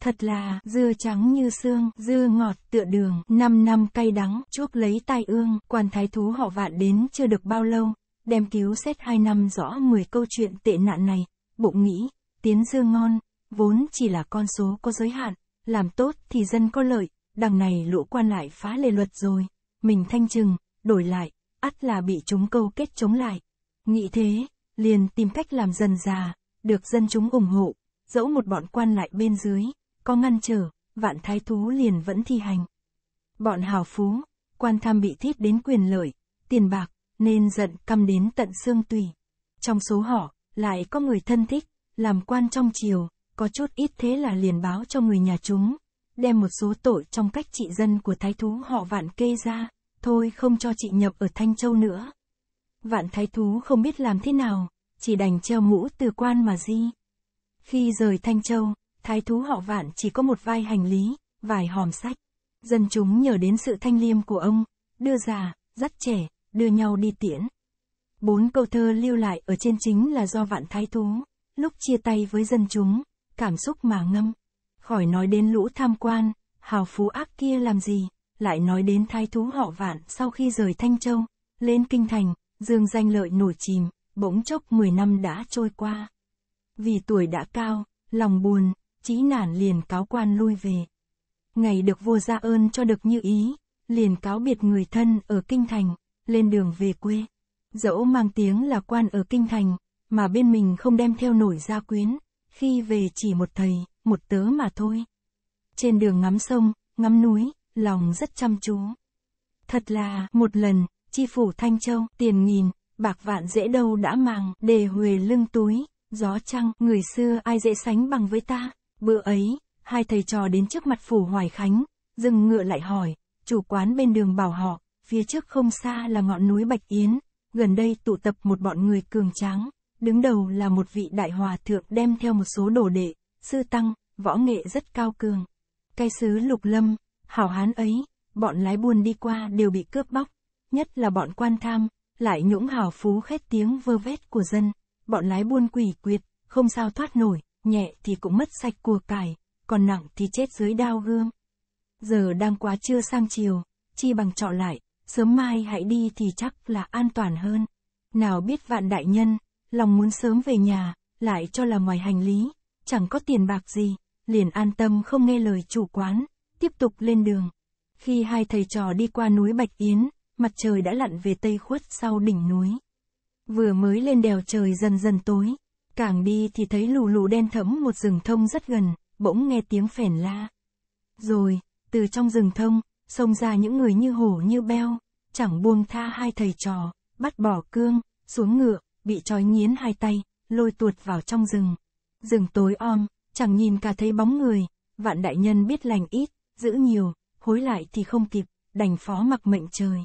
Thật là dưa trắng như xương, dưa ngọt tựa đường, năm năm cay đắng, chuốc lấy tai ương, quan thái thú họ vạn đến chưa được bao lâu, đem cứu xét hai năm rõ 10 câu chuyện tệ nạn này, bụng nghĩ, tiến dương ngon, vốn chỉ là con số có giới hạn, làm tốt thì dân có lợi, đằng này lũ quan lại phá lề luật rồi, mình thanh trừng, đổi lại, ắt là bị chúng câu kết chống lại. Nghĩ thế, liền tìm cách làm dần già, được dân chúng ủng hộ, dẫu một bọn quan lại bên dưới, có ngăn trở, vạn thái thú liền vẫn thi hành. Bọn hào phú, quan tham bị thiết đến quyền lợi, tiền bạc, nên giận căm đến tận xương tủy. Trong số họ, lại có người thân thích, làm quan trong triều, có chút ít thế là liền báo cho người nhà chúng, đem một số tội trong cách trị dân của thái thú họ vạn kê ra, thôi không cho chị nhập ở Thanh Châu nữa. Vạn thái thú không biết làm thế nào, chỉ đành treo mũ từ quan mà di. Khi rời Thanh Châu, thái thú họ vạn chỉ có một vai hành lý, vài hòm sách. Dân chúng nhờ đến sự thanh liêm của ông, đưa già, dắt trẻ, đưa nhau đi tiễn. Bốn câu thơ lưu lại ở trên chính là do Vạn Thái thú lúc chia tay với dân chúng, cảm xúc mà ngâm. Khỏi nói đến lũ tham quan, hào phú ác kia làm gì, lại nói đến thái thú họ Vạn sau khi rời Thanh Châu, lên Kinh Thành, dương danh lợi nổi chìm, bỗng chốc 10 năm đã trôi qua. Vì tuổi đã cao, lòng buồn, chí nản liền cáo quan lui về. Ngày được vua ra ơn cho được như ý, liền cáo biệt người thân ở Kinh Thành lên đường về quê. Dẫu mang tiếng là quan ở kinh thành, mà bên mình không đem theo nổi gia quyến, khi về chỉ một thầy, một tớ mà thôi. Trên đường ngắm sông, ngắm núi, lòng rất chăm chú. Thật là, một lần, chi phủ Thanh Châu, tiền nghìn, bạc vạn dễ đâu đã màng, đề huề lưng túi, gió trăng, người xưa ai dễ sánh bằng với ta. Bữa ấy, hai thầy trò đến trước mặt phủ Hoài Khánh, dừng ngựa lại hỏi, chủ quán bên đường bảo họ, phía trước không xa là ngọn núi Bạch Yến, gần đây tụ tập một bọn người cường tráng, đứng đầu là một vị đại hòa thượng đem theo một số đồ đệ, sư tăng, võ nghệ rất cao cường. Cai sứ Lục Lâm, hảo hán ấy, bọn lái buôn đi qua đều bị cướp bóc, nhất là bọn quan tham, lại nhũng hào phú khét tiếng vơ vét của dân, bọn lái buôn quỷ quyệt, không sao thoát nổi, nhẹ thì cũng mất sạch của cải, còn nặng thì chết dưới đao gươm. Giờ đang quá trưa sang chiều, chi bằng trọ lại, sớm mai hãy đi thì chắc là an toàn hơn. Nào biết vạn đại nhân, lòng muốn sớm về nhà, lại cho là ngoài hành lý, chẳng có tiền bạc gì, liền an tâm không nghe lời chủ quán, tiếp tục lên đường. Khi hai thầy trò đi qua núi Bạch Yến, mặt trời đã lặn về tây khuất sau đỉnh núi. Vừa mới lên đèo trời dần dần tối, càng đi thì thấy lù lù đen thẫm một rừng thông rất gần, bỗng nghe tiếng phèn la. Rồi, từ trong rừng thông, xông ra những người như hổ như beo, chẳng buông tha hai thầy trò, bắt bỏ cương, xuống ngựa, bị trói nghiến hai tay, lôi tuột vào trong rừng. Rừng tối om, chẳng nhìn cả thấy bóng người, vạn đại nhân biết lành ít, giữ nhiều, hối lại thì không kịp, đành phó mặc mệnh trời.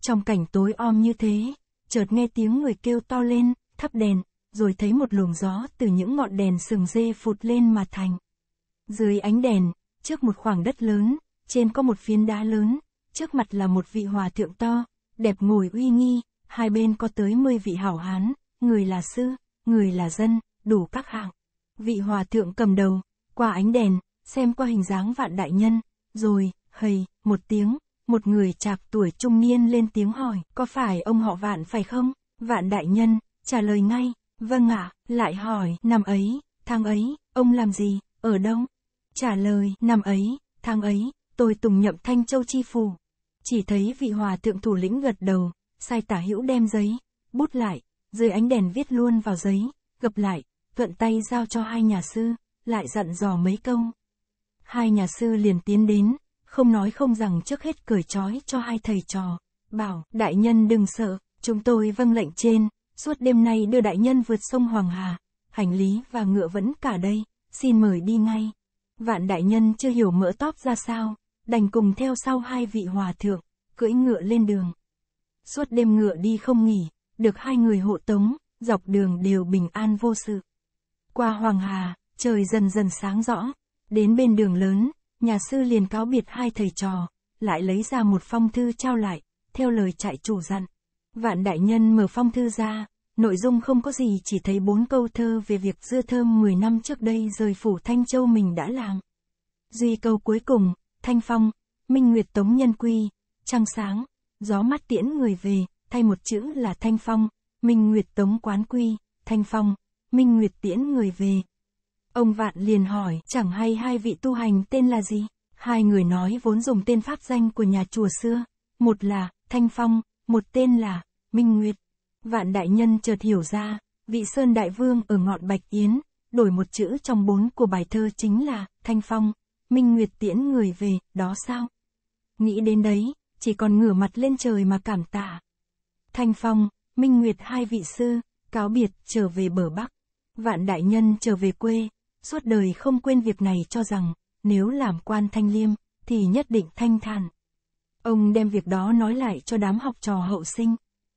Trong cảnh tối om như thế, chợt nghe tiếng người kêu to lên, thắp đèn, rồi thấy một luồng gió từ những ngọn đèn sừng dê phụt lên mà thành. Dưới ánh đèn, trước một khoảng đất lớn, trên có một phiến đá lớn, trước mặt là một vị hòa thượng to, đẹp ngồi uy nghi, hai bên có tới 10 vị hảo hán, người là sư, người là dân, đủ các hạng. Vị hòa thượng cầm đầu, qua ánh đèn, xem qua hình dáng vạn đại nhân, rồi, hầy, một tiếng, một người chạc tuổi trung niên lên tiếng hỏi, có phải ông họ vạn phải không? Vạn đại nhân, trả lời ngay, vâng ạ, à, lại hỏi, năm ấy, tháng ấy, ông làm gì, ở đâu? Trả lời, năm ấy, tháng ấy, tôi tùng nhậm thanh châu chi phù. Chỉ thấy vị hòa thượng thủ lĩnh gật đầu, sai tả hữu đem giấy, bút lại, dưới ánh đèn viết luôn vào giấy, gập lại, thuận tay giao cho hai nhà sư, lại dặn dò mấy câu. Hai nhà sư liền tiến đến, không nói không rằng trước hết cởi trói cho hai thầy trò, bảo, đại nhân đừng sợ, chúng tôi vâng lệnh trên, suốt đêm nay đưa đại nhân vượt sông Hoàng Hà, hành lý và ngựa vẫn cả đây, xin mời đi ngay. Vạn đại nhân chưa hiểu mỡ tóp ra sao, đành cùng theo sau hai vị hòa thượng, cưỡi ngựa lên đường. Suốt đêm ngựa đi không nghỉ, được hai người hộ tống, dọc đường đều bình an vô sự. Qua Hoàng Hà, trời dần dần sáng rõ, đến bên đường lớn, nhà sư liền cáo biệt hai thầy trò, lại lấy ra một phong thư trao lại, theo lời trại chủ dặn. Vạn đại nhân mở phong thư ra, nội dung không có gì chỉ thấy bốn câu thơ về việc dưa thơm 10 năm trước đây rời phủ Thanh Châu mình đã làm. Duy câu cuối cùng, thanh phong, minh nguyệt tống nhân quy, trăng sáng, gió mát tiễn người về, thay một chữ là thanh phong, minh nguyệt tống quán quy, thanh phong, minh nguyệt tiễn người về. Ông Vạn liền hỏi, chẳng hay hai vị tu hành tên là gì? Hai người nói vốn dùng tên pháp danh của nhà chùa xưa, một là Thanh Phong, một tên là Minh Nguyệt. Vạn đại nhân chợt hiểu ra, vị Sơn Đại Vương ở ngọn Bạch Yến, đổi một chữ trong bốn của bài thơ chính là Thanh Phong. Minh Nguyệt tiễn người về, đó sao? Nghĩ đến đấy, chỉ còn ngửa mặt lên trời mà cảm tạ. Thanh Phong, Minh Nguyệt hai vị sư, cáo biệt trở về bờ Bắc. Vạn đại nhân trở về quê, suốt đời không quên việc này cho rằng, nếu làm quan thanh liêm, thì nhất định thanh thản. Ông đem việc đó nói lại cho đám học trò hậu sinh.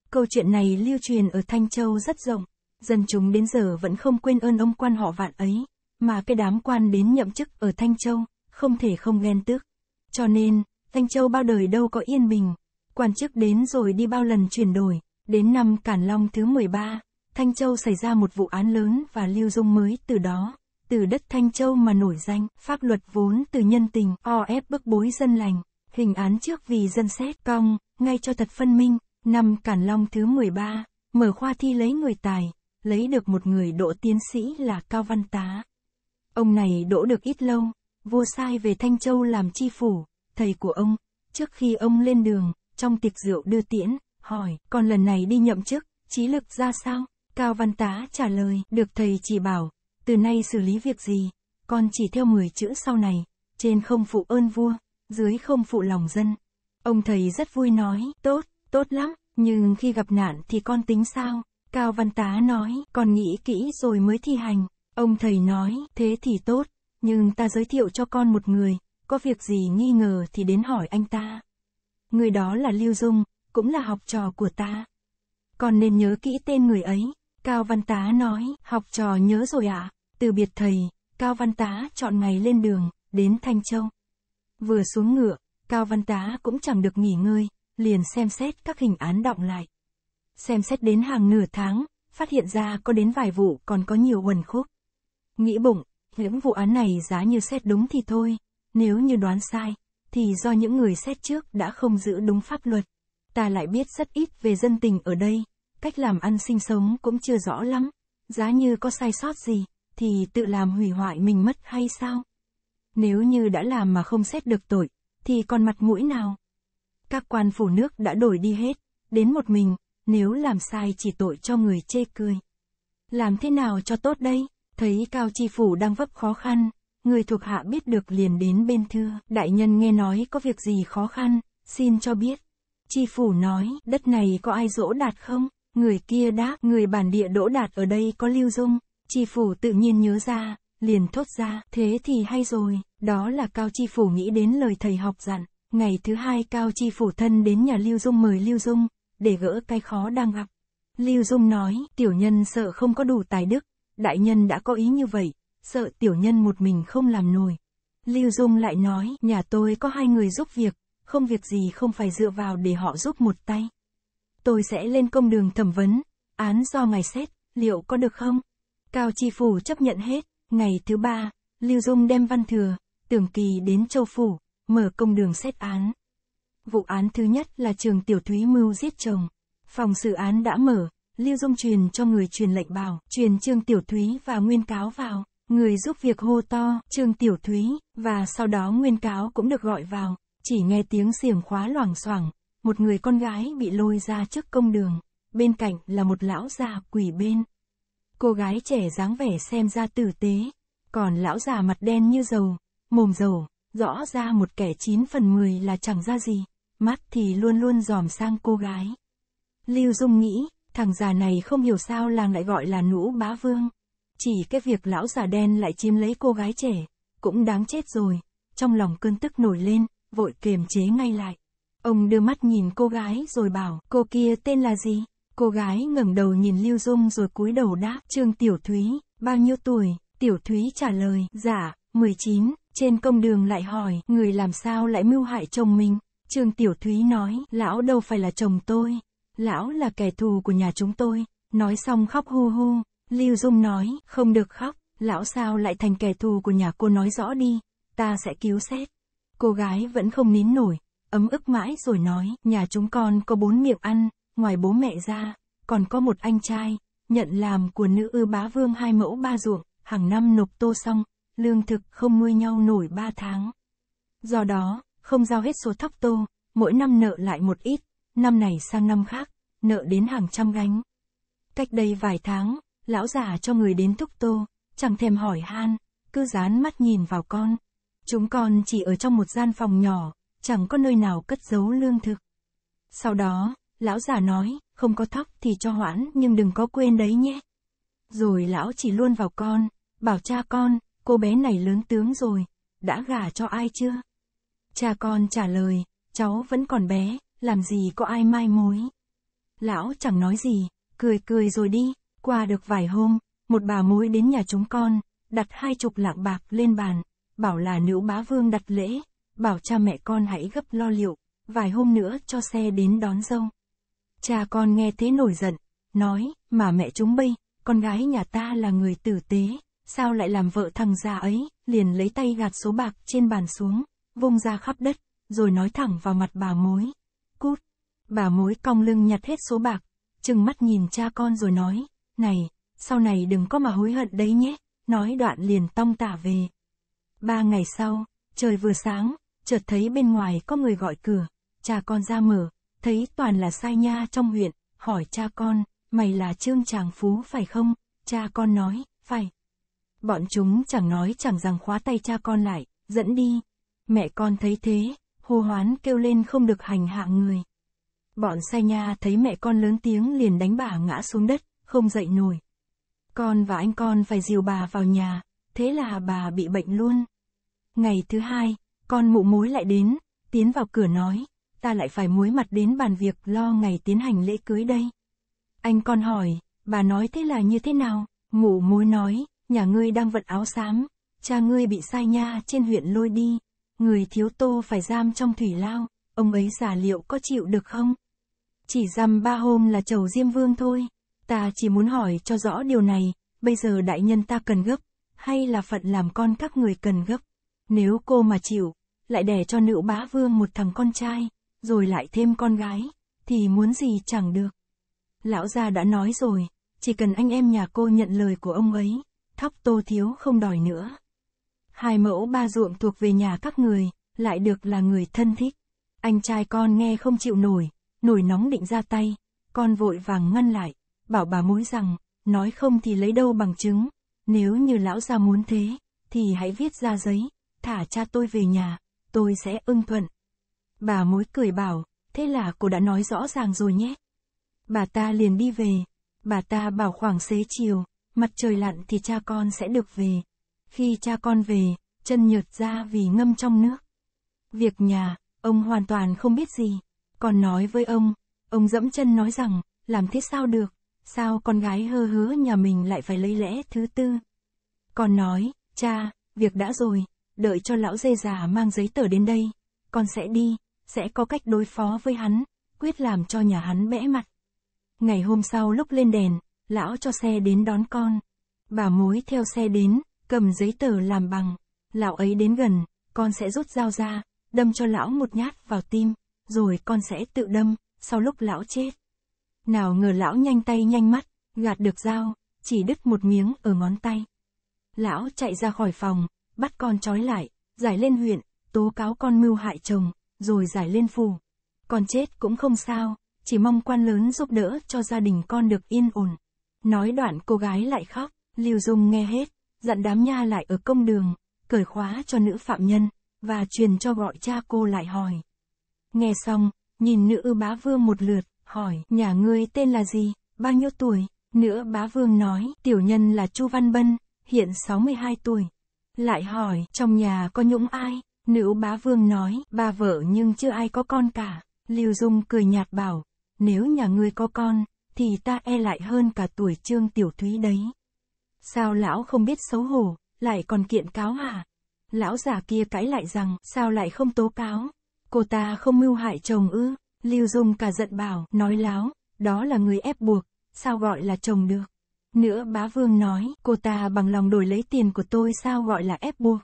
Câu chuyện này lưu truyền ở Thanh Châu rất rộng, dân chúng đến giờ vẫn không quên ơn ông quan họ vạn ấy, mà cái đám quan đến nhậm chức ở Thanh Châu, không thể không ghen tức. Cho nên, Thanh Châu bao đời đâu có yên bình. Quan chức đến rồi đi bao lần chuyển đổi, đến năm Cản Long thứ 13, Thanh Châu xảy ra một vụ án lớn và Lưu Dung mới từ đó, từ đất Thanh Châu mà nổi danh, pháp luật vốn từ nhân tình, o ép bức bối dân lành, hình án trước vì dân xét cong, ngay cho thật phân minh, năm Cản Long thứ 13, mở khoa thi lấy người tài, lấy được một người đỗ tiến sĩ là Cao Văn Tá. Ông này đỗ được ít lâu, vua sai về Thanh Châu làm chi phủ, thầy của ông, trước khi ông lên đường, trong tiệc rượu đưa tiễn, hỏi, còn lần này đi nhậm chức, trí lực ra sao? Cao Văn Tá trả lời, được thầy chỉ bảo, từ nay xử lý việc gì, con chỉ theo 10 chữ sau này, trên không phụ ơn vua, dưới không phụ lòng dân. Ông thầy rất vui nói, tốt, tốt lắm, nhưng khi gặp nạn thì con tính sao? Cao Văn Tá nói, con nghĩ kỹ rồi mới thi hành. Ông thầy nói, thế thì tốt, nhưng ta giới thiệu cho con một người, có việc gì nghi ngờ thì đến hỏi anh ta. Người đó là Lưu Dung, cũng là học trò của ta. Con nên nhớ kỹ tên người ấy, Cao Văn Tá nói, học trò nhớ rồi ạ, à? từ biệt thầy, Cao Văn Tá chọn ngày lên đường, đến Thanh Châu. Vừa xuống ngựa, Cao Văn Tá cũng chẳng được nghỉ ngơi, liền xem xét các hình án động lại. Xem xét đến hàng nửa tháng, phát hiện ra có đến vài vụ còn có nhiều quần khúc. Nghĩ bụng, những vụ án này giá như xét đúng thì thôi, nếu như đoán sai, thì do những người xét trước đã không giữ đúng pháp luật. Ta lại biết rất ít về dân tình ở đây, cách làm ăn sinh sống cũng chưa rõ lắm, giá như có sai sót gì, thì tự làm hủy hoại mình mất hay sao? Nếu như đã làm mà không xét được tội, thì còn mặt mũi nào? Các quan phủ nước đã đổi đi hết, đến một mình, nếu làm sai chỉ tội cho người chê cười. Làm thế nào cho tốt đây? Thấy Cao Chi Phủ đang vấp khó khăn, người thuộc hạ biết được liền đến bên thưa. Đại nhân nghe nói có việc gì khó khăn, xin cho biết. Chi Phủ nói, đất này có ai dỗ đạt không? Người kia đáp, người bản địa đỗ đạt ở đây có lưu dung. Chi Phủ tự nhiên nhớ ra, liền thốt ra, thế thì hay rồi, đó là Cao Chi Phủ nghĩ đến lời thầy học dặn. Ngày thứ hai Cao Chi Phủ thân đến nhà Lưu Dung mời Lưu Dung, để gỡ cái khó đang gặp. Lưu Dung nói, tiểu nhân sợ không có đủ tài đức, Đại nhân đã có ý như vậy, sợ tiểu nhân một mình không làm nổi. Lưu Dung lại nói, nhà tôi có hai người giúp việc, không việc gì không phải dựa vào để họ giúp một tay. Tôi sẽ lên công đường thẩm vấn, án do ngài xét, liệu có được không? Cao Chi Phủ chấp nhận hết, ngày thứ ba, Lưu Dung đem văn thừa, tưởng kỳ đến Châu Phủ, mở công đường xét án. Vụ án thứ nhất là trường tiểu thúy mưu giết chồng. Phòng xử án đã mở, Lưu Dung truyền cho người truyền lệnh bảo, truyền Trương Tiểu Thúy và Nguyên Cáo vào. Người giúp việc hô to, Trương Tiểu Thúy, và sau đó Nguyên Cáo cũng được gọi vào. Chỉ nghe tiếng xiềng khóa loảng xoảng, một người con gái bị lôi ra trước công đường. Bên cạnh là một lão già quỷ bên. Cô gái trẻ dáng vẻ xem ra tử tế, còn lão già mặt đen như dầu, mồm dầu, rõ ra một kẻ chín phần mười là chẳng ra gì, mắt thì luôn luôn dòm sang cô gái. Lưu Dung nghĩ, Thằng già này không hiểu sao làng lại gọi là nũ bá vương. Chỉ cái việc lão già đen lại chiếm lấy cô gái trẻ, cũng đáng chết rồi. Trong lòng cơn tức nổi lên, vội kiềm chế ngay lại. Ông đưa mắt nhìn cô gái rồi bảo, cô kia tên là gì? Cô gái ngẩng đầu nhìn Lưu Dung rồi cúi đầu đáp, Trương Tiểu Thúy, bao nhiêu tuổi? Tiểu Thúy trả lời, dạ, 19, trên công đường lại hỏi, người làm sao lại mưu hại chồng mình? Trương Tiểu Thúy nói, lão đâu phải là chồng tôi, lão là kẻ thù của nhà chúng tôi, nói xong khóc hu hu, Lưu Dung nói, không được khóc, lão sao lại thành kẻ thù của nhà cô nói rõ đi, ta sẽ cứu xét. Cô gái vẫn không nín nổi, ấm ức mãi rồi nói, nhà chúng con có bốn miệng ăn, ngoài bố mẹ ra, còn có một anh trai, nhận làm của nữ ư bá vương hai mẫu ba ruộng, hàng năm nộp tô xong, lương thực không nuôi nhau nổi ba tháng. Do đó, không giao hết số thóc tô, mỗi năm nợ lại một ít, năm này sang năm khác, nợ đến hàng trăm gánh. Cách đây vài tháng, lão già cho người đến thúc tô, chẳng thèm hỏi han, cứ dán mắt nhìn vào con. Chúng con chỉ ở trong một gian phòng nhỏ, chẳng có nơi nào cất giấu lương thực. Sau đó, lão già nói, không có thóc thì cho hoãn nhưng đừng có quên đấy nhé. Rồi lão chỉ luôn vào con, bảo cha con, cô bé này lớn tướng rồi, đã gả cho ai chưa? Cha con trả lời, cháu vẫn còn bé, làm gì có ai mai mối. Lão chẳng nói gì, cười cười rồi đi, qua được vài hôm, một bà mối đến nhà chúng con, đặt hai chục lạng bạc lên bàn, bảo là nữ bá vương đặt lễ, bảo cha mẹ con hãy gấp lo liệu, vài hôm nữa cho xe đến đón dâu. Cha con nghe thế nổi giận, nói, mà mẹ chúng bây, con gái nhà ta là người tử tế, sao lại làm vợ thằng già ấy, liền lấy tay gạt số bạc trên bàn xuống, vung ra khắp đất, rồi nói thẳng vào mặt bà mối, Bà mối cong lưng nhặt hết số bạc, chừng mắt nhìn cha con rồi nói, này, sau này đừng có mà hối hận đấy nhé, nói đoạn liền tông tả về. Ba ngày sau, trời vừa sáng, chợt thấy bên ngoài có người gọi cửa, cha con ra mở, thấy toàn là sai nha trong huyện, hỏi cha con, mày là Trương Tràng Phú phải không? Cha con nói, phải. Bọn chúng chẳng nói chẳng rằng khóa tay cha con lại, dẫn đi. Mẹ con thấy thế, hô hoán kêu lên không được hành hạ người. Bọn sai nha thấy mẹ con lớn tiếng liền đánh bà ngã xuống đất, không dậy nổi. Con và anh con phải dìu bà vào nhà, thế là bà bị bệnh luôn. Ngày thứ hai, con mụ mối lại đến, tiến vào cửa nói, ta lại phải muối mặt đến bàn việc lo ngày tiến hành lễ cưới đây. Anh con hỏi, bà nói thế là như thế nào? Mụ mối nói, nhà ngươi đang vận áo xám, cha ngươi bị sai nha trên huyện lôi đi, người thiếu tô phải giam trong thủy lao, ông ấy giả liệu có chịu được không? Chỉ dăm ba hôm là chầu Diêm Vương thôi. Ta chỉ muốn hỏi cho rõ điều này, bây giờ đại nhân ta cần gấp, hay là phận làm con các người cần gấp. Nếu cô mà chịu, lại đẻ cho nữ bá vương một thằng con trai, rồi lại thêm con gái, thì muốn gì chẳng được. Lão gia đã nói rồi, chỉ cần anh em nhà cô nhận lời của ông ấy, thóc tô thiếu không đòi nữa. Hai mẫu ba ruộng thuộc về nhà các người, lại được là người thân thích. Anh trai con nghe không chịu nổi, nổi nóng định ra tay, con vội vàng ngăn lại, bảo bà mối rằng, nói không thì lấy đâu bằng chứng, nếu như lão gia muốn thế, thì hãy viết ra giấy, thả cha tôi về nhà, tôi sẽ ưng thuận. Bà mối cười bảo, thế là cô đã nói rõ ràng rồi nhé. Bà ta liền đi về, bà ta bảo khoảng xế chiều, mặt trời lặn thì cha con sẽ được về. Khi cha con về, chân nhợt ra vì ngâm trong nước. Việc nhà, ông hoàn toàn không biết gì. Con nói với ông, ông dẫm chân nói rằng, làm thế sao được, sao con gái hơ hứa nhà mình lại phải lấy lẽ thứ tư. Con nói, cha, việc đã rồi, đợi cho lão dê già mang giấy tờ đến đây, con sẽ đi, sẽ có cách đối phó với hắn, quyết làm cho nhà hắn bẽ mặt. Ngày hôm sau lúc lên đèn, lão cho xe đến đón con. Bà mối theo xe đến, cầm giấy tờ làm bằng. Lão ấy đến gần, con sẽ rút dao ra, đâm cho lão một nhát vào tim rồi con sẽ tự đâm, sau lúc lão chết. Nào ngờ lão nhanh tay nhanh mắt, gạt được dao, chỉ đứt một miếng ở ngón tay. Lão chạy ra khỏi phòng, bắt con trói lại, giải lên huyện, tố cáo con mưu hại chồng, rồi giải lên phù. Con chết cũng không sao, chỉ mong quan lớn giúp đỡ cho gia đình con được yên ổn. Nói đoạn cô gái lại khóc, Lưu Dung nghe hết, dặn đám nha lại ở công đường, cởi khóa cho nữ phạm nhân, và truyền cho gọi cha cô lại hỏi. Nghe xong, nhìn nữ bá vương một lượt, hỏi, nhà ngươi tên là gì, bao nhiêu tuổi? Nữ bá vương nói, tiểu nhân là Chu Văn Bân, hiện 62 tuổi. Lại hỏi, trong nhà có nhũng ai? Nữ bá vương nói, ba vợ nhưng chưa ai có con cả. Lưu Dung cười nhạt bảo, nếu nhà ngươi có con, thì ta e lại hơn cả tuổi trương tiểu thúy đấy. Sao lão không biết xấu hổ, lại còn kiện cáo hả? Lão già kia cãi lại rằng, sao lại không tố cáo? cô ta không mưu hại chồng ư, Lưu Dung cả giận bảo, nói láo, đó là người ép buộc, sao gọi là chồng được. Nữa bá vương nói, cô ta bằng lòng đổi lấy tiền của tôi sao gọi là ép buộc.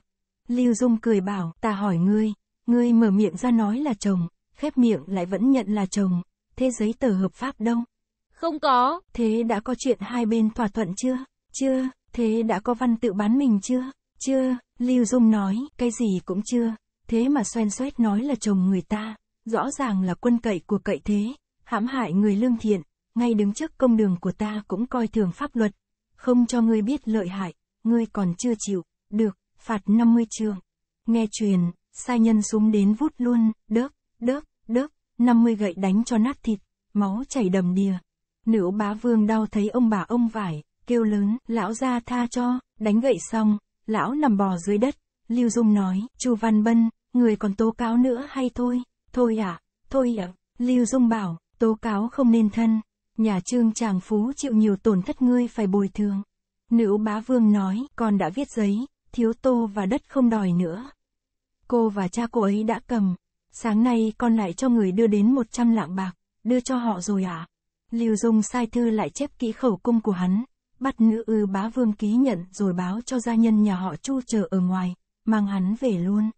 Lưu Dung cười bảo, ta hỏi ngươi, ngươi mở miệng ra nói là chồng, khép miệng lại vẫn nhận là chồng, thế giấy tờ hợp pháp đâu? Không có. Thế đã có chuyện hai bên thỏa thuận chưa? Chưa. Thế đã có văn tự bán mình chưa? Chưa. Lưu Dung nói, cái gì cũng chưa thế mà xoen xoét nói là chồng người ta, rõ ràng là quân cậy của cậy thế, hãm hại người lương thiện, ngay đứng trước công đường của ta cũng coi thường pháp luật, không cho ngươi biết lợi hại, ngươi còn chưa chịu, được, phạt 50 trường. Nghe truyền, sai nhân xuống đến vút luôn, đớp, đớp, đớp, 50 gậy đánh cho nát thịt, máu chảy đầm đìa. Nữ bá vương đau thấy ông bà ông vải, kêu lớn, lão ra tha cho, đánh gậy xong, lão nằm bò dưới đất. Lưu Dung nói, Chu Văn Bân, người còn tố cáo nữa hay thôi, thôi à, thôi à, Lưu Dung bảo, tố cáo không nên thân, nhà trương chàng phú chịu nhiều tổn thất ngươi phải bồi thường. Nữ bá vương nói, con đã viết giấy, thiếu tô và đất không đòi nữa. Cô và cha cô ấy đã cầm, sáng nay con lại cho người đưa đến 100 lạng bạc, đưa cho họ rồi à? Lưu Dung sai thư lại chép kỹ khẩu cung của hắn, bắt nữ ư bá vương ký nhận rồi báo cho gia nhân nhà họ chu chờ ở ngoài, mang hắn về luôn.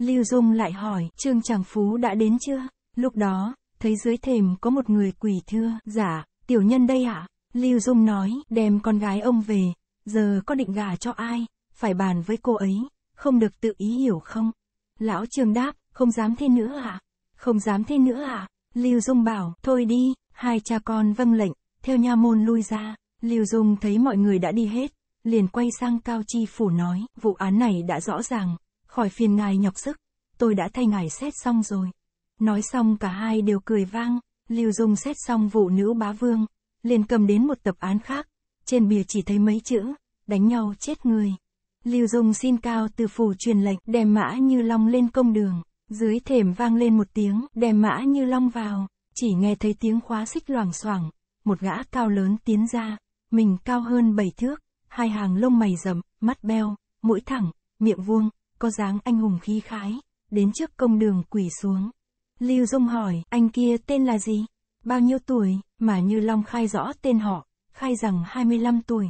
Lưu Dung lại hỏi, Trương Tràng Phú đã đến chưa? Lúc đó, thấy dưới thềm có một người quỳ thưa, giả, dạ, tiểu nhân đây ạ. À? Lưu Dung nói, đem con gái ông về, giờ có định gả cho ai, phải bàn với cô ấy, không được tự ý hiểu không? Lão Trương đáp, không dám thế nữa ạ. À? Không dám thế nữa ạ. À? Lưu Dung bảo, thôi đi, hai cha con vâng lệnh, theo nha môn lui ra. Lưu Dung thấy mọi người đã đi hết, liền quay sang Cao Chi Phủ nói, vụ án này đã rõ ràng, khỏi phiền ngài nhọc sức, tôi đã thay ngài xét xong rồi. Nói xong cả hai đều cười vang, Lưu Dung xét xong vụ nữ bá vương, liền cầm đến một tập án khác, trên bìa chỉ thấy mấy chữ, đánh nhau chết người. Lưu Dung xin cao từ phủ truyền lệnh đem mã như long lên công đường, dưới thềm vang lên một tiếng đem mã như long vào, chỉ nghe thấy tiếng khóa xích loảng xoảng, một gã cao lớn tiến ra, mình cao hơn bảy thước, hai hàng lông mày rậm, mắt beo, mũi thẳng, miệng vuông, có dáng anh hùng khí khái, đến trước công đường quỳ xuống. Lưu Dung hỏi, anh kia tên là gì? Bao nhiêu tuổi? Mà Như Long khai rõ tên họ, khai rằng 25 tuổi.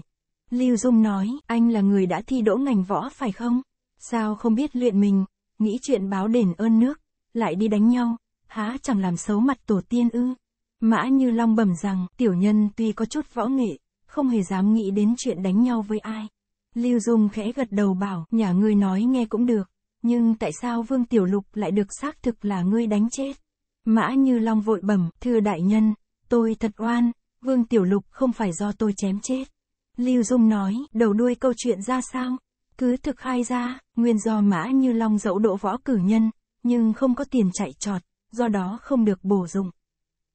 Lưu Dung nói, anh là người đã thi đỗ ngành võ phải không? Sao không biết luyện mình, nghĩ chuyện báo đền ơn nước, lại đi đánh nhau, há chẳng làm xấu mặt tổ tiên ư? Mã Như Long bẩm rằng, tiểu nhân tuy có chút võ nghệ, không hề dám nghĩ đến chuyện đánh nhau với ai. Lưu Dung khẽ gật đầu bảo, nhà ngươi nói nghe cũng được, nhưng tại sao Vương Tiểu Lục lại được xác thực là ngươi đánh chết? Mã Như Long vội bẩm, thưa đại nhân, tôi thật oan, Vương Tiểu Lục không phải do tôi chém chết. Lưu Dung nói, đầu đuôi câu chuyện ra sao? Cứ thực khai ra, nguyên do Mã Như Long dẫu độ võ cử nhân, nhưng không có tiền chạy trọt, do đó không được bổ dụng.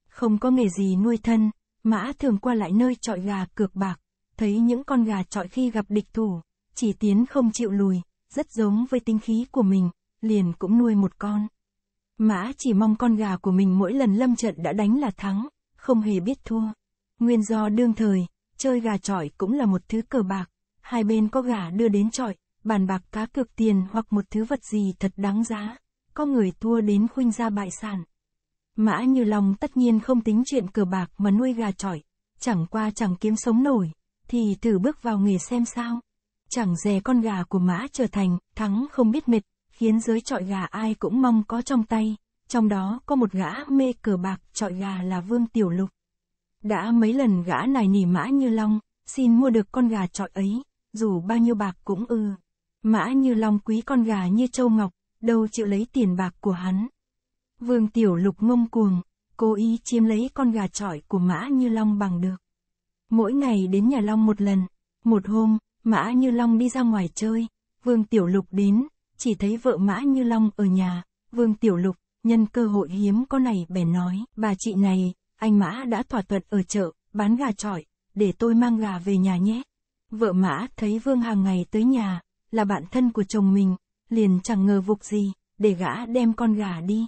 Không có nghề gì nuôi thân, Mã thường qua lại nơi trọi gà cược bạc, thấy những con gà trọi khi gặp địch thủ, chỉ tiến không chịu lùi, rất giống với tinh khí của mình, liền cũng nuôi một con. Mã chỉ mong con gà của mình mỗi lần lâm trận đã đánh là thắng, không hề biết thua. Nguyên do đương thời, chơi gà trọi cũng là một thứ cờ bạc, hai bên có gà đưa đến trọi, bàn bạc cá cược tiền hoặc một thứ vật gì thật đáng giá, có người thua đến khuynh ra bại sản. Mã Như lòng tất nhiên không tính chuyện cờ bạc mà nuôi gà trọi, chẳng qua chẳng kiếm sống nổi, thì thử bước vào nghề xem sao. Chẳng dè con gà của mã trở thành, thắng không biết mệt, khiến giới trọi gà ai cũng mong có trong tay, trong đó có một gã mê cờ bạc trọi gà là Vương Tiểu Lục. Đã mấy lần gã này nỉ mã như long, xin mua được con gà trọi ấy, dù bao nhiêu bạc cũng ư. Mã như long quý con gà như châu ngọc, đâu chịu lấy tiền bạc của hắn. Vương Tiểu Lục ngông cuồng, cố ý chiếm lấy con gà trọi của mã như long bằng được. Mỗi ngày đến nhà Long một lần. Một hôm, Mã Như Long đi ra ngoài chơi. Vương Tiểu Lục đến, chỉ thấy vợ Mã Như Long ở nhà. Vương Tiểu Lục, nhân cơ hội hiếm có này bèn nói. Bà chị này, anh Mã đã thỏa thuận ở chợ, bán gà trọi, để tôi mang gà về nhà nhé. Vợ Mã thấy Vương hàng ngày tới nhà, là bạn thân của chồng mình, liền chẳng ngờ vục gì, để gã đem con gà đi.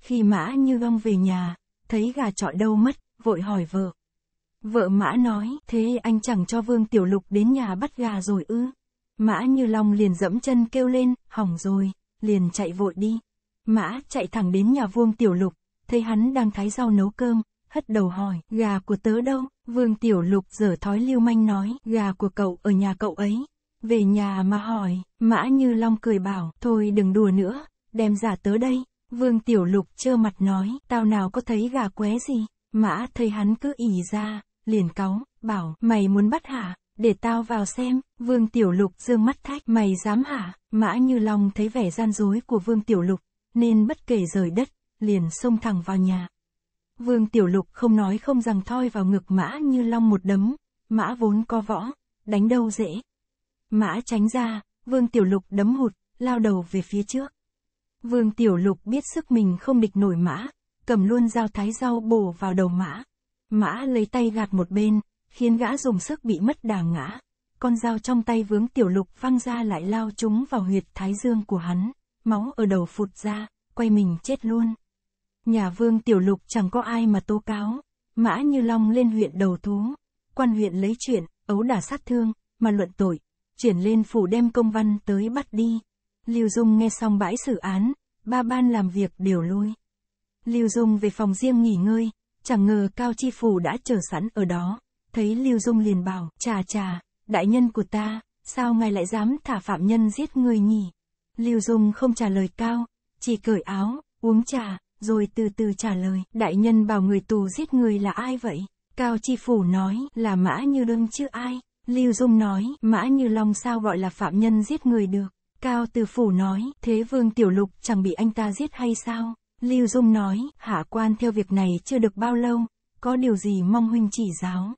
Khi Mã Như Long về nhà, thấy gà trọi đâu mất, vội hỏi vợ, Vợ Mã nói, thế anh chẳng cho Vương Tiểu Lục đến nhà bắt gà rồi ư. Mã Như Long liền dẫm chân kêu lên, hỏng rồi, liền chạy vội đi. Mã chạy thẳng đến nhà Vương Tiểu Lục, thấy hắn đang thái rau nấu cơm, hất đầu hỏi, gà của tớ đâu? Vương Tiểu Lục dở thói lưu manh nói, gà của cậu ở nhà cậu ấy. Về nhà mà hỏi, Mã Như Long cười bảo, thôi đừng đùa nữa, đem giả tớ đây. Vương Tiểu Lục trơ mặt nói, tao nào có thấy gà qué gì, Mã thấy hắn cứ ỉ ra, liền cáu, bảo, mày muốn bắt hả, để tao vào xem, vương tiểu lục dương mắt thách, mày dám hả, mã như long thấy vẻ gian dối của vương tiểu lục, nên bất kể rời đất, liền xông thẳng vào nhà. Vương tiểu lục không nói không rằng thoi vào ngực mã như long một đấm, mã vốn có võ, đánh đâu dễ. Mã tránh ra, vương tiểu lục đấm hụt, lao đầu về phía trước. Vương tiểu lục biết sức mình không địch nổi mã, cầm luôn dao thái rau bổ vào đầu mã. Mã lấy tay gạt một bên, khiến gã dùng sức bị mất đà ngã. Con dao trong tay vướng tiểu lục văng ra lại lao trúng vào huyệt thái dương của hắn, máu ở đầu phụt ra, quay mình chết luôn. Nhà vương tiểu lục chẳng có ai mà tố cáo, mã như long lên huyện đầu thú, quan huyện lấy chuyện, ấu đả sát thương, mà luận tội, chuyển lên phủ đem công văn tới bắt đi. Lưu Dung nghe xong bãi xử án, ba ban làm việc đều lui. Lưu Dung về phòng riêng nghỉ ngơi, chẳng ngờ Cao Chi Phủ đã chờ sẵn ở đó, thấy Lưu Dung liền bảo, trà trà, đại nhân của ta, sao ngài lại dám thả phạm nhân giết người nhỉ? Lưu Dung không trả lời Cao, chỉ cởi áo, uống trà, rồi từ từ trả lời, đại nhân bảo người tù giết người là ai vậy? Cao Chi Phủ nói, là mã như đương chứ ai? Lưu Dung nói, mã như long sao gọi là phạm nhân giết người được? Cao Từ Phủ nói, thế Vương Tiểu Lục chẳng bị anh ta giết hay sao? Lưu Dung nói, hạ quan theo việc này chưa được bao lâu, có điều gì mong huynh chỉ giáo.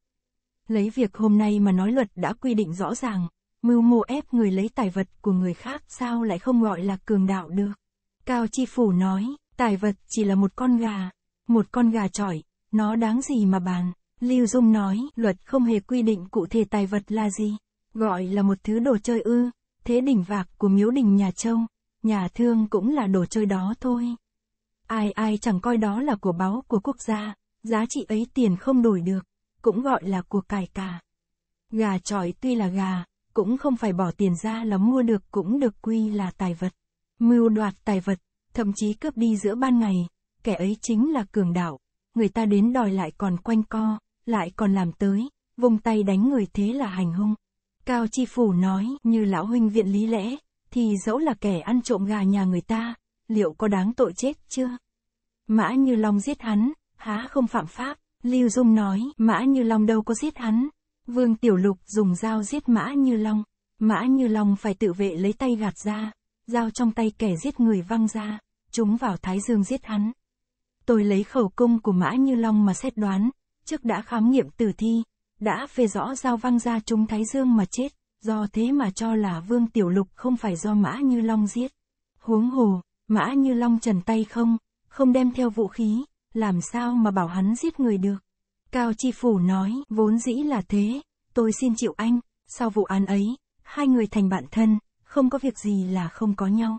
Lấy việc hôm nay mà nói luật đã quy định rõ ràng, mưu mô ép người lấy tài vật của người khác sao lại không gọi là cường đạo được. Cao Chi Phủ nói, tài vật chỉ là một con gà, một con gà trọi, nó đáng gì mà bàn. Lưu Dung nói, luật không hề quy định cụ thể tài vật là gì, gọi là một thứ đồ chơi ư, thế đỉnh vạc của miếu đình nhà Châu, nhà thương cũng là đồ chơi đó thôi. Ai ai chẳng coi đó là của báu của quốc gia, giá trị ấy tiền không đổi được, cũng gọi là của cải cả. Gà trọi tuy là gà, cũng không phải bỏ tiền ra là mua được cũng được quy là tài vật. Mưu đoạt tài vật, thậm chí cướp đi giữa ban ngày, kẻ ấy chính là cường đạo, người ta đến đòi lại còn quanh co, lại còn làm tới, vùng tay đánh người thế là hành hung. Cao Chi Phủ nói như lão huynh viện lý lẽ, thì dẫu là kẻ ăn trộm gà nhà người ta, liệu có đáng tội chết chưa? Mã Như Long giết hắn, há không phạm pháp, Lưu Dung nói, Mã Như Long đâu có giết hắn. Vương Tiểu Lục dùng dao giết Mã Như Long, Mã Như Long phải tự vệ lấy tay gạt ra, dao trong tay kẻ giết người văng ra, chúng vào thái dương giết hắn. Tôi lấy khẩu cung của Mã Như Long mà xét đoán, trước đã khám nghiệm tử thi, đã phê rõ dao văng ra chúng thái dương mà chết, do thế mà cho là Vương Tiểu Lục không phải do Mã Như Long giết. Huống hồ, Mã Như Long trần tay không, không đem theo vũ khí, làm sao mà bảo hắn giết người được. Cao Chi Phủ nói, vốn dĩ là thế, tôi xin chịu anh, sau vụ án ấy, hai người thành bạn thân, không có việc gì là không có nhau.